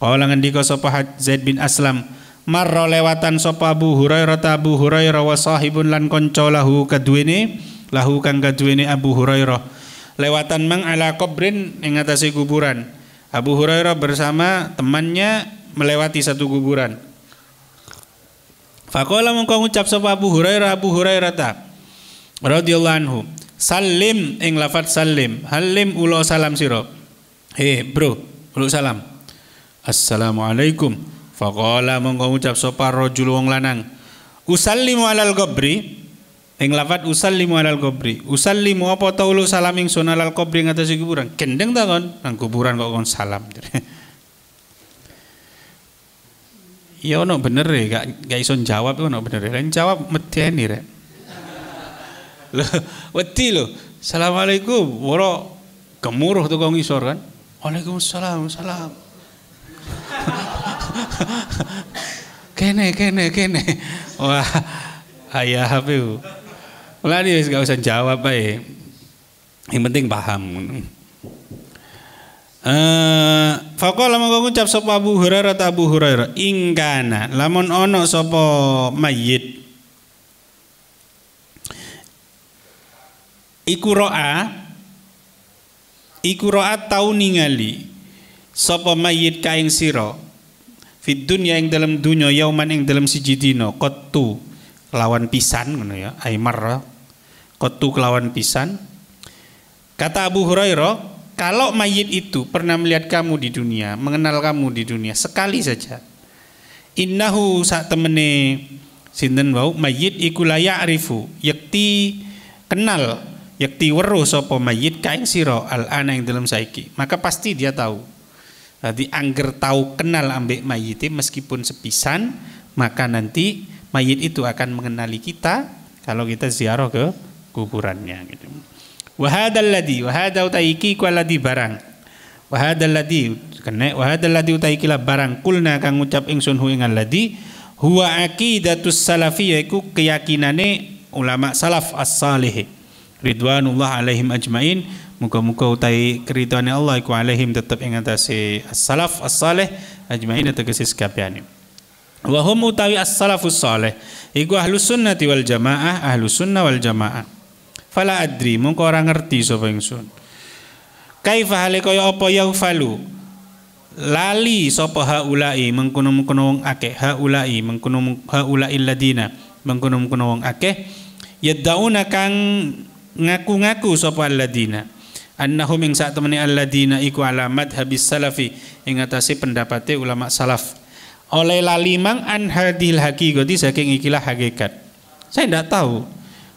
Qala ngendika sapa Zaid bin Aslam marra lewatan sapa Abu Hurairah Abu Hurairah wa sahibun lan kanca lahu kaduwene lahu kang kaduwene Abu Hurairah lewatan mang ala qabrin ing atase kuburan Abu Hurairah bersama temannya melewati satu guguran. Fakola mengkau ucap sapa Abu Hurairah Abu Hurairah ta radhiyallahu anhu. Salim ing lafat salim. Halim ulo salam siro. Hei eh, bro, ulo salam. Assalamualaikum. Fakola mengkau ucap sapa rojul wong lanang. Usallimu alal gobri Ing lafat usallimu alal kubri. Usallimu apa taulu salam ingsun alal kubri atas kuburan. Kendeng ta kon nang kuburan kok kon salam. ya ono bener ya, gak, gak iso jawab ono bener ya. E. Lain jawab medeni rek. Lho, wedi lho. Assalamualaikum, woro gemuruh kau isor kan. Waalaikumsalam, salam. kene kene kene. Wah, ayah HP lah dia nggak usah jawab baik. Ya. Yang penting paham. Fakoh eh, faqala mongko ngucap sapa Abu Hurairah ta Abu Hurairah, ingkana lamun ono sopo mayit Iku ro'a Iku ro'a tau ningali mayit kaing siro Fit dunya ing dalam dunyo Yauman ing dalam siji Kotu kelawan pisan ngono ya aimar ya. kotu kelawan pisan kata Abu Hurairah kalau mayit itu pernah melihat kamu di dunia mengenal kamu di dunia sekali saja innahu saat temene sinten wau mayit iku arifu, yakti kenal yakti weruh sapa mayit kaing sira al ana ing dalam saiki maka pasti dia tahu jadi angger tahu kenal ambek mayite meskipun sepisan maka nanti mayit itu akan mengenali kita kalau kita ziarah ke kuburannya gitu. Wahadal ladhi, wahada utaiki kualadi barang. Wahadal ladhi, kene wahadal ladhi utaiki la barang kulna kang ngucap ingsun hu ing alladhi huwa aqidatus salafi yaiku keyakinane ulama salaf as-salih. Ridwanullah alaihim ajmain. Muka-muka utai keridhane Allah iku alaihim tetep ing atase as-salaf as-salih ajmain ategese sekabiane. Wa hum utawi as-salafus saleh iku ahlus sunnati wal jamaah, ahlus sunnah wal jamaah. Fala adri mungko ora ngerti sapa ingsun. Kaifa hale kaya apa falu. Lali sapa haula'i mengkono-mengkono wong akeh, haula'i mengkono haula'il ladina, mengkono-mengkono wong akeh yaddauna kang ngaku-ngaku sapa alladina. Annahum ing sak temene alladina iku alamat habis salafi ing atase pendapate ulama salaf oleh lalimang an hadil hakikati saking ikilah hakikat. Saya tidak tahu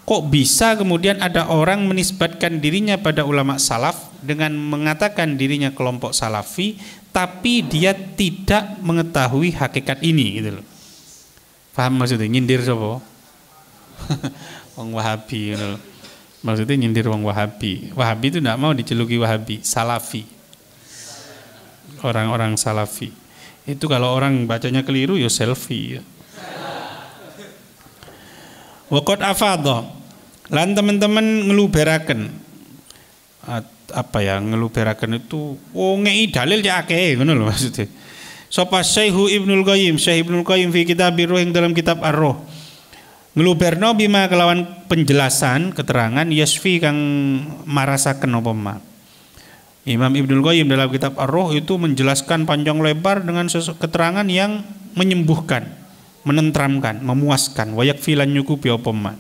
kok bisa kemudian ada orang menisbatkan dirinya pada ulama salaf dengan mengatakan dirinya kelompok salafi tapi dia tidak mengetahui hakikat ini gitu loh. Paham maksudnya nyindir sobo wong Wahabi gitu loh. Maksudnya nyindir wong Wahabi. Wahabi itu tidak mau diceluki Wahabi, Salafi. Orang-orang Salafi. Itu kalau orang bacanya keliru ya selfie ya. Wakot afadho Lan teman-teman ngeluberaken Apa ya ngeluberaken itu Oh ngei dalil ya akeh Ngono loh maksudnya Sopa Syaihu Ibnul Qayyim Syekh Ibnul Qayyim fi kitab biruh yang dalam kitab Ar-Ruh Ngeluberno bima kelawan penjelasan keterangan yasfi kang marasaken apa Imam Ibnul Qayyim dalam kitab Ar-Ruh itu menjelaskan panjang lebar dengan keterangan yang menyembuhkan, menentramkan, memuaskan, wayak filan nyukupi opoman.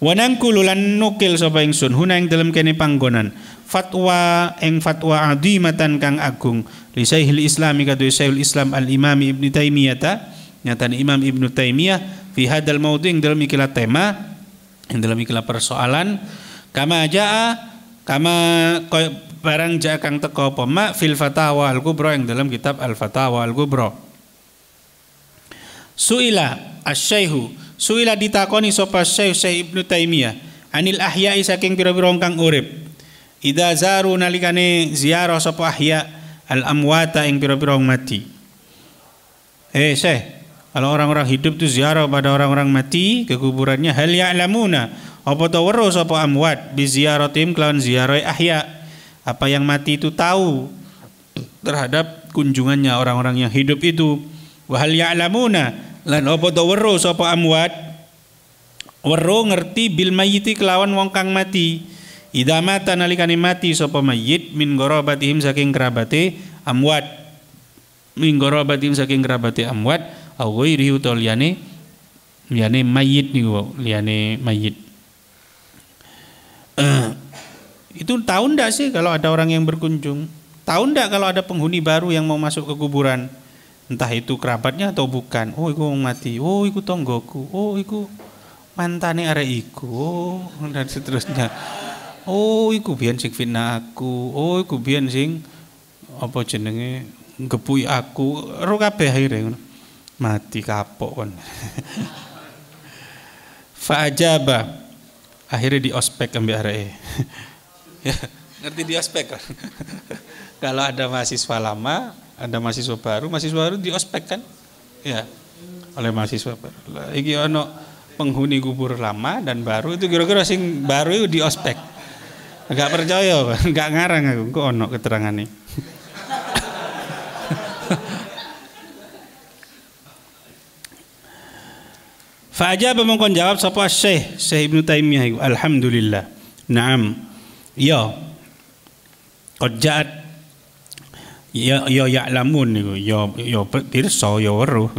Wanang kululan nukil sapa sun huna ing dalam kene panggonan fatwa ing fatwa adimatan kang agung li Syekhul islami kadhe Syekhul Islam Al Imam Ibnu Taimiyah ta nyatane Imam Ibnu Taimiyah fi hadal maudhi ing dalam ikilah tema ing dalam ikilah persoalan kama jaa kama barang jakang teko apa ma fil fatawa al kubra yang dalam kitab al fatawa al kubra suila asyaihu suila ditakoni sapa syekh syekh ibnu taimiyah anil ahya'i saking pira-pira kang urip ida zaru nalikane ziarah sapa ahya al amwata ing pira-pira mati eh hey, kalau orang-orang hidup tu ziarah pada orang-orang mati ke kuburannya hal ya'lamuna apa ta weruh sapa amwat bi ziaratim kelawan ziarah ahya apa yang mati itu tahu terhadap kunjungannya orang-orang yang hidup itu. Wahal ya'lamuna lan apa to weruh sapa amwat? Weruh ngerti bil mayiti kelawan wong kang mati. Idza mata nalikane mati sapa mayit min gharabatihim saking kerabate amwat. Min gharabatihim saking kerabate amwat au ghairi utawa liyane liyane mayit niku liyane mayit. Itu tahu ndak sih kalau ada orang yang berkunjung? Tahu ndak kalau ada penghuni baru yang mau masuk ke kuburan? Entah itu kerabatnya atau bukan. Oh, iku mati. Oh, iku tonggoku. Oh, iku mantane arek iku. Oh, dan seterusnya. Oh, iku biyen sing fitnah aku. Oh, iku biyen sing apa jenenge ngepui aku. Ro kabeh akhirnya Mati kapok kon. Fa'ajaba. Akhirnya diospek ambek areke. Ya, ngerti di ospek kan? kalau ada mahasiswa lama ada mahasiswa baru mahasiswa baru di ospek kan ya oleh mahasiswa baru iki ono penghuni kubur lama dan baru itu kira-kira sing baru itu di ospek nggak percaya nggak ngarang aku kok ono keterangan nih Fajar pemongkon jawab sapa Syekh Syekh Ibnu Taimiyah Alhamdulillah. Naam, ya qad ja'at ya ya ya'lamun niku ya ya pirsa ya weruh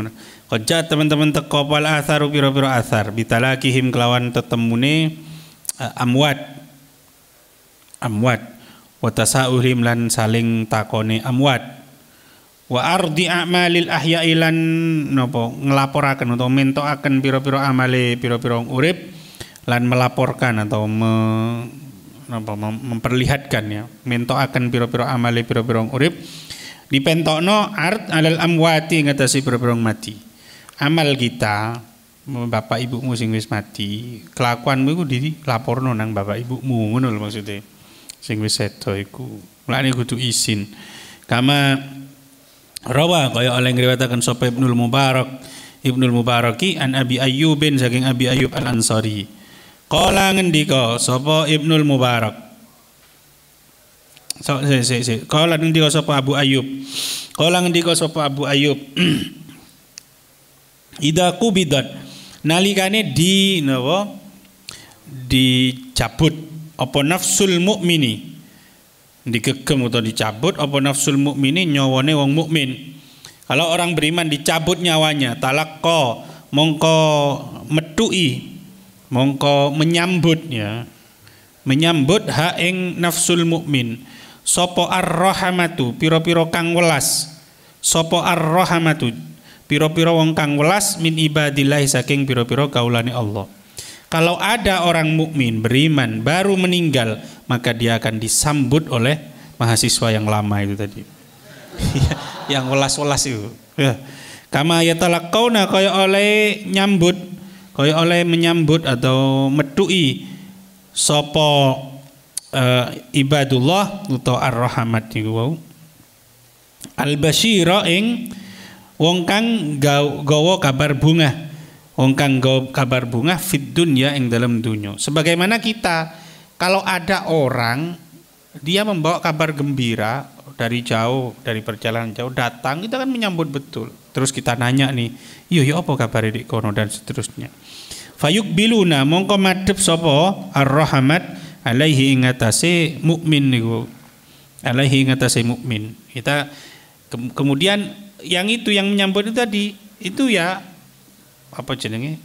qad ja'at teman-teman teko pal atharu pira-pira athar bitalakihim kelawan tetemune eh, amwat amwat wa tasaulim lan saling takone amwat wa ardi a'malil ahya'i lan napa nglaporaken utawa mentokaken pira-pira amale pira-pira urip lan melaporkan atau me napa memperlihatkan ya akan piro-piro amale pira-pira urip pentokno art alal amwati ngatasi piro pira mati amal kita bapak ibumu sing wis mati kelakuanmu iku laporno nang bapak ibumu ngono maksudnya sing wis sedo iku mulane kudu izin kama rawa kaya oleh ngriwayataken sapa ibnul Mubarak ibnul Mubaraki an Abi Ayyubin saking Abi Ayyub Al Ansari di ngendika sapa Ibnul Mubarak So, si, si, si. Kala ngendika sapa Abu Ayub. Kala ngendika sapa Abu Ayub. Ida kubidat nalikane di napa dicabut apa nafsul mukmini digegem atau dicabut apa nafsul mukmini nyawane wong mukmin kalau orang beriman dicabut nyawanya talakko mongko metui mongko menyambutnya menyambut ya. haing nafsul mukmin sopo ar-rahamatu piro-piro kang welas sopo ar-rahamatu piro-piro wong kang welas min ibadillah saking piro-piro kaulani Allah kalau ada orang mukmin beriman baru meninggal maka dia akan disambut oleh mahasiswa yang lama itu tadi yang welas-welas itu ya. kama yatalakkauna kaya oleh nyambut kaya oleh menyambut atau medui sapa uh, ibadullah atau ar-rahmat niku wau al-basyira ing wong kang gawa kabar bunga wong kang gawa kabar bunga fit dunya ing dalam dunia sebagaimana kita kalau ada orang dia membawa kabar gembira dari jauh dari perjalanan jauh datang kita kan menyambut betul terus kita nanya nih yo iya, yo iya, apa kabar di kono dan seterusnya fayuk biluna mongko madhep sapa ar-rahmat alaihi ingatasi atase mukmin niku alaihi ingatasi mukmin kita ke kemudian yang itu yang menyambut itu tadi itu ya apa jenenge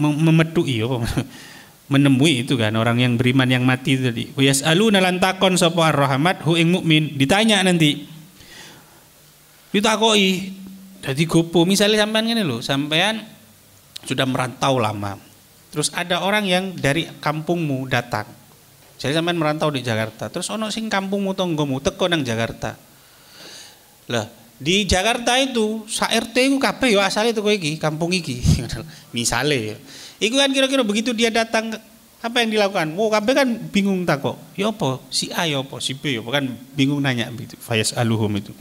memedui apa menemui itu kan orang yang beriman yang mati itu tadi wayas alu nalantakon sapa ar-rahmat hu ing mukmin ditanya nanti ditakoi jadi gopo misalnya sampean ngene lho sampean sudah merantau lama. Terus ada orang yang dari kampungmu datang. Jadi sampean merantau di Jakarta. Terus ono sing kampungmu tonggomu teko nang Jakarta. Lah, di Jakarta itu sak RT ku kabeh yo asale teko iki, kampung iki. Misale. Iku kan kira-kira begitu dia datang apa yang dilakukan? Mau oh, kabeh kan bingung takok. yo ya apa? Si A yo ya apa? Si B yo ya apa? Kan bingung nanya begitu. Fayas aluhum itu.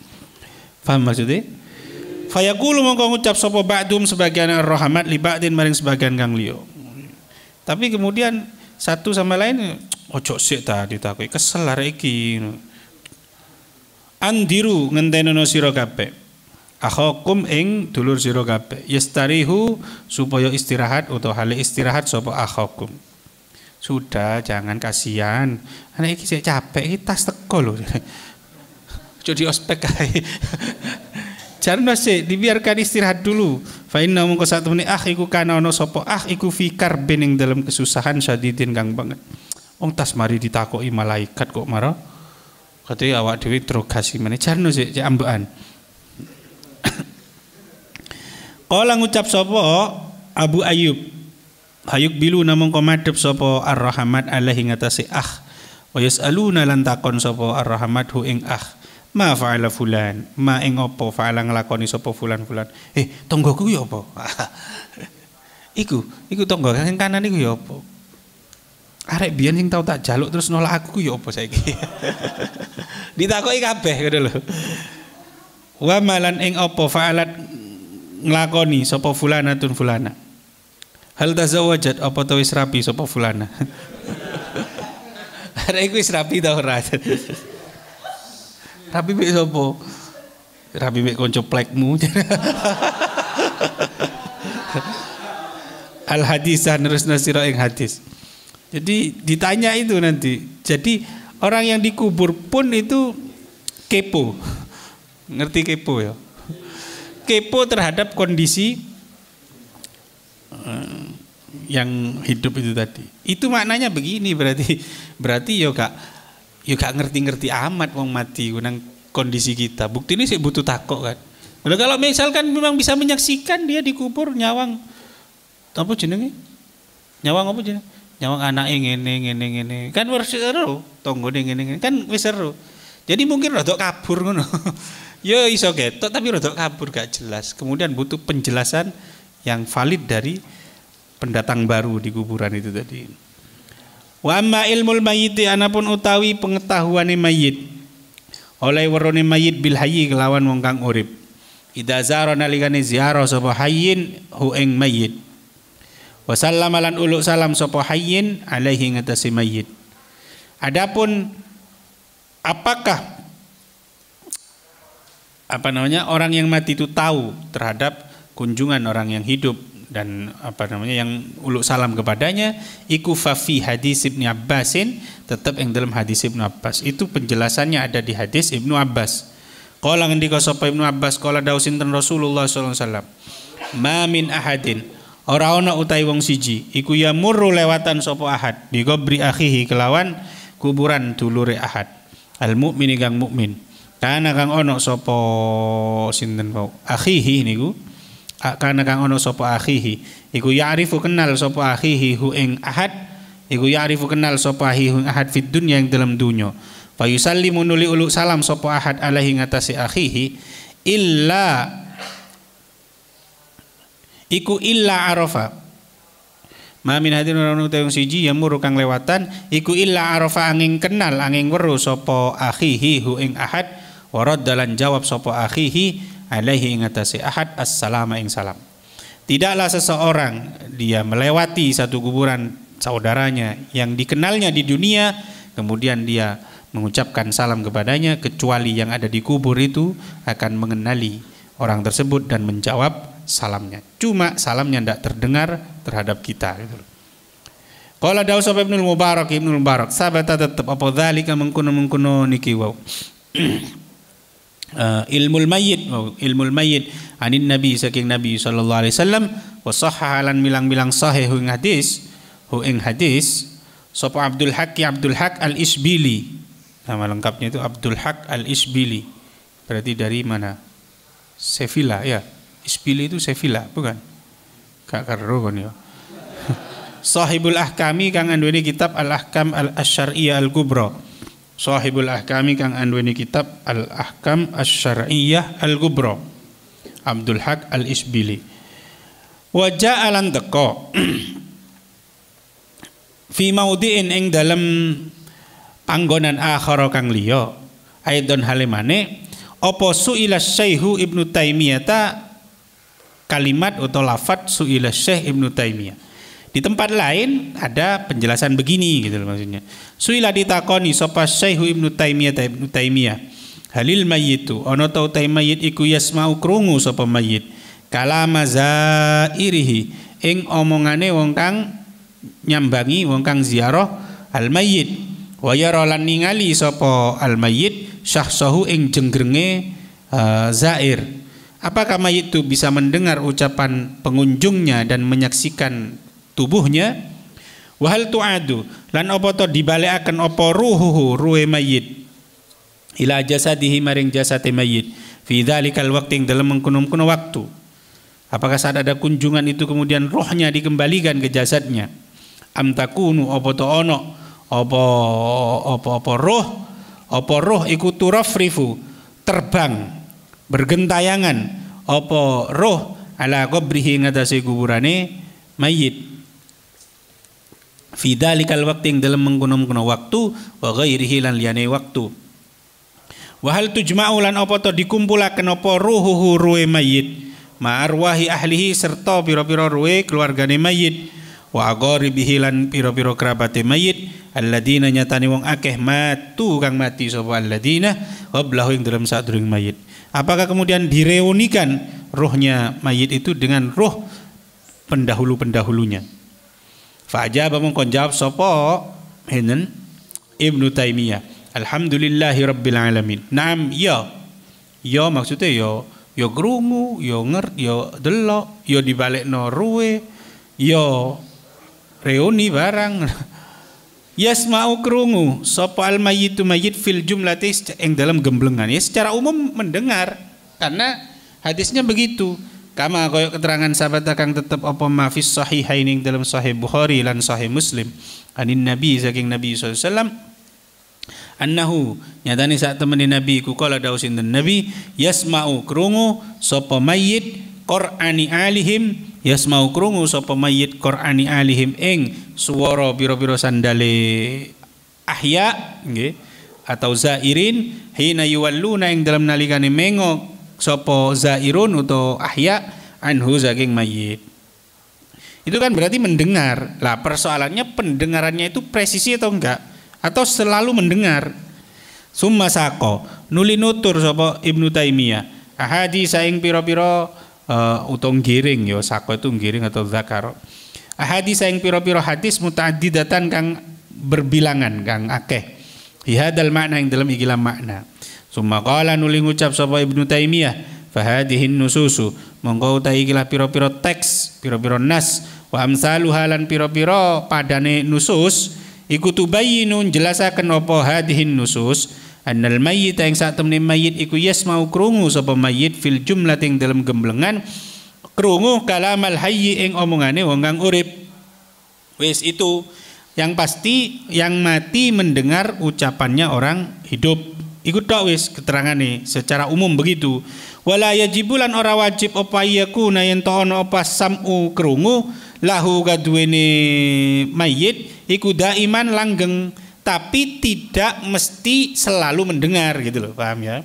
Faham maksudnya? Fayakulu mongko ngucap sopo ba'dum sebagian ar-rahmat li ba'din maring sebagian kang liya. Tapi kemudian satu sama lain ojo sik ta ditakoki kesel arek iki. Andiru ngentenono sira kabeh. Akhakum ing dulur sira kabeh. Yastarihu supaya istirahat atau hale istirahat sopo akhakum. Sudah jangan kasihan. Anak iki sik capek, iki tas teko lho. Jadi ospek kae. Jangan masih dibiarkan istirahat dulu. Fa inna mungko satemene ah iku kana ana sopo ah iku fikar bening dalam kesusahan sadidin kang banget. Wong tas mari ditakoki malaikat kok marah. Katanya awak dhewe drogasi meneh Jan sik ambekan. Kala ngucap sopo Abu Ayub Hayuk bilu namung komadep sapa Ar-Rahmat alaihi ngatasi ah. Wa yas'aluna lan takon sapa Ar-Rahmat hu ing ah. Ma fa'ala fulan, ma ing apa fa'ala nglakoni sapa fulan-fulan. Eh, tanggoku ya apa? iku, iku tangga sing kanan iku ya apa? Arek biyen sing tau tak jaluk terus nolak aku ku ya apa saiki? Ditakoki kabeh ngono lho. Wa malan ing apa fa'alat nglakoni sapa fulanatun fulana. Hal tazawajat apa to wis rapi sapa fulana? Arek iku wis rapi ta ora? Rapi mbek sapa? Rapi mbek kanca plekmu. Al hadisah nerusna sira ing hadis. Jadi ditanya itu nanti. Jadi orang yang dikubur pun itu kepo. Ngerti kepo ya? Kepo terhadap kondisi eh, yang hidup itu tadi. Itu maknanya begini berarti berarti yo ya Kak ya gak ngerti-ngerti amat wong mati nang kondisi kita. Bukti ini sih butuh takok kan. Nah, kalau misalkan memang bisa menyaksikan dia dikubur nyawang apa jenenge? Nyawang apa jenenge? Nyawang anak ingin, ingin ngene. Kan wis seru, tanggane ingin, ngene. Kan wis seru. Jadi mungkin rodok kabur ngono. Yo, ya iso ketok tapi rodok kabur gak jelas. Kemudian butuh penjelasan yang valid dari pendatang baru di kuburan itu tadi. Wa amma ilmul mayyiti anapun utawi pengetahuane mayit. Oleh warone mayit bil hayyi kelawan wong kang urip. Idza zara nalikane ziarah sapa hayyin hu ing mayit. Wa sallama lan uluk salam sapa hayyin alaihi ngatasi mayit. Adapun apakah apa namanya orang yang mati itu tahu terhadap kunjungan orang yang hidup dan apa namanya yang uluk salam kepadanya iku fafi hadis Ibnu Abbasin tetap yang dalam hadis Ibnu Abbas itu penjelasannya ada di hadis Ibnu Abbas qala ngendika sapa Ibnu Abbas kalau dawu sinten Rasulullah saw mamin ahadin ora ana utai wong siji iku ya murru lewatan sapa ahad digobri gobri akhihi kelawan kuburan dulure ahad al mukmini kang mukmin kana kang ono sapa sinten wau akhihi niku karena kang ono sapa akhihi iku ya'rifu kenal sopo akhihi hu ing ahad iku ya'rifu kenal sopo akhihi hu ahad fid dunya ing dalam dunya fa yusallimu nuli ulu salam sapa ahad alaihi ngatasi akhihi illa iku illa arafa Ma min hadin orang utang siji ya muru kang lewatan iku illa arafa angin kenal angin weru sapa akhihi hu ing ahad warad jawab sapa akhihi alaihi ingatasi ahad assalamu ing salam tidaklah seseorang dia melewati satu kuburan saudaranya yang dikenalnya di dunia kemudian dia mengucapkan salam kepadanya kecuali yang ada di kubur itu akan mengenali orang tersebut dan menjawab salamnya cuma salamnya tidak terdengar terhadap kita gitu loh Qala Daud sapa Ibnu Mubarak Ibnu Mubarak sabata tetep apa zalika mengkono mengkuno niki wau. uh, ilmul mayyit oh, ilmul mayyit anin nabi saking nabi sallallahu alaihi wasallam wa sahahalan bilang milang sahih ing hadis hu ing hadis sapa Abdul Haq ya Abdul Haq Al Isbili nama lengkapnya itu Abdul Haq Al Isbili berarti dari mana Sevilla ya Isbili itu Sevilla bukan Kak karo kon ya Sahibul Ahkami kang anduweni kitab Al Ahkam Al Asyariyah Al Kubra sahibul ahkami kang anduweni kitab al ahkam as-Syar'iyah al gubro Abdul Haq al Isbili wajah ja'alan teko fi maudiin ing dalam panggonan akhara kang liya aidon halimane apa su'ila syaihu ibnu taimiyah ta kalimat atau lafat su'ila syekh ibnu taimiyah di tempat lain ada penjelasan begini gitu maksudnya Suila ditakoni sapa Syekhu Ibnu Taimiyah Ibnu Taimiyah. Halil mayyitu ana ta utai mayit iku yasmau krungu sapa mayit. Kalama zairihi ing omongane wong kang nyambangi wong kang ziarah al mayyit wa yara lan ningali sapa al mayyit syahsahu ing jengrenge uh, eh, zair. Apakah mayit itu bisa mendengar ucapan pengunjungnya dan menyaksikan tubuhnya? Wahal tu'adu lan apa to dibalekaken apa ruhuhu ruhe mayit ila jasadihi maring jasate mayit fi dzalikal waqti ing dalem mengkono waktu apakah saat ada kunjungan itu kemudian rohnya dikembalikan ke jasadnya am takunu apa to ono apa apa apa roh apa roh iku turafrifu terbang bergentayangan apa roh ala qabrihi ngatasi kuburane mayit fi waktu yang dalam mengkono-kono waktu wa ghairihi lan liyane waktu wa hal tujma'u lan apa to dikumpulaken apa ruhuhu ruwe mayit ma arwahi ahlihi serta pira-pira ruwe keluargane mayit wa agharibihi lan pira-pira kerabate mayit alladzina nyatani wong akeh matu kang mati sapa alladzina qablahu ing dalam sadurung mayit apakah kemudian direunikan rohnya mayit itu dengan roh pendahulu-pendahulunya Fa'ajaba amun jawab sopo henen Ibnu Taimiyah. Alhamdulillahi rabbil alamin. Nam ya. Ya maksudnya ya ya krungu, ya ngerti, ya delok, ya no ruwe, ya reuni barang. Yes mau krungu sapa al mayyitu mayyit fil jumlati ing dalam gemblengan. Ya secara umum mendengar karena hadisnya begitu. Kama koyok keterangan sahabat akang tetep apa mafis sahihain haining dalam sahih Bukhari lan sahih Muslim anin Nabi saking Nabi saw. alaihi wasallam annahu nyatane saat temeni Nabi ku kala daus sinten Nabi yasma'u krungu sapa mayyit qur'ani alihim yasma'u krungu sapa mayyit qur'ani alihim ing suworo biro pira sandale ahya nggih atau zairin hina yuwalluna ing dalam nalikane mengok sopo zairun atau ahya anhu zaging mayit itu kan berarti mendengar lah persoalannya pendengarannya itu presisi atau enggak atau selalu mendengar summa sako nuli nutur sopo ibnu taimiyah ahadi saing piro-piro uh, eh, utong giring yo sako itu giring atau zakar ahadi saing piro-piro hadis mutadidatan kang berbilangan kang akeh Ihadal makna yang dalam ikilah makna. Summa qala nuli ngucap sapa Ibnu Taimiyah fahadihi nususu mongko utai ikilah pira-pira teks pira-pira nas wa amsalu halan pira-pira padane nusus iku tubayyinu jelasaken apa hadhihi nusus annal mayyit ing sak temne mayit iku yes mau krungu sapa mayit fil jumlating dalam gemblengan krungu kalamal hayyi ing omongane wong kang urip wis itu yang pasti yang mati mendengar ucapannya orang hidup Ikut tok wis nih secara umum begitu. Wala yajibulan ora wajib apa yakuna yen to ana apa sam'u krungu lahu gaduene mayit iku daiman langgeng tapi tidak mesti selalu mendengar gitu loh, paham ya?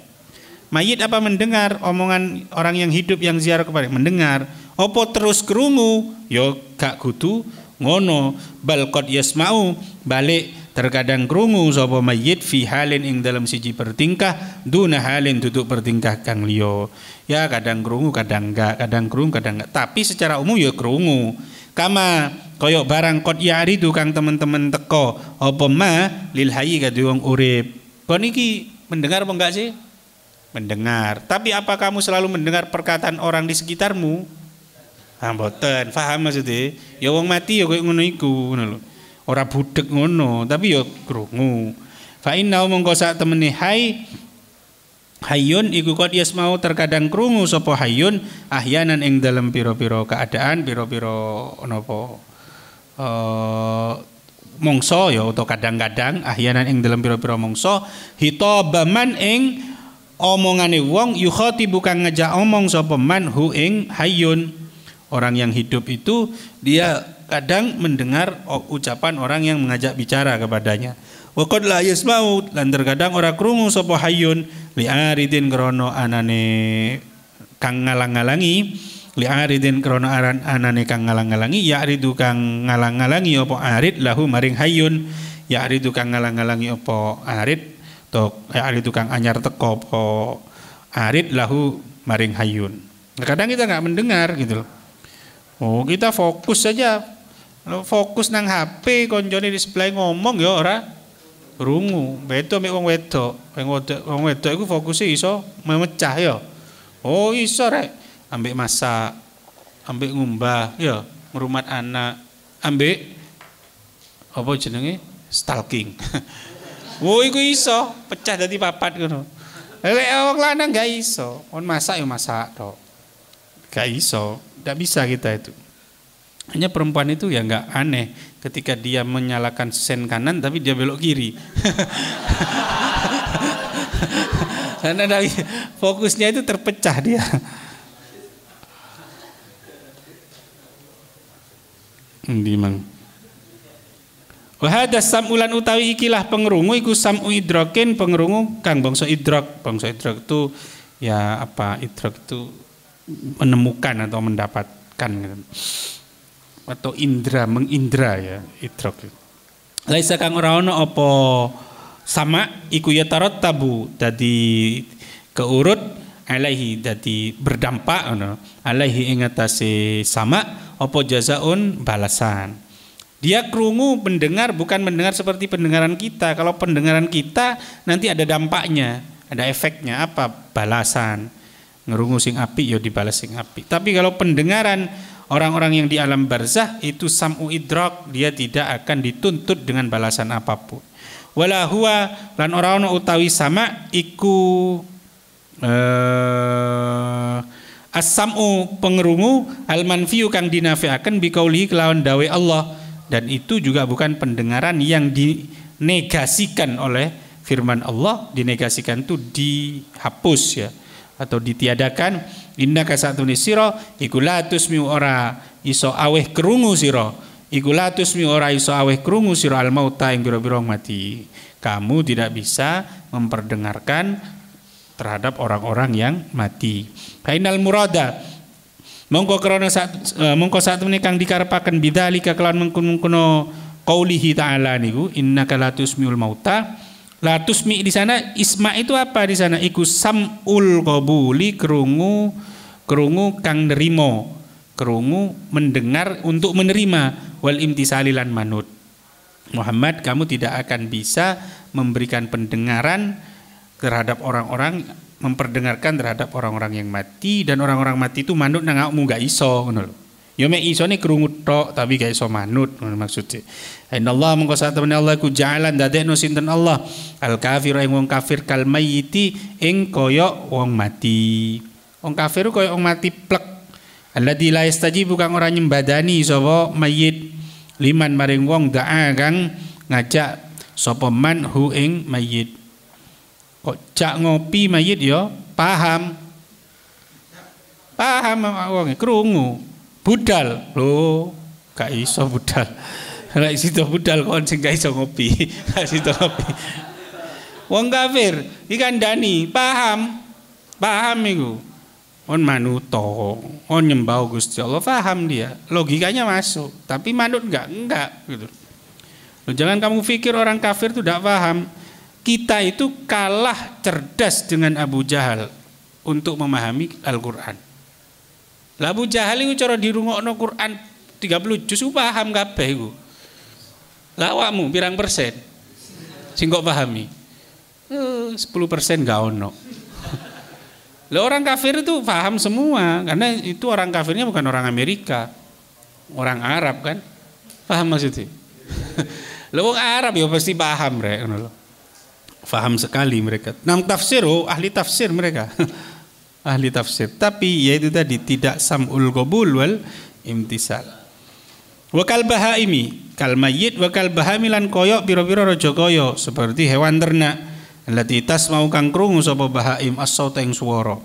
Mayit apa mendengar omongan orang yang hidup yang ziarah kepada mendengar. Opo terus kerungu? Yo ya gak kudu ngono bal qad yasmau balik terkadang krungu sapa mayit fi halin ing dalam siji bertingkah duna halin duduk bertingkah kang liyo. ya kadang krungu kadang enggak kadang krungu kadang enggak tapi secara umum ya krungu kama koyok barang kot yaridu kang teman-teman teko apa ma lil hayi kadhe wong urip kon iki mendengar apa enggak sih mendengar tapi apa kamu selalu mendengar perkataan orang di sekitarmu ah mboten paham maksudnya ya wong mati ya koyo ngono iku ngono lho ora budek ngono tapi ya krungu fa inna mongko sak temene hai Hayun iku kot yes mau terkadang krungu sopo hayun ahyanan ing dalam piro-piro keadaan piro-piro nopo uh, eh, mongso ya atau kadang-kadang ahyanan ing dalam piro-piro mongso baman ing omongane wong yukhati bukan ngejak omong sopo man hu ing hayun orang yang hidup itu dia kadang mendengar ucapan orang yang mengajak bicara kepadanya. Wakod la yasmau dan terkadang orang krungu sopo hayun liaridin krono anane kang ngalang-ngalangi liaridin krono aran anane kang ngalang-ngalangi ya aridu kang ngalang-ngalangi opo arid lahu maring hayun ya aridu kang ngalang-ngalangi opo arid tok ya aridu kang anyar teko opo arid lahu maring hayun. Kadang kita nggak mendengar gitu loh. Oh, kita fokus saja Lo fokus nang HP di display ngomong ya ora rungu. Beto mek wong wedok. Wong wedok wong wedok iku fokuse iso memecah ya. Oh iso rek. Ambek masak, ambek ngumbah ya, merumah anak, ambek apa jenenge? stalking. Wo oh, iku iso pecah dadi papat ngono. Eh, lek wong lanang gak iso, on masak ya masak tok. Gak iso, gak bisa kita itu. Hanya perempuan itu ya nggak aneh ketika dia menyalakan sen kanan tapi dia belok kiri. Karena dari fokusnya itu terpecah dia. Endi wah Wahada samulan utawi ikilah pengerungu iku samu idrokin pengerungu kang bangsa idrok. Bangsa idrok itu ya apa idrok itu menemukan atau mendapatkan gitu atau indra mengindra ya idrok. Laisa kang ora ana apa sama iku ya tarot tabu dadi keurut alaihi dadi berdampak ana alaihi ing sama apa jazaun balasan. Dia kerungu mendengar bukan mendengar seperti pendengaran kita. Kalau pendengaran kita nanti ada dampaknya, ada efeknya apa? Balasan ngerungu sing api yo ya dibalas sing api. Tapi kalau pendengaran Orang-orang yang di alam barzah itu samu idrok dia tidak akan dituntut dengan balasan apapun. Wala huwa lan ora ono utawi sama iku eh as-sam'u pengerungu al-manfiyu kang dinafiaken bikauli kelawan dawe Allah dan itu juga bukan pendengaran yang dinegasikan oleh firman Allah dinegasikan itu dihapus ya atau ditiadakan inna kasatuni siro ikulatus mi ora iso aweh kerungu siro ikulatus mi ora iso aweh kerungu siro al mauta yang biro-biro mati kamu tidak bisa memperdengarkan terhadap orang-orang yang mati kainal murada mongko krana sak e, mongko sak kang dikarepaken bidzalika kelawan mengkun-mengkono qaulihi ta'ala niku innaka latusmiul mauta Latusmi di sana isma itu apa di sana? Iku samul qabuli kerungu kerungu kang nerimo kerungu mendengar untuk menerima wal imtisalilan manut. Muhammad kamu tidak akan bisa memberikan pendengaran terhadap orang-orang memperdengarkan terhadap orang-orang yang mati dan orang-orang mati itu manut nang gak iso ngono Ya iso ni krungu tok tapi gak iso manut maksudnya. maksude. Inna Allah mengko Allah ku ja'alan dadekno sinten Allah al kafir yang wong kafir kal mayiti ing koyok wong mati. Wong kafir koyok wong mati plek. Alladzi la yastajibu kang ora nyembadani sapa mayit liman maring wong da'a kang ngajak sapa man hu ing mayit. Kok cak ngopi mayit yo paham. Paham wong e, krungu budal lo gak iso budal gak iso budal kon sing gak iso ngopi gak ngopi wong kafir ikan dani, paham paham iku on manuto on nyembah Gusti Allah paham dia logikanya masuk tapi manut enggak enggak gitu Loh, jangan kamu pikir orang kafir itu tidak paham kita itu kalah cerdas dengan Abu Jahal untuk memahami Al-Quran lah Abu Jahal iku cara dirungokno Quran 30 juz paham kabeh iku. Lah awakmu pirang persen? Sing kok pahami? Eh, uh, 10 persen gak ono. Lah orang kafir itu paham semua karena itu orang kafirnya bukan orang Amerika. Orang Arab kan? Paham maksudnya? Lah wong Arab ya pasti paham rek ngono Paham sekali mereka. Nang tafsir oh ahli tafsir mereka. ahli tafsir. Tapi yaitu tadi tidak sam'ul qabul wal imtisal. Wakal bahaimi kal mayyit wakal bahamilan koyok biro-biro rojo koyok seperti hewan ternak lati tas mau kang krungu sapa bahaim as-sauta ing swara.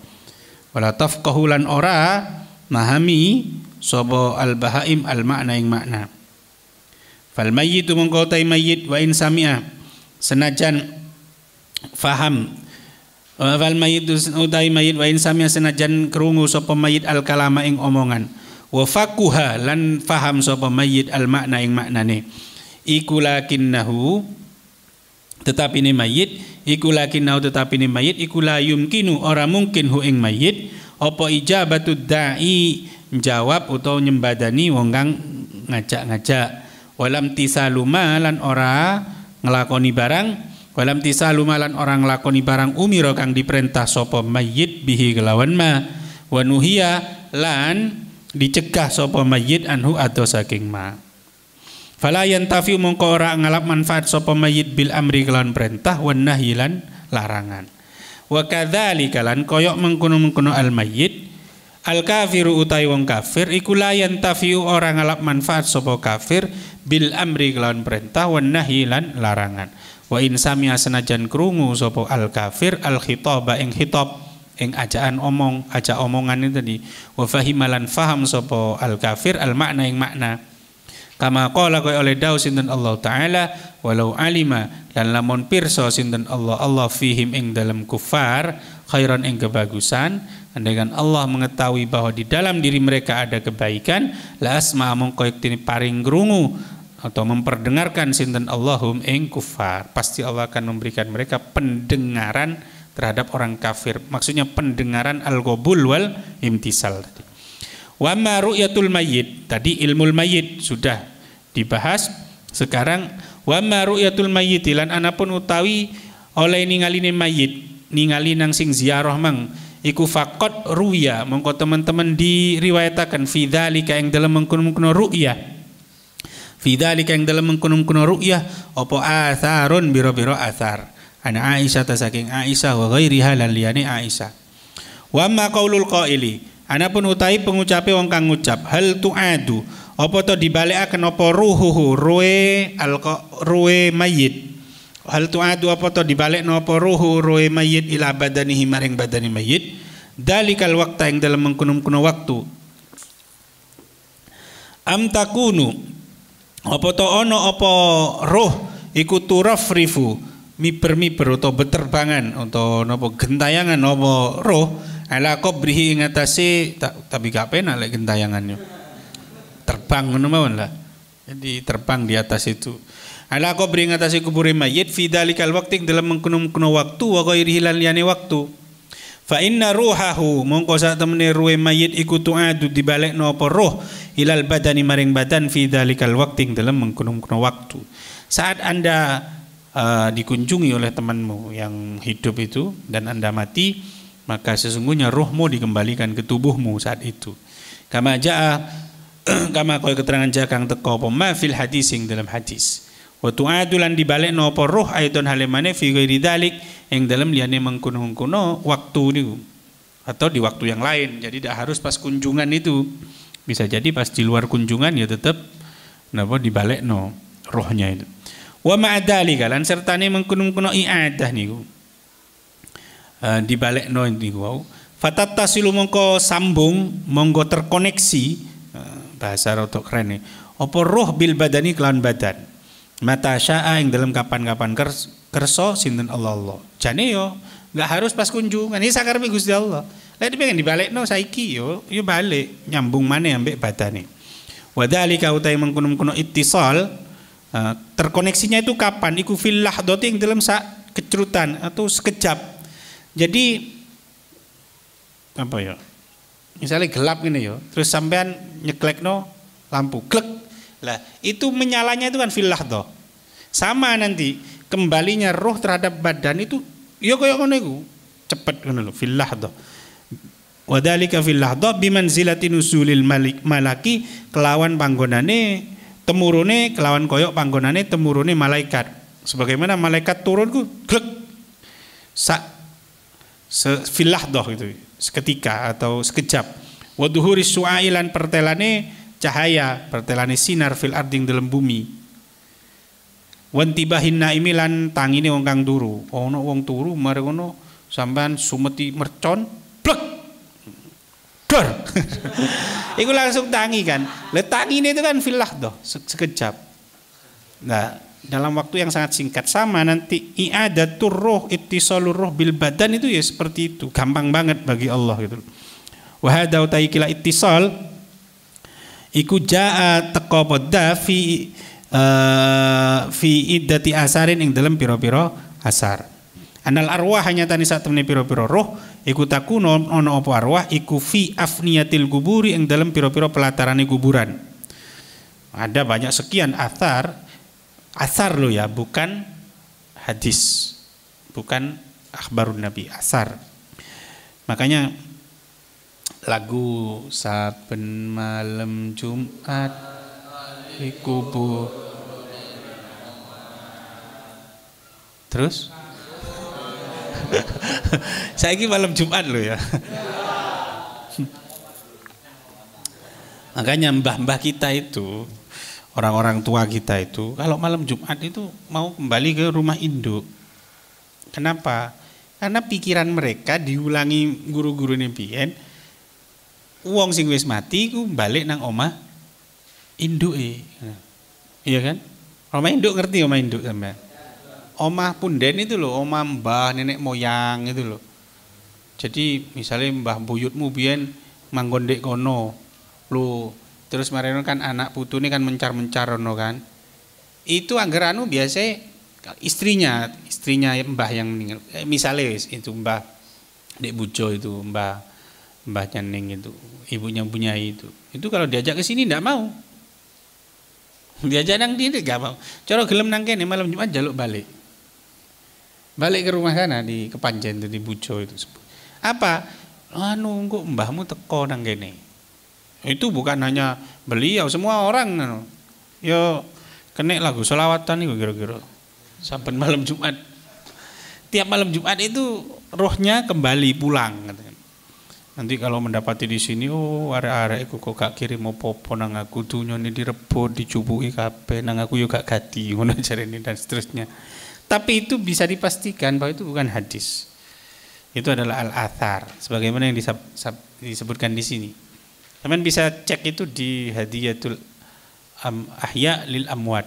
Wala tafqahu lan ora mahami sapa al-bahaim al-makna ing makna. Fal mayyitu mongko tai mayyit wa in sami'a senajan faham wal mayit utai mayit wa insamya senajan krungu sapa mayit al kalama ing omongan wa faquha lan faham sapa mayit al makna ing maknane iku lakinnahu tetapi ini mayit iku lakinnahu tetapi ini mayit iku la yumkinu ora mungkin hu ing mayit apa ijabatu dai jawab atau nyembadani wong kang ngajak-ngajak walam tisaluma lan ora ngelakoni barang walam tisalu malan orang lakoni barang umiro kang diperintah sopo mayyit bihi kelawan ma wanuhia lan dicegah sopo mayyit anhu atau saking ma fala yantafi mongko ora ngalap manfaat sopo mayyit bil amri kelawan perintah wan nahyi larangan wa kadzalika lan koyok mengkono-mengkono al mayyit Al kafiru utai wong kafir iku layan tafiu orang ngalap manfaat sopo kafir bil amri kelawan perintah wan nahyi larangan wa in sami'a sanajan krungu sapa al kafir al khitaba ing khitab ing ajaan omong aja omongan itu tadi wa fahimalan faham sapa al kafir al makna ing makna kama qala kaya oleh dawu sinten Allah taala walau alima lan lamun pirsa sinten Allah Allah fihim ing dalam kufar khairan ing kebagusan andaikan Allah mengetahui bahwa di dalam diri mereka ada kebaikan la asma mung paring grungu atau memperdengarkan sinten Allahum ing kufar pasti Allah akan memberikan mereka pendengaran terhadap orang kafir maksudnya pendengaran al-gobul wal imtisal tadi wama ru'yatul mayyit tadi ilmu mayyit sudah dibahas sekarang wama ru'yatul mayyit lan anapun utawi oleh ningalini mayit ningali nang sing ziarah mang iku fakot ruya mongko teman-teman diriwayatakan fidalika yang dalam mengkono-mengkono ruya Fidali kang dalam mengkunum-kuno opo atharun biro-biro asar. Ana Aisyah tasaking Aisyah wa ghairiha lan liyane Aisyah. Wa ma qaulul qaili Anapun utai pengucape wong kang ngucap hal tuadu apa to dibalekaken apa ruhuhu ruwe alqa ruwe mayit hal tuadu apa to dibalekno apa ruhu ruwe mayit ila badanihi maring badani mayit dalikal waqta ing dalem mengkunum-kuno waktu am takunu apa to ono apa roh iku turaf rifu miper miper atau beterbangan atau nopo gentayangan nopo roh ala qabrihi ngatasi tapi gak penak lek gentayangannya terbang ngono mawon lah jadi terbang di atas itu ala qabri ngatasi kubure mayit fi waktu waqti dalam mengkuno-kuno waktu wa ghairihi lan liyane waktu Fa inna ruhahu mongko sak temene ruhe mayit iku tuadu dibalik napa roh ilal badani maring badan fi dalikal waqti dalam mengkono-kono waktu. Saat Anda uh, dikunjungi oleh temanmu yang hidup itu dan Anda mati, maka sesungguhnya rohmu dikembalikan ke tubuhmu saat itu. Kama jaa kama koy keterangan jakang teko apa ma fil hadis dalam hadis wa tu'adu dibalik nopo roh ruh aidon halimane fi ghairi dalik yang dalam liane mengkuno kuno waktu niku atau di waktu yang lain jadi tidak harus pas kunjungan itu bisa jadi pas di luar kunjungan ya tetap napa no rohnya itu wa ma'adali kalan sertane mengkono-kono i'adah niku uh, e, dibalekno niku wau fatattasilu mongko sambung monggo terkoneksi uh, bahasa roto keren nih roh bil badani klan badan Mata sya'a yang dalam kapan-kapan kerso sinten Allah Allah. Jane yo nggak harus pas kunjungan. Ini sakar Gusti Allah. Lek pengen dibalik no saiki yo, yo balik nyambung mana yang ambek kau Wadhalika utai mengkunum kuno ittisal eh, terkoneksinya itu kapan? Iku filah doti yang dalam sak kecerutan atau sekejap. Jadi apa ya? Misalnya gelap gini yo, terus sampean nyeklek no lampu, klek lah, itu menyalanya itu kan filah toh. Sama nanti kembalinya roh terhadap badan itu ya koyo ngono iku. Cepet ngono lho filah toh. Wadhalika fil lahdha bimanzilati nusulil malik malaki kelawan panggonane temurune kelawan koyok panggonane temurune malaikat. Sebagaimana malaikat turun ku glek sak se fil gitu. Seketika atau sekejap. Waduhuri suailan pertelane cahaya pertelane sinar fil arding dalam bumi wantibahin naimi lan tangine wong kang turu oh, ono wong turu marono ngono sampean sumeti mercon blek dor iku langsung tangi kan le tangine itu kan filah doh sekejap nah dalam waktu yang sangat singkat sama nanti i'adatur ruh ittisalur ruh bil badan itu ya seperti itu gampang banget bagi Allah gitu wa hadza utaikila ittisal iku jaa teko podda fi uh, fi iddati asarin ing dalam piro-piro asar anal arwah hanya tani saat temne piro-piro roh iku takuno ono opo arwah iku fi afniyatil kuburi ing dalam piro-piro pelataran kuburan ada banyak sekian asar, asar lo ya bukan hadis bukan akhbarun nabi asar makanya lagu saben malam Jumat di kubur terus saya ini malam Jumat loh ya makanya mbah-mbah kita itu orang-orang tua kita itu kalau malam Jumat itu mau kembali ke rumah induk kenapa karena pikiran mereka diulangi guru-guru nih Uang sing wis mati ku balik nang oma induk induke. Iya kan? Oma induk ngerti oma induk sampean. Oma punden itu loh, oma mbah nenek moyang itu loh. Jadi misalnya mbah buyutmu biyen manggon dek kono. Lu terus mereka kan anak ini kan mencar-mencar ono kan. Itu anggaranu biasa istrinya, istrinya mbah yang meninggal. Eh, misalnya itu mbah dek bujo itu mbah Mbah neng itu, ibunya punya itu. Itu kalau diajak ke sini tidak mau. Diajak nang tidak gak mau. Cara gelem nang kene malam Jumat jaluk balik. Balik ke rumah sana di Kepanjen itu di Bujo itu. Apa? Anu kok mbahmu teko nang kene. Itu bukan hanya beliau, semua orang anu. Yo ya, kena lagu selawatan itu kira-kira. Sampai malam Jumat. Tiap malam Jumat itu rohnya kembali pulang katanya Nanti kalau mendapati di sini, oh arek-arek aku kok gak kirim mau popo nang aku dunia ini direbut, dicubuki kape, nang aku juga gak mau ini dan seterusnya. Tapi itu bisa dipastikan bahwa itu bukan hadis. Itu adalah al-athar, sebagaimana yang disebutkan di sini. Teman bisa cek itu di hadiyatul am, ahya lil amwat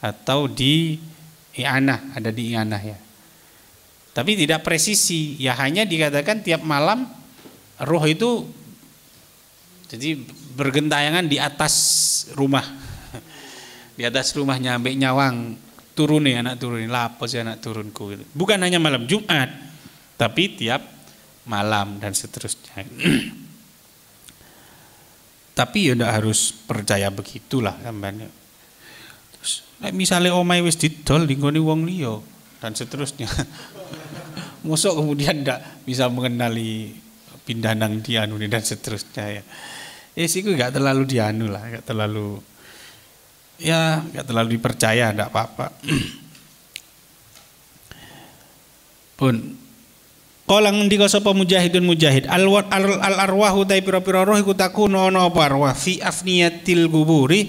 atau di i'anah, ada di i'anah ya. Tapi tidak presisi, ya hanya dikatakan tiap malam Ruh itu jadi bergentayangan di atas rumah. Di atas rumah nyampe nyawang turun nih anak turun lapos ya anak turunku gitu. bukan hanya malam Jumat tapi tiap malam dan seterusnya tapi ya ndak harus percaya begitulah sampean terus nek misale omahe wis didol dinggone wong liya dan seterusnya mosok kemudian ndak bisa mengenali pindah nang dianu dan seterusnya ya. Ya eh, sih terlalu dianu lah, gak terlalu ya gak terlalu dipercaya, nggak apa-apa. Pun kolang ngendika sapa mujahidun mujahid al al, al piro rohiku pira-pira roh iku apa arwah fi afniyatil guburi,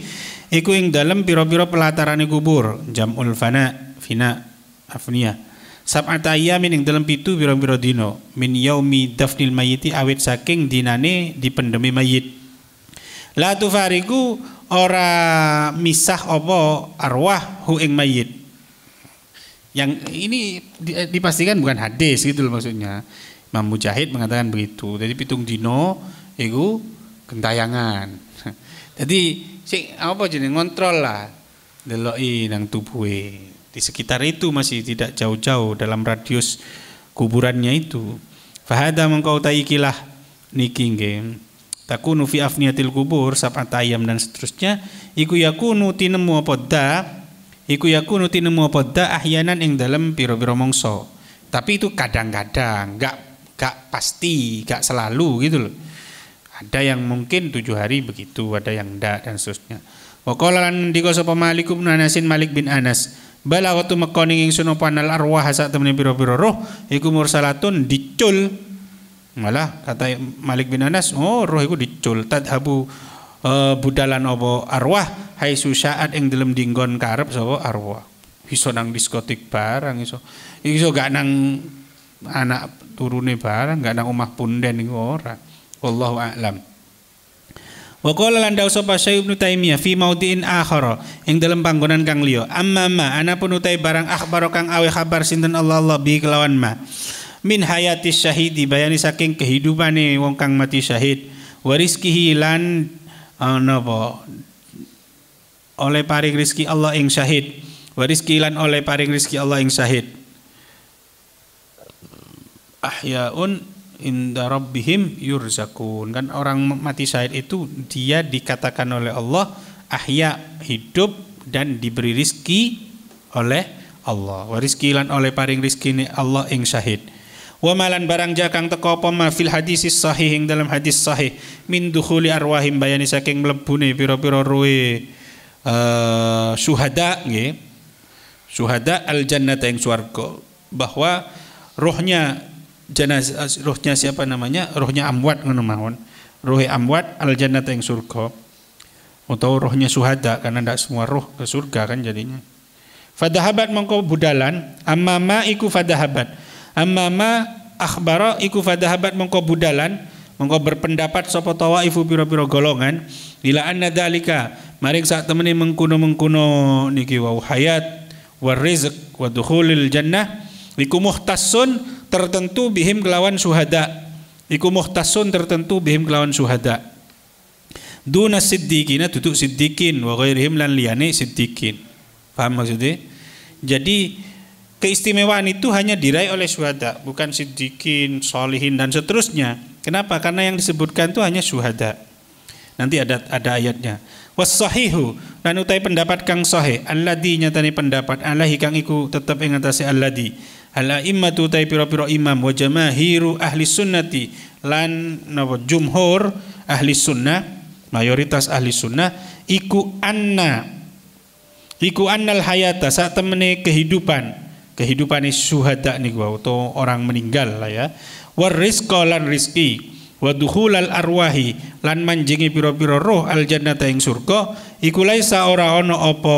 iku ing dalam pira piro pelataran kubur jamul fana fina afniyah sab'ata ayamin ing dalam pitu biro-biro dino min yaumi dafnil mayiti awit saking dinane dipendemi mayit la tufariku ora misah apa arwah hu ing mayit yang ini eh, dipastikan bukan hadis gitu loh maksudnya Imam Mujahid mengatakan begitu jadi pitung dino itu gentayangan jadi si apa jadi ngontrol lah deloki nang tubuhe di sekitar itu masih tidak jauh-jauh dalam radius kuburannya itu fahada mengkau taikilah niki nggih takunu fi afniyatil kubur sab'at ayam dan seterusnya iku yakunu tinemu apa da iku yakunu tinemu apa da ahyanan ing dalam piro-piro mongso tapi itu kadang-kadang nggak nggak pasti nggak selalu gitu loh ada yang mungkin tujuh hari begitu ada yang ndak dan seterusnya Wakola lan dikoso pemalik Anasin Malik bin Anas bala waktu mekoning suno apa arwah hasak temenin pira-pira roh iku mursalatun dicul malah kata Malik bin Anas oh roh iku dicul tadhabu uh, budalan apa arwah hai susaat ing dalam dinggon karep sapa arwah iso nang diskotik barang iso iso gak nang anak turune barang gak nang omah punden iku ora Allahu a'lam Wa qala lan dawu sapa Syekh Ibnu Taimiyah fi maudhi'in akhara ing dalam panggonan kang liya. Amma ma anapun utai barang akhbaro kang awe kabar sinten Allah Allah bi kelawan ma. Min hayati syahidi bayani saking kehidupane wong kang mati syahid. Wa rizkihi lan eh, napa oleh paring rizki Allah ing syahid. Wa rizki lan oleh paring rizki Allah ing syahid. Ahyaun inda rabbihim yurzakun. Kan orang mati syahid itu dia dikatakan oleh Allah ahya hidup dan diberi rizki oleh Allah. Warizkilan oleh paring ini Allah ing syahid. Wa malan barang jakang teko apa fil hadis sahih ing dalam hadis sahih min dukhuli arwahim bayani saking mlebune pira-pira ruwe uh, eh, suhada nggih. Suhada al jannata ing swarga bahwa rohnya jenazah rohnya siapa namanya rohnya amwat ngono rohi amwat al jannata yang surga atau rohnya suhada karena tidak semua roh ke surga kan jadinya fadahabat mongko budalan amama iku fadahabat amama akhbara iku fadahabat mongko budalan mongko berpendapat sapa tawaifu pira-pira golongan bila anna dalika maring sak temene mengkuno-mengkuno niki wau hayat war rizq wa dukhulil jannah iku muhtassun tertentu bihim kelawan suhada iku muhtasun tertentu bihim kelawan suhada duna siddiqina duduk siddiqin wa ghairihim lan liyane siddiqin paham maksudnya jadi keistimewaan itu hanya diraih oleh suhada bukan siddiqin solihin dan seterusnya kenapa karena yang disebutkan itu hanya suhada nanti ada ada ayatnya was sahihu lan utai pendapat kang sahih alladhi nyatane pendapat alahi kang iku tetep ing atase alladhi al aimmatu utai pira-pira imam wa jamaahiru ahli sunnati lan napa jumhur ahli sunnah mayoritas ahli sunnah iku anna iku annal hayata saat temene kehidupan kehidupan suhada nih gua atau orang meninggal lah ya waris lan rizki wa dukhulal arwahi lan manjingi pira-pira roh al jannata ing surga iku laisa ora ana apa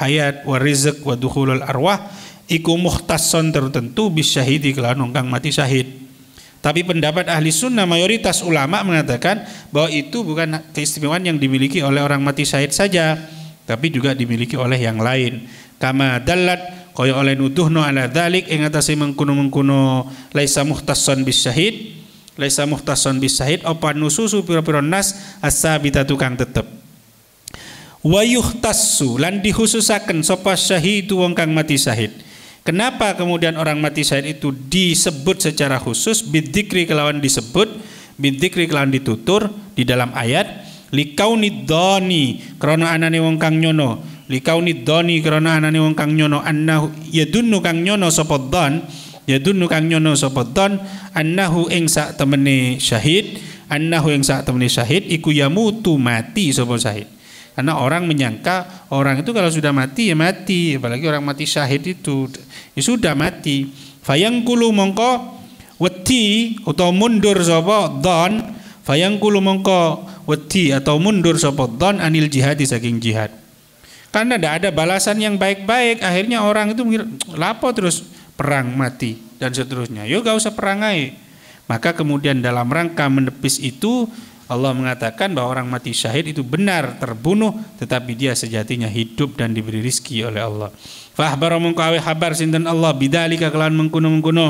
hayat wa rizq wa dukhulul arwah iku mukhtasson tertentu bisyahidi kelawan kang mati syahid tapi pendapat ahli sunnah mayoritas ulama mengatakan bahwa itu bukan keistimewaan yang dimiliki oleh orang mati syahid saja tapi juga dimiliki oleh yang lain kama dalat kaya oleh nuduhno ala dzalik ing atase mengkuno-mengkuno laisa mukhtasson bisyahid Laisa muhtason bisahid apa nususu pira-pira nas asabita tukang tetep. Wa yuhtassu lan dikhususaken sapa syahidu wong kang mati syahid. Kenapa kemudian orang mati syahid itu disebut secara khusus bidzikri kelawan disebut bidzikri kelawan ditutur di dalam ayat likauni doni krana anane wong kang nyono likauni doni krana anane wong kang nyono annahu yadunnu kang nyono sapa don yadunnu kang nyono sapa don annahu ing sak temene syahid annahu ing sak temene syahid iku yamutu mati sapa syahid karena orang menyangka orang itu kalau sudah mati ya mati apalagi orang mati syahid itu ya sudah mati fayangkulu mongko wedi atau mundur sapa don fayangkulu mongko wedi atau mundur sapa don anil jihad saking jihad karena tidak ada balasan yang baik-baik akhirnya orang itu mikir lapo terus perang mati dan seterusnya. Yo gak usah perang aja. Maka kemudian dalam rangka menepis itu Allah mengatakan bahwa orang mati syahid itu benar terbunuh tetapi dia sejatinya hidup dan diberi rizki oleh Allah. Fahbar mengkawi habar sinten Allah bidalika kelawan mengkuno mengkuno.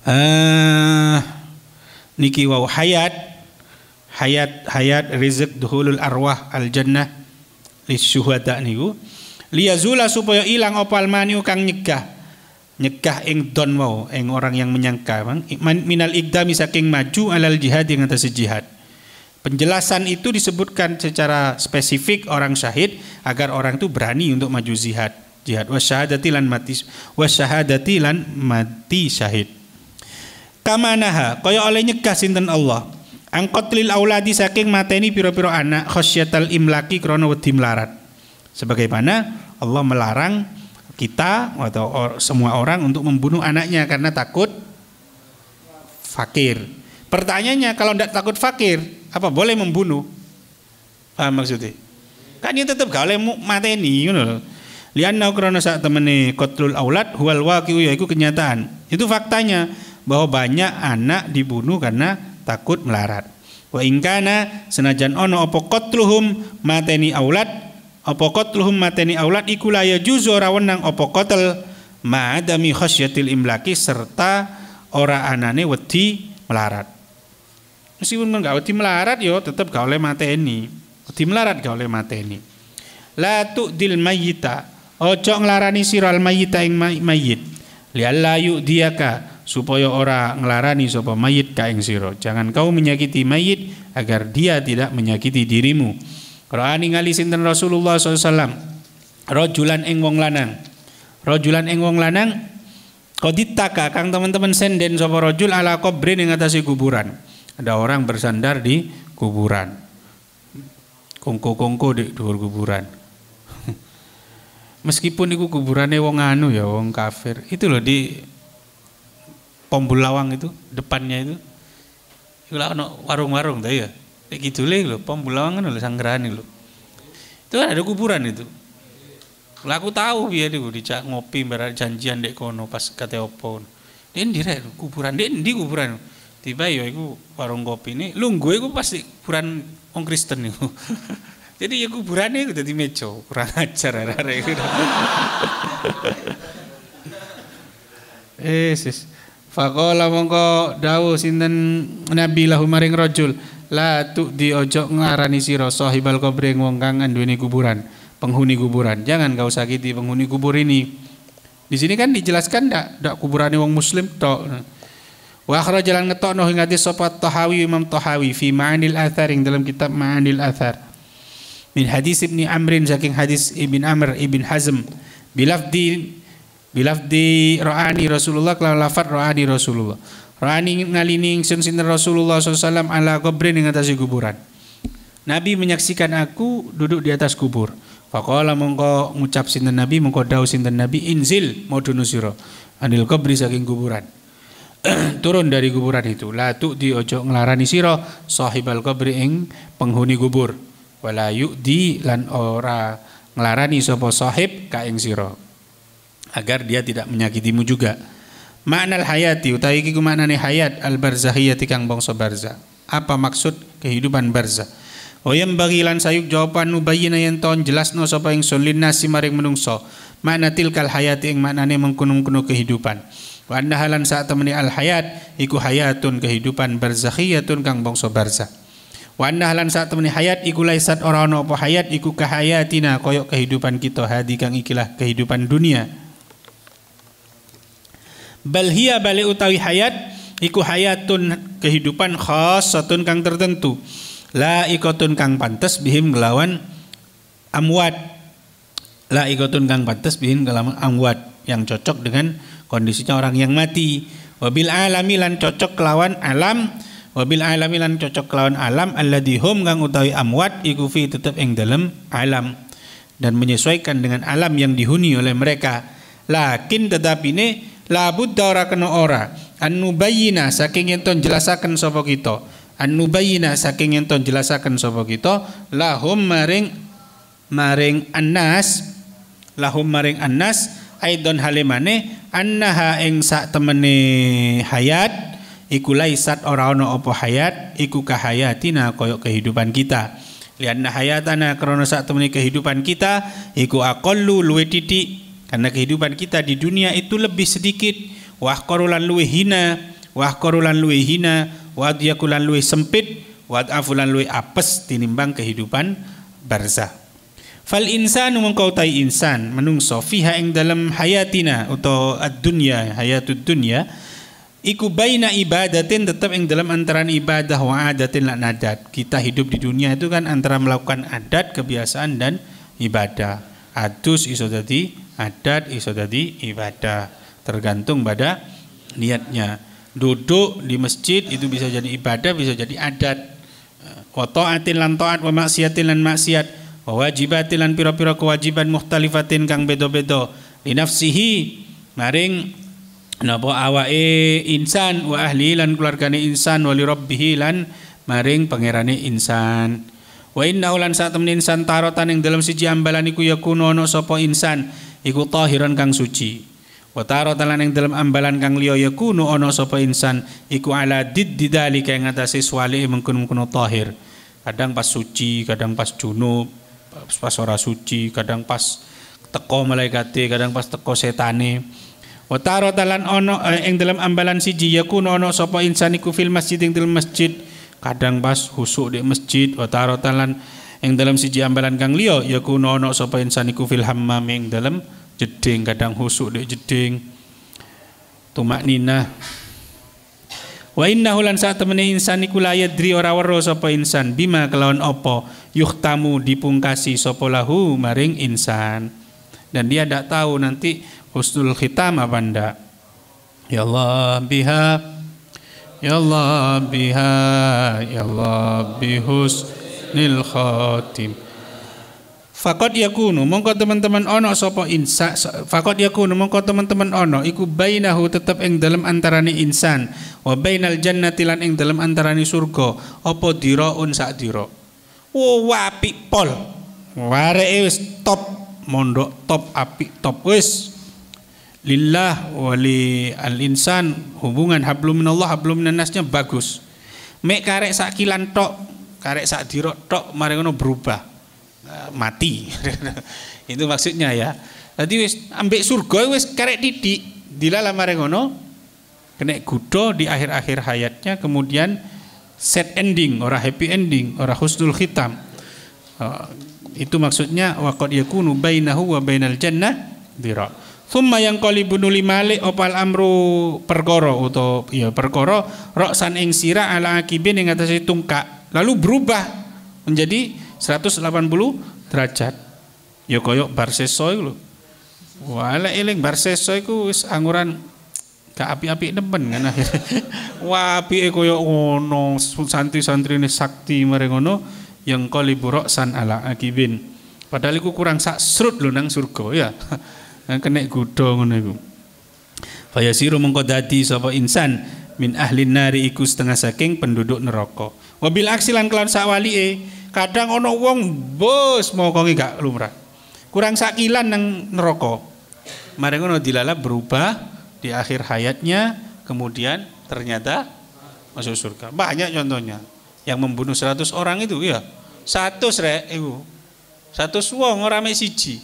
Uh, eh, niki wau hayat hayat hayat rizq duhulul arwah al jannah lisyuhada niku liyazula supaya ilang opal mani kang nyegah nyegah ing don mau ing orang yang menyangka bang minal ikdami saking maju alal jihad yang atas jihad penjelasan itu disebutkan secara spesifik orang syahid agar orang itu berani untuk maju jihad jihad wasyahadati lan mati wasyahadati lan mati syahid kama naha kaya oleh nyegah sinten Allah angkot lil auladi saking mateni piro-piro anak khosyatal imlaki krono wedi melarat sebagaimana Allah melarang kita atau or, semua orang untuk membunuh anaknya karena takut fakir. Pertanyaannya kalau tidak takut fakir, apa boleh membunuh? Paham maksudnya? Kan ini ya tetap gak boleh mateni, you know. Lianna karena saat temani kotlul aulat huwal waqiu yaitu kenyataan. Itu faktanya bahwa banyak anak dibunuh karena takut melarat. Wa ingkana senajan ono opo kotluhum mateni aulat apa qatluhum mateni aulad iku la yajuzu ora wenang apa qatal ma'adami khasyatil imlaki serta ora anane wedi melarat meskipun gak wedi melarat yo tetep gak oleh mateni wedi melarat gak oleh mateni la tu'dil mayyita ojo nglarani siral mayyita ing mayyit lialla yu'diyaka supaya ora ngelarani sapa mayit ing siro. Jangan kau menyakiti mayit agar dia tidak menyakiti dirimu. Ra'a ningali sinten Rasulullah SAW Rojulan ing wong lanang Rojulan ing wong lanang Koditaka kang teman-teman senden sapa rojul ala kubrin ing atasi kuburan Ada orang bersandar di kuburan Kongko-kongko di dua kuburan Meskipun itu kuburannya wong anu ya wong kafir Itu loh di Tombol lawang itu depannya itu Itu warung-warung tadi ya Lek kidule gitu lho, Pembulawangan lho kan Sanggrahan lho. Itu kan ada kuburan itu. Lah aku tahu biar niku dicak ngopi barang janjian dek kono pas kate opo. Dek ndi kuburan, dek ndi kuburan. Tiba ya iku warung kopi ini lungguh iku pasti kuburan wong Kristen niku. Jadi ya kuburannya itu jadi mejo, kurang ajar arek Eh sis. Fakola mongko dawu sinten Nabi lahumaring rojul la di ojo ngarani sira sahibal qabri wong kang anduweni kuburan, penghuni kuburan. Jangan usah sakiti penghuni kubur ini. Di sini kan dijelaskan ndak ndak kuburane wong muslim tok. Wa akhraj jalan ngetok ing hadis sopat Tahawi Imam Tahawi fi ma'anil athar ing dalam kitab ma'anil athar. Min hadis Ibni Amrin saking hadis Ibn Amr Ibn Hazm bilafdi bilafdi ra'ani Rasulullah kelawan lafat ra'ani Rasulullah. Rani ngalining sun sinten Rasulullah SAW ala kubrin ing atas kuburan. Nabi menyaksikan aku duduk di atas kubur. Faqala mongko ngucap sinten Nabi mongko dawuh sinten Nabi inzil modunu sira anil kubri saking kuburan. Turun dari kuburan itu la tu di ojo nglarani sira sahibal kubri ing penghuni kubur. Wala di lan ora ngelarani sapa sahib ka ing agar dia tidak menyakitimu juga. Makna hayati utawi iki ku maknane hayat al barzakhiyati kang bangsa barzakh. Apa maksud kehidupan barzakh? Oyam bagi lan sayuk jawaban nubayina yen ton jelasno sapa ingsun linnasi maring menungso. Makna tilkal hayati ing maknane mengkunung-kunung kehidupan. Wa halan saat temani al hayat iku hayatun kehidupan barzakhiyatun kang bangsa barzakh. Wa halan saat temani hayat iku laisat orang no apa hayat iku kahayatina koyok kehidupan kita hadi kang ikilah kehidupan dunia bal hiya utawi hayat iku hayatun kehidupan khas khassatun kang tertentu la ikotun kang pantes bihim ngelawan amwat la ikotun kang pantes bihim ngelawan amwat yang cocok dengan kondisinya orang yang mati wabil alami lan cocok kelawan alam wabil alami lan cocok kelawan alam Allah hum kang utawi amwat iku fi tetap ing dalam alam dan menyesuaikan dengan alam yang dihuni oleh mereka lakin tetapi ini lah budda ora kena ora bayi na saking enton jelasaken sapa kita bayi na saking enton jelasaken sapa kita lahum maring maring annas lahum maring annas aidon halimane annaha ing sak temene hayat iku laisat ora ana apa hayat iku kahayatina koyok kehidupan kita lianna hayatana krono sak temene kehidupan kita iku aqallu luwe titik karena kehidupan kita di dunia itu lebih sedikit, wah korulan luwe hina, wah korulan luwe hina, wadiakulan luwe sempit, wad afulan luwe apes tinimbang kehidupan barzah. Fal insanu mengkau tai insan menungso fiha ing dalam hayatina atau ad-dunya hayatud dunya iku baina ibadatin tetap ing dalam antara ibadah wa adatin lan adat. Kita hidup di dunia itu kan antara melakukan adat, kebiasaan dan ibadah. Adus iso dadi adat iso dadi ibadah tergantung pada niatnya duduk di masjid itu bisa jadi ibadah bisa jadi adat eh, wa taatin lan taat wa maksiatin lan maksiat wa wajibatin lan pira-pira kewajiban muhtalifatin kang beda-beda li nafsihi maring napa awake insan wa ahli lan keluargane insan wa li rabbih lan maring pangerane insan wa innahu ulan sak temen insan tarotan ing dalam siji ambalan iku yakunu ana sapa insan iku tahiran kang suci wa taratan ing dalam ambalan kang liya yakunu ana sapa insan iku ala diddalika ing atase swali mengkun-mengkun tahir kadang pas suci kadang pas junub pas ora suci kadang pas teko malaikat, kadang pas teko setane wa taratan ana eh, ing dalam ambalan siji yakunu ana sapa insan iku fil masjid ing dalam masjid kadang pas husuk di masjid wa talan ing dalam siji ambalan kang liya yakuna ana sapa insan iku fil hammam ing dalam jeding kadang husuk dek jeding tumak nina wa innahu lan saat temene insan iku la yadri ora weruh sapa insan bima kelawan apa yuhtamu dipungkasi sapa lahu maring insan dan dia tidak tahu nanti husnul khitam apa ndak ya Allah biha ya Allah biha ya Allah bihus lil khatim Fakot yakunu mongko teman-teman ono sopo insa fakot yakunu mongko teman-teman ono iku bainahu tetap ing dalam antarane insan wa bainal jannati lan ing dalam antarane surga apa diraun sak dira wo apik pol wareke wis top mondok top apik top wis lillah wali al insan hubungan hablum minallah hablum minannasnya bagus mek karek sakilan tok karek sak dirok tok mari ngono berubah nah, mati itu maksudnya ya tadi wis ambek surga wis karek didik dilala mari ngono kena gudo di akhir-akhir hayatnya kemudian set ending ora happy ending ora husnul khitam oh, itu maksudnya waqad yakunu bainahu wa bainal jannah dira Thumma yang kali bunuli malik opal amru perkoro atau ya perkoro roksan ing sira ala akibin yang atas tungkak lalu berubah menjadi 180 derajat. Ya koyok barseso iku lho. Wala eling barseso iku wis gak api-api nemen kan akhirnya. Wah apike koyo ngono, santri-santrine sakti ngono yang kali buruk san ala akibin. Padahal iku kurang sak srut lho nang surga ya. Kena gudha ngono iku. Fayasiru mengko dadi sapa insan min ahli nari iku setengah saking penduduk neraka wabil aksilan kelan e, kadang ono wong bos mau kongi gak lumrah kurang sakilan nang neraka mari ngono dilala berubah di akhir hayatnya kemudian ternyata masuk surga banyak contohnya yang membunuh 100 orang itu ya satu rek ibu satu wong ora mek siji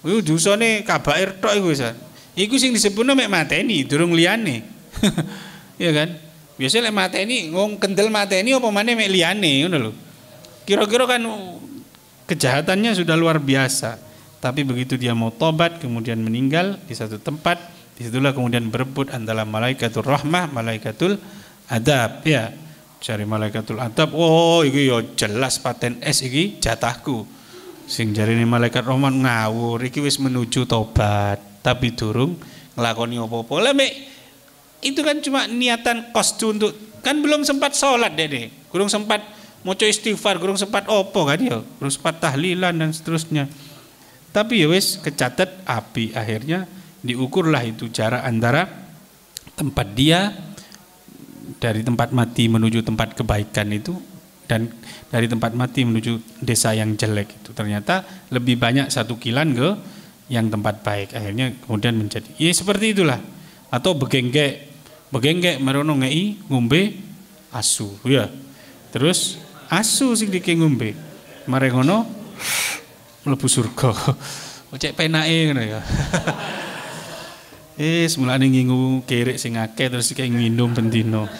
iku dusane kabair tok iku ikus iku sing disebutno mek mateni durung liyane Iya kan? Biasanya lek mateni ngomong kendel mateni apa mana mek liyane ngono lho. Kira-kira kan kejahatannya sudah luar biasa. Tapi begitu dia mau tobat kemudian meninggal di satu tempat, disitulah kemudian berebut antara malaikatul rahmah, malaikatul adab ya. Cari malaikatul adab, oh iki yo ya jelas paten S iki jatahku. Sing ini malaikat rahman ngawur, iki wis menuju tobat, tapi durung ngelakoni apa-apa. Lah itu kan cuma niatan kos untuk kan belum sempat sholat deh kurang sempat moco istighfar kurang sempat opo kan ya kurang sempat tahlilan dan seterusnya tapi ya wes kecatat api akhirnya diukurlah itu jarak antara tempat dia dari tempat mati menuju tempat kebaikan itu dan dari tempat mati menuju desa yang jelek itu ternyata lebih banyak satu kilan ke yang tempat baik akhirnya kemudian menjadi ya seperti itulah atau begengge begenggek marono ngei ngombe asu ya terus asu sing dike ngombe mare ngono mlebu surga cek penake ngono ya Eh, semulane ngingu kerek sing akeh terus kayak nginum bendino.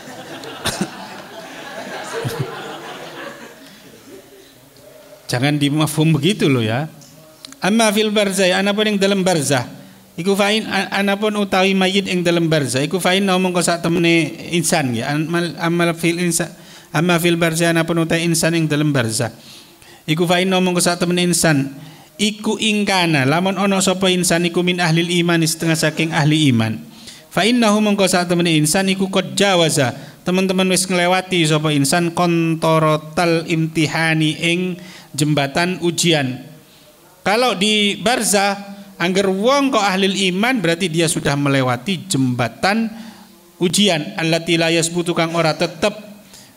Jangan dimafhum begitu loh ya. Amma fil barzah, ya. ana pun yang dalam barzah. Iku fain anapun utawi mayit ing dalam barza iku fain ngomong kok sak temene insan ya amal amal fil insan amma fil barza anapun utawi insan ing dalam barza iku fain ngomong kok sak temene insan iku ingkana lamun ana sapa insan iku min ahli iman setengah saking ahli iman fa innahu mongko sak temene insan iku qad jawaza teman-teman wis nglewati sapa insan kontorotal imtihani ing jembatan ujian kalau di barzah Angger wong kok ahli iman berarti dia sudah melewati jembatan ujian allati la yasbutu kang ora tetep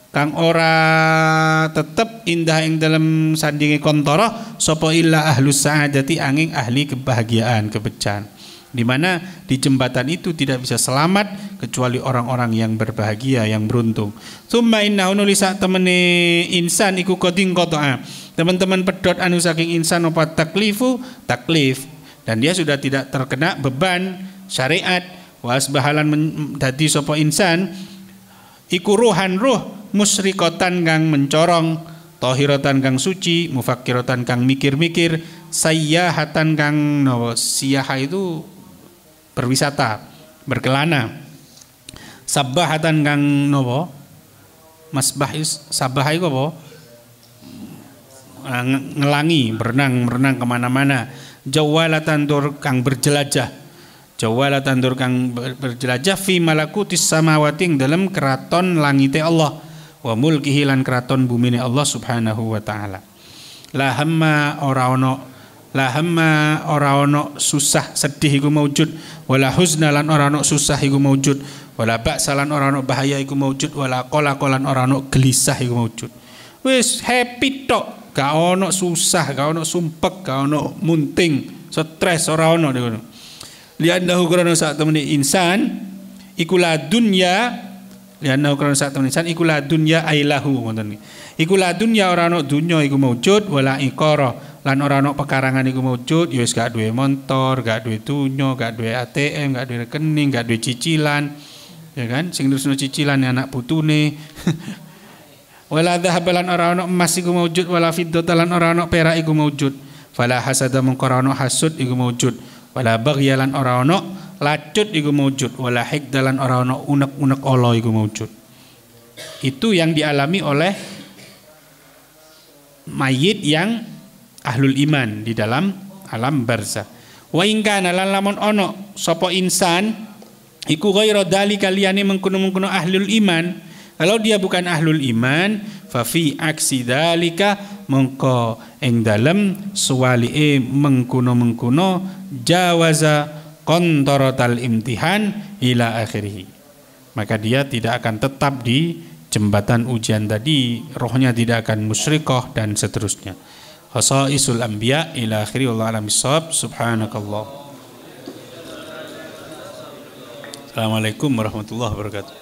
kang ora tetep indah ing dalam sandingi kontoro sopo illa ahlus sa'adati angin ahli kebahagiaan kebecan di mana di jembatan itu tidak bisa selamat kecuali orang-orang yang berbahagia yang beruntung summa inna temene insan iku koding kotoa teman-teman pedot anu saking insan opat taklifu taklif dan dia sudah tidak terkena beban syariat wasbahalan asbahalan dadi sapa insan iku ruhan ruh musrikotan kang mencorong tohirotan kang suci mufakirotan kang mikir-mikir sayyahatan kang nawa siyaha itu berwisata berkelana sabahatan kang nawa masbah sabah iku apa ngelangi berenang berenang kemana-mana Jawala tandur kang berjelajah Jawala tandur kang berjelajah fi malakutis samawating dalam keraton langite Allah wa mulkihi lan keraton bumine Allah subhanahu wa taala la hamma ora ono la hamma ora ono susah sedih iku maujud wala huzna lan ora ono susah iku maujud wala baksa lan ora ono bahaya iku maujud wala qala ora ono gelisah iku maujud wis happy tok Gak ono susah, gak ono sumpek, gak ono munting, stres ora ono niku. Liannahu krana sak temene insan iku la dunya liannahu krana sak temene insan iku la dunya ailahu ngoten niku. Iku la dunya ora ono dunya iku maujud wala iqara lan ora ono pekarangan iku maujud ya wis gak duwe motor, gak duwe dunya, gak duwe ATM, gak duwe rekening, gak duwe cicilan. Ya kan? Sing terusno cicilan ya anak putune. wala dhahabalan ora ono emas iku maujud wala fiddatalan ora ono perak iku maujud fala hasada mung ora ono hasud iku maujud wala baghyalan ora ono lacut iku maujud wala hikdalan ora ono unek-unek Allah iku maujud itu yang dialami oleh mayit yang ahlul iman di dalam alam barzah wa ingkana lan lamun ono sapa insan iku ghairu dalika liyane mengkono-mengkono ahlul iman kalau dia bukan ahlul iman, fafi aksi dalika mengko ing dalem suwali mengkuno mengkuno jawaza kontorotal imtihan ila akhirih. Maka dia tidak akan tetap di jembatan ujian tadi, rohnya tidak akan musyrikoh dan seterusnya. Khasaisul anbiya ila akhirih Allah alam subhanakallah. Assalamualaikum warahmatullahi wabarakatuh.